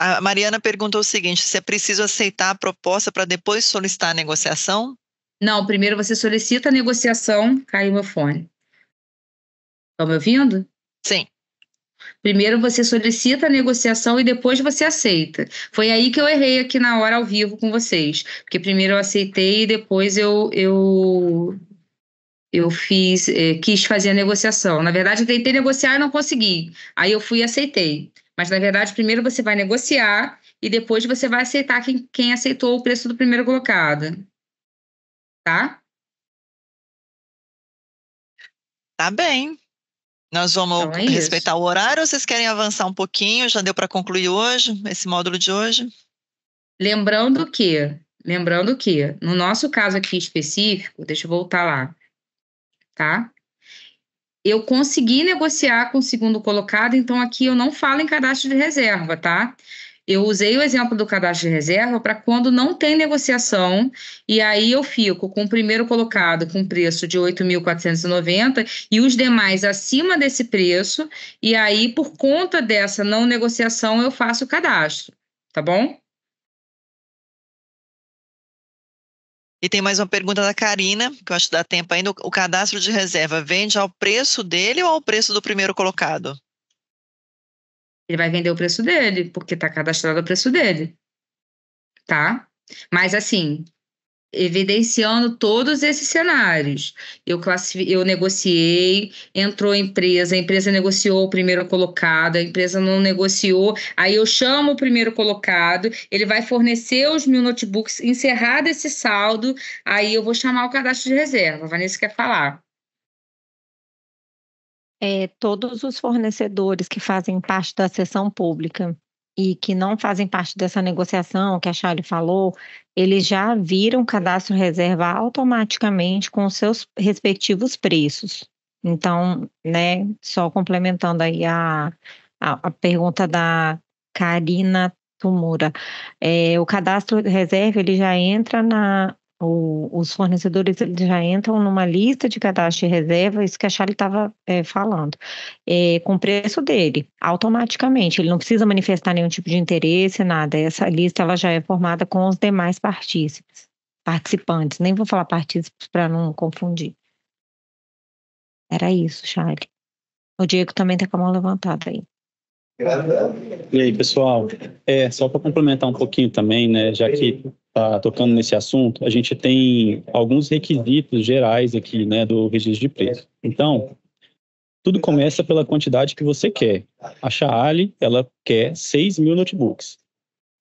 A Mariana perguntou o seguinte: se é preciso aceitar a proposta para depois solicitar a negociação?
Não, primeiro você solicita a negociação. Caiu meu fone.
Estão tá me ouvindo?
Sim. Primeiro você solicita a negociação e depois você aceita. Foi aí que eu errei aqui na hora ao vivo com vocês. Porque primeiro eu aceitei e depois eu, eu eu fiz, eh, quis fazer a negociação. Na verdade, eu tentei negociar e não consegui. Aí eu fui e aceitei. Mas, na verdade, primeiro você vai negociar e depois você vai aceitar quem, quem aceitou o preço do primeiro colocado. Tá?
Tá bem. Nós vamos então é respeitar isso. o horário ou vocês querem avançar um pouquinho? Já deu para concluir hoje, esse módulo de hoje?
Lembrando que, lembrando que, no nosso caso aqui específico, deixa eu voltar lá tá? Eu consegui negociar com o segundo colocado, então aqui eu não falo em cadastro de reserva, tá? Eu usei o exemplo do cadastro de reserva para quando não tem negociação, e aí eu fico com o primeiro colocado com preço de 8.490 e os demais acima desse preço, e aí por conta dessa não negociação eu faço o cadastro, tá bom?
E tem mais uma pergunta da Karina, que eu acho que dá tempo ainda. O cadastro de reserva vende ao preço dele ou ao preço do primeiro colocado?
Ele vai vender o preço dele, porque está cadastrado o preço dele. Tá? Mas assim, evidenciando todos esses cenários. Eu, eu negociei, entrou a empresa, a empresa negociou o primeiro colocado, a empresa não negociou, aí eu chamo o primeiro colocado, ele vai fornecer os mil notebooks, encerrado esse saldo, aí eu vou chamar o cadastro de reserva. A Vanessa quer falar. É, todos os
fornecedores que fazem parte da sessão pública e que não fazem parte dessa negociação que a Charlie falou, eles já viram cadastro reserva automaticamente com seus respectivos preços. Então, né, só complementando aí a, a, a pergunta da Karina Tumura, é, o cadastro reserva ele já entra na, o, os fornecedores já entram numa lista de cadastro e reserva, isso que a Charlie estava é, eh, falando, é, com o preço dele, automaticamente. Ele não precisa manifestar nenhum tipo de interesse, nada. Essa lista ela já é formada com os demais partícipes, participantes. Nem vou falar partícipes para não confundir. Era isso, Charlie. O Diego também está com a mão levantada aí.
E aí, pessoal, é, só para complementar um pouquinho também, né, já que ah, tocando nesse assunto, a gente tem alguns requisitos gerais aqui, né, do registro de preço. Então, tudo começa pela quantidade que você quer. A Chaale, ela quer 6 mil notebooks,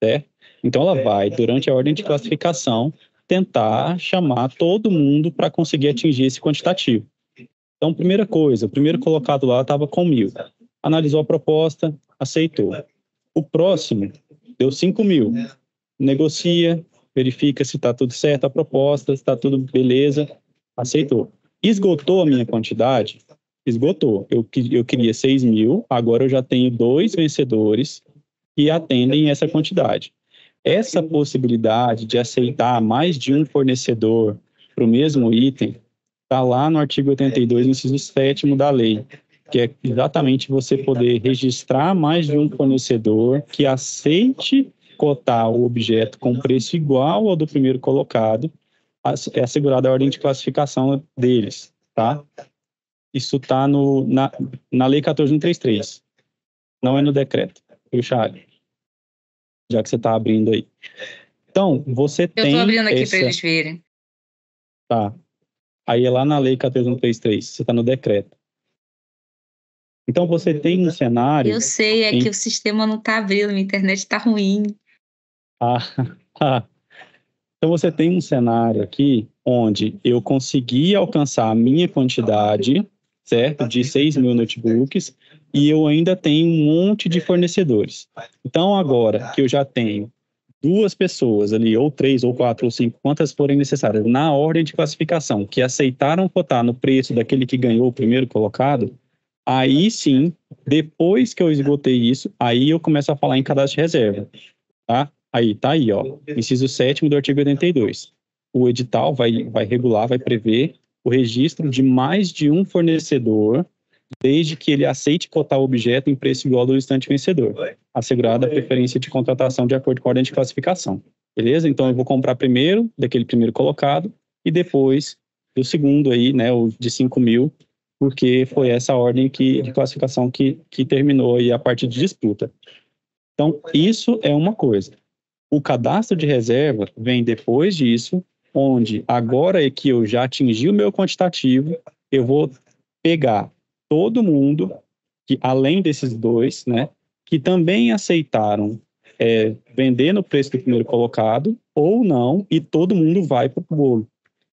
certo? Então, ela vai, durante a ordem de classificação, tentar chamar todo mundo para conseguir atingir esse quantitativo. Então, primeira coisa, o primeiro colocado lá estava com mil. Analisou a proposta, aceitou. O próximo deu 5 mil. Negocia, verifica se está tudo certo a proposta, se está tudo beleza, aceitou. Esgotou a minha quantidade? Esgotou. Eu, eu queria 6 mil, agora eu já tenho dois vencedores que atendem essa quantidade. Essa possibilidade de aceitar mais de um fornecedor para o mesmo item está lá no artigo 82, inciso 7 da lei, que é exatamente você poder registrar mais de um fornecedor que aceite cotar o objeto com preço igual ao do primeiro colocado, é assegurada a ordem de classificação deles, tá? Isso está na, na Lei 14.133, não é no decreto, O Charlie? Já que você está abrindo aí. Então, você Eu tem... Eu estou abrindo aqui para eles verem. Tá. Aí é lá na Lei 14.133, você está no decreto. Então você tem um cenário. Eu sei, é em... que o
sistema não está abrindo, minha internet está ruim.
Ah, ah. Então você tem um cenário aqui onde eu consegui alcançar a minha quantidade, certo? De 6 mil notebooks, e eu ainda tenho um monte de fornecedores. Então, agora que eu já tenho duas pessoas ali, ou três, ou quatro, ou cinco, quantas forem necessárias, na ordem de classificação, que aceitaram votar no preço daquele que ganhou o primeiro colocado, aí sim, depois que eu esgotei isso, aí eu começo a falar em cadastro de reserva, tá? Aí, tá aí, ó. Inciso 7 do artigo 82. O edital vai, vai regular, vai prever o registro de mais de um fornecedor, desde que ele aceite cotar o objeto em preço igual ao do instante vencedor, assegurada a preferência de contratação de acordo com a ordem de classificação. Beleza? Então eu vou comprar primeiro daquele primeiro colocado e depois do segundo aí, né, o de 5 mil, porque foi essa ordem que, de classificação que, que terminou aí a parte de disputa. Então, isso é uma coisa. O cadastro de reserva vem depois disso, onde agora é que eu já atingi o meu quantitativo, eu vou pegar todo mundo que além desses dois, né, que também aceitaram é, vender no preço do primeiro colocado ou não, e todo mundo vai para o bolo.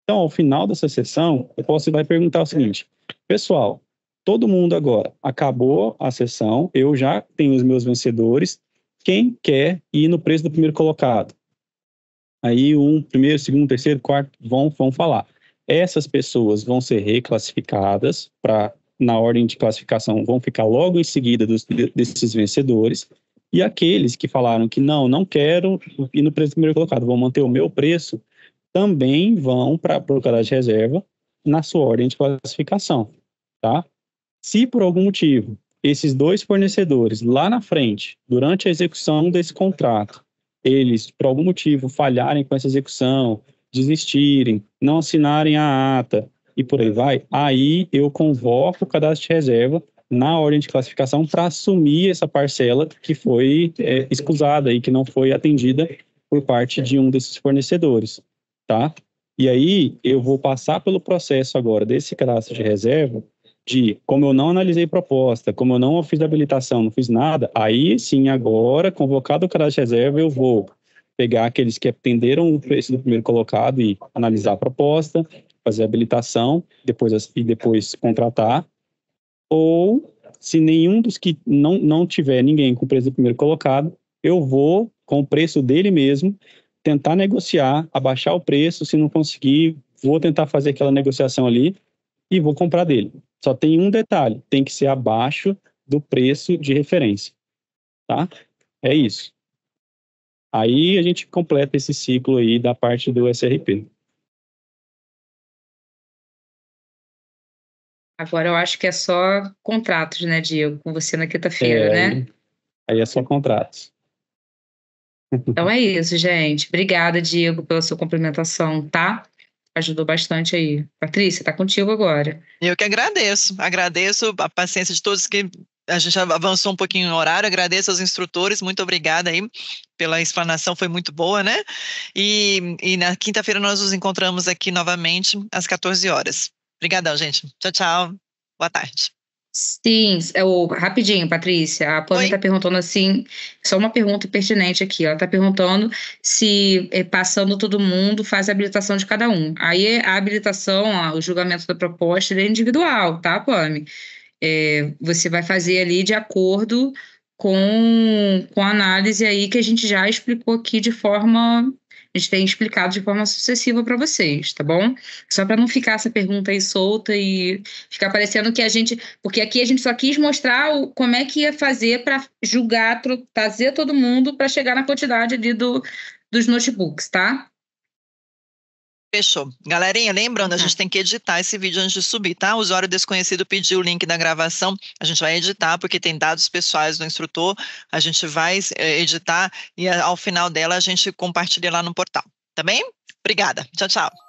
Então, ao final dessa sessão, eu posso vai perguntar o seguinte: pessoal, todo mundo agora acabou a sessão, eu já tenho os meus vencedores, quem quer ir no preço do primeiro colocado. Aí um, primeiro, segundo, terceiro, quarto vão, vão falar. Essas pessoas vão ser reclassificadas para na ordem de classificação vão ficar logo em seguida dos, desses vencedores. E aqueles que falaram que não, não quero ir no preço do primeiro colocado, vão manter o meu preço, também vão para a procurada de reserva na sua ordem de classificação, tá? Se por algum motivo esses dois fornecedores lá na frente, durante a execução desse contrato, eles, por algum motivo, falharem com essa execução, desistirem, não assinarem a ata e por aí vai, aí eu convoco o cadastro de reserva na ordem de classificação para assumir essa parcela que foi é, escusada e que não foi atendida por parte de um desses fornecedores, tá? E aí eu vou passar pelo processo agora desse cadastro de reserva de como eu não analisei proposta, como eu não fiz habilitação, não fiz nada, aí sim, agora, convocado o cadastro de reserva, eu vou pegar aqueles que atenderam o preço do primeiro colocado e analisar a proposta, fazer a habilitação depois, e depois contratar. Ou, se nenhum dos que não, não tiver ninguém com o preço do primeiro colocado, eu vou, com o preço dele mesmo, tentar negociar, abaixar o preço. Se não conseguir, vou tentar fazer aquela negociação ali e vou comprar dele. Só tem um detalhe, tem que ser abaixo do preço de referência, tá? É isso. Aí a gente completa esse ciclo aí da parte do SRP.
Agora eu acho que é só contratos, né, Diego? Com você na quinta-feira,
é, né? Aí, aí é só contratos.
Então é isso, gente. Obrigada, Diego, pela sua complementação, tá? ajudou bastante aí. Patrícia, tá contigo agora.
Eu que agradeço. Agradeço a paciência de todos que a gente avançou um pouquinho no horário, agradeço aos instrutores, muito obrigada aí pela explanação, foi muito boa, né? E, e na quinta-feira nós nos encontramos aqui novamente às 14 horas. Obrigadão, gente. Tchau, tchau. Boa tarde.
Sim, é o rapidinho, Patrícia. A Pamela está perguntando assim, só uma pergunta pertinente aqui. Ela está perguntando se eh, passando todo mundo faz a habilitação de cada um. Aí a habilitação, ó, o julgamento da proposta é individual, tá, Pami? É, você vai fazer ali de acordo com, com a análise aí que a gente já explicou aqui de forma a gente tem explicado de forma sucessiva para vocês, tá bom? Só para não ficar essa pergunta aí solta e ficar parecendo que a gente. Porque aqui a gente só quis mostrar o, como é que ia fazer para julgar, trazer todo mundo para chegar na quantidade ali do, dos notebooks, tá?
Fechou. Galerinha, lembrando, a tá. gente tem que editar esse vídeo antes de subir, tá? O usuário desconhecido pediu o link da gravação, a gente vai editar, porque tem dados pessoais do instrutor, a gente vai eh, editar e eh, ao final dela a gente compartilha lá no portal, tá bem? Obrigada. Tchau, tchau.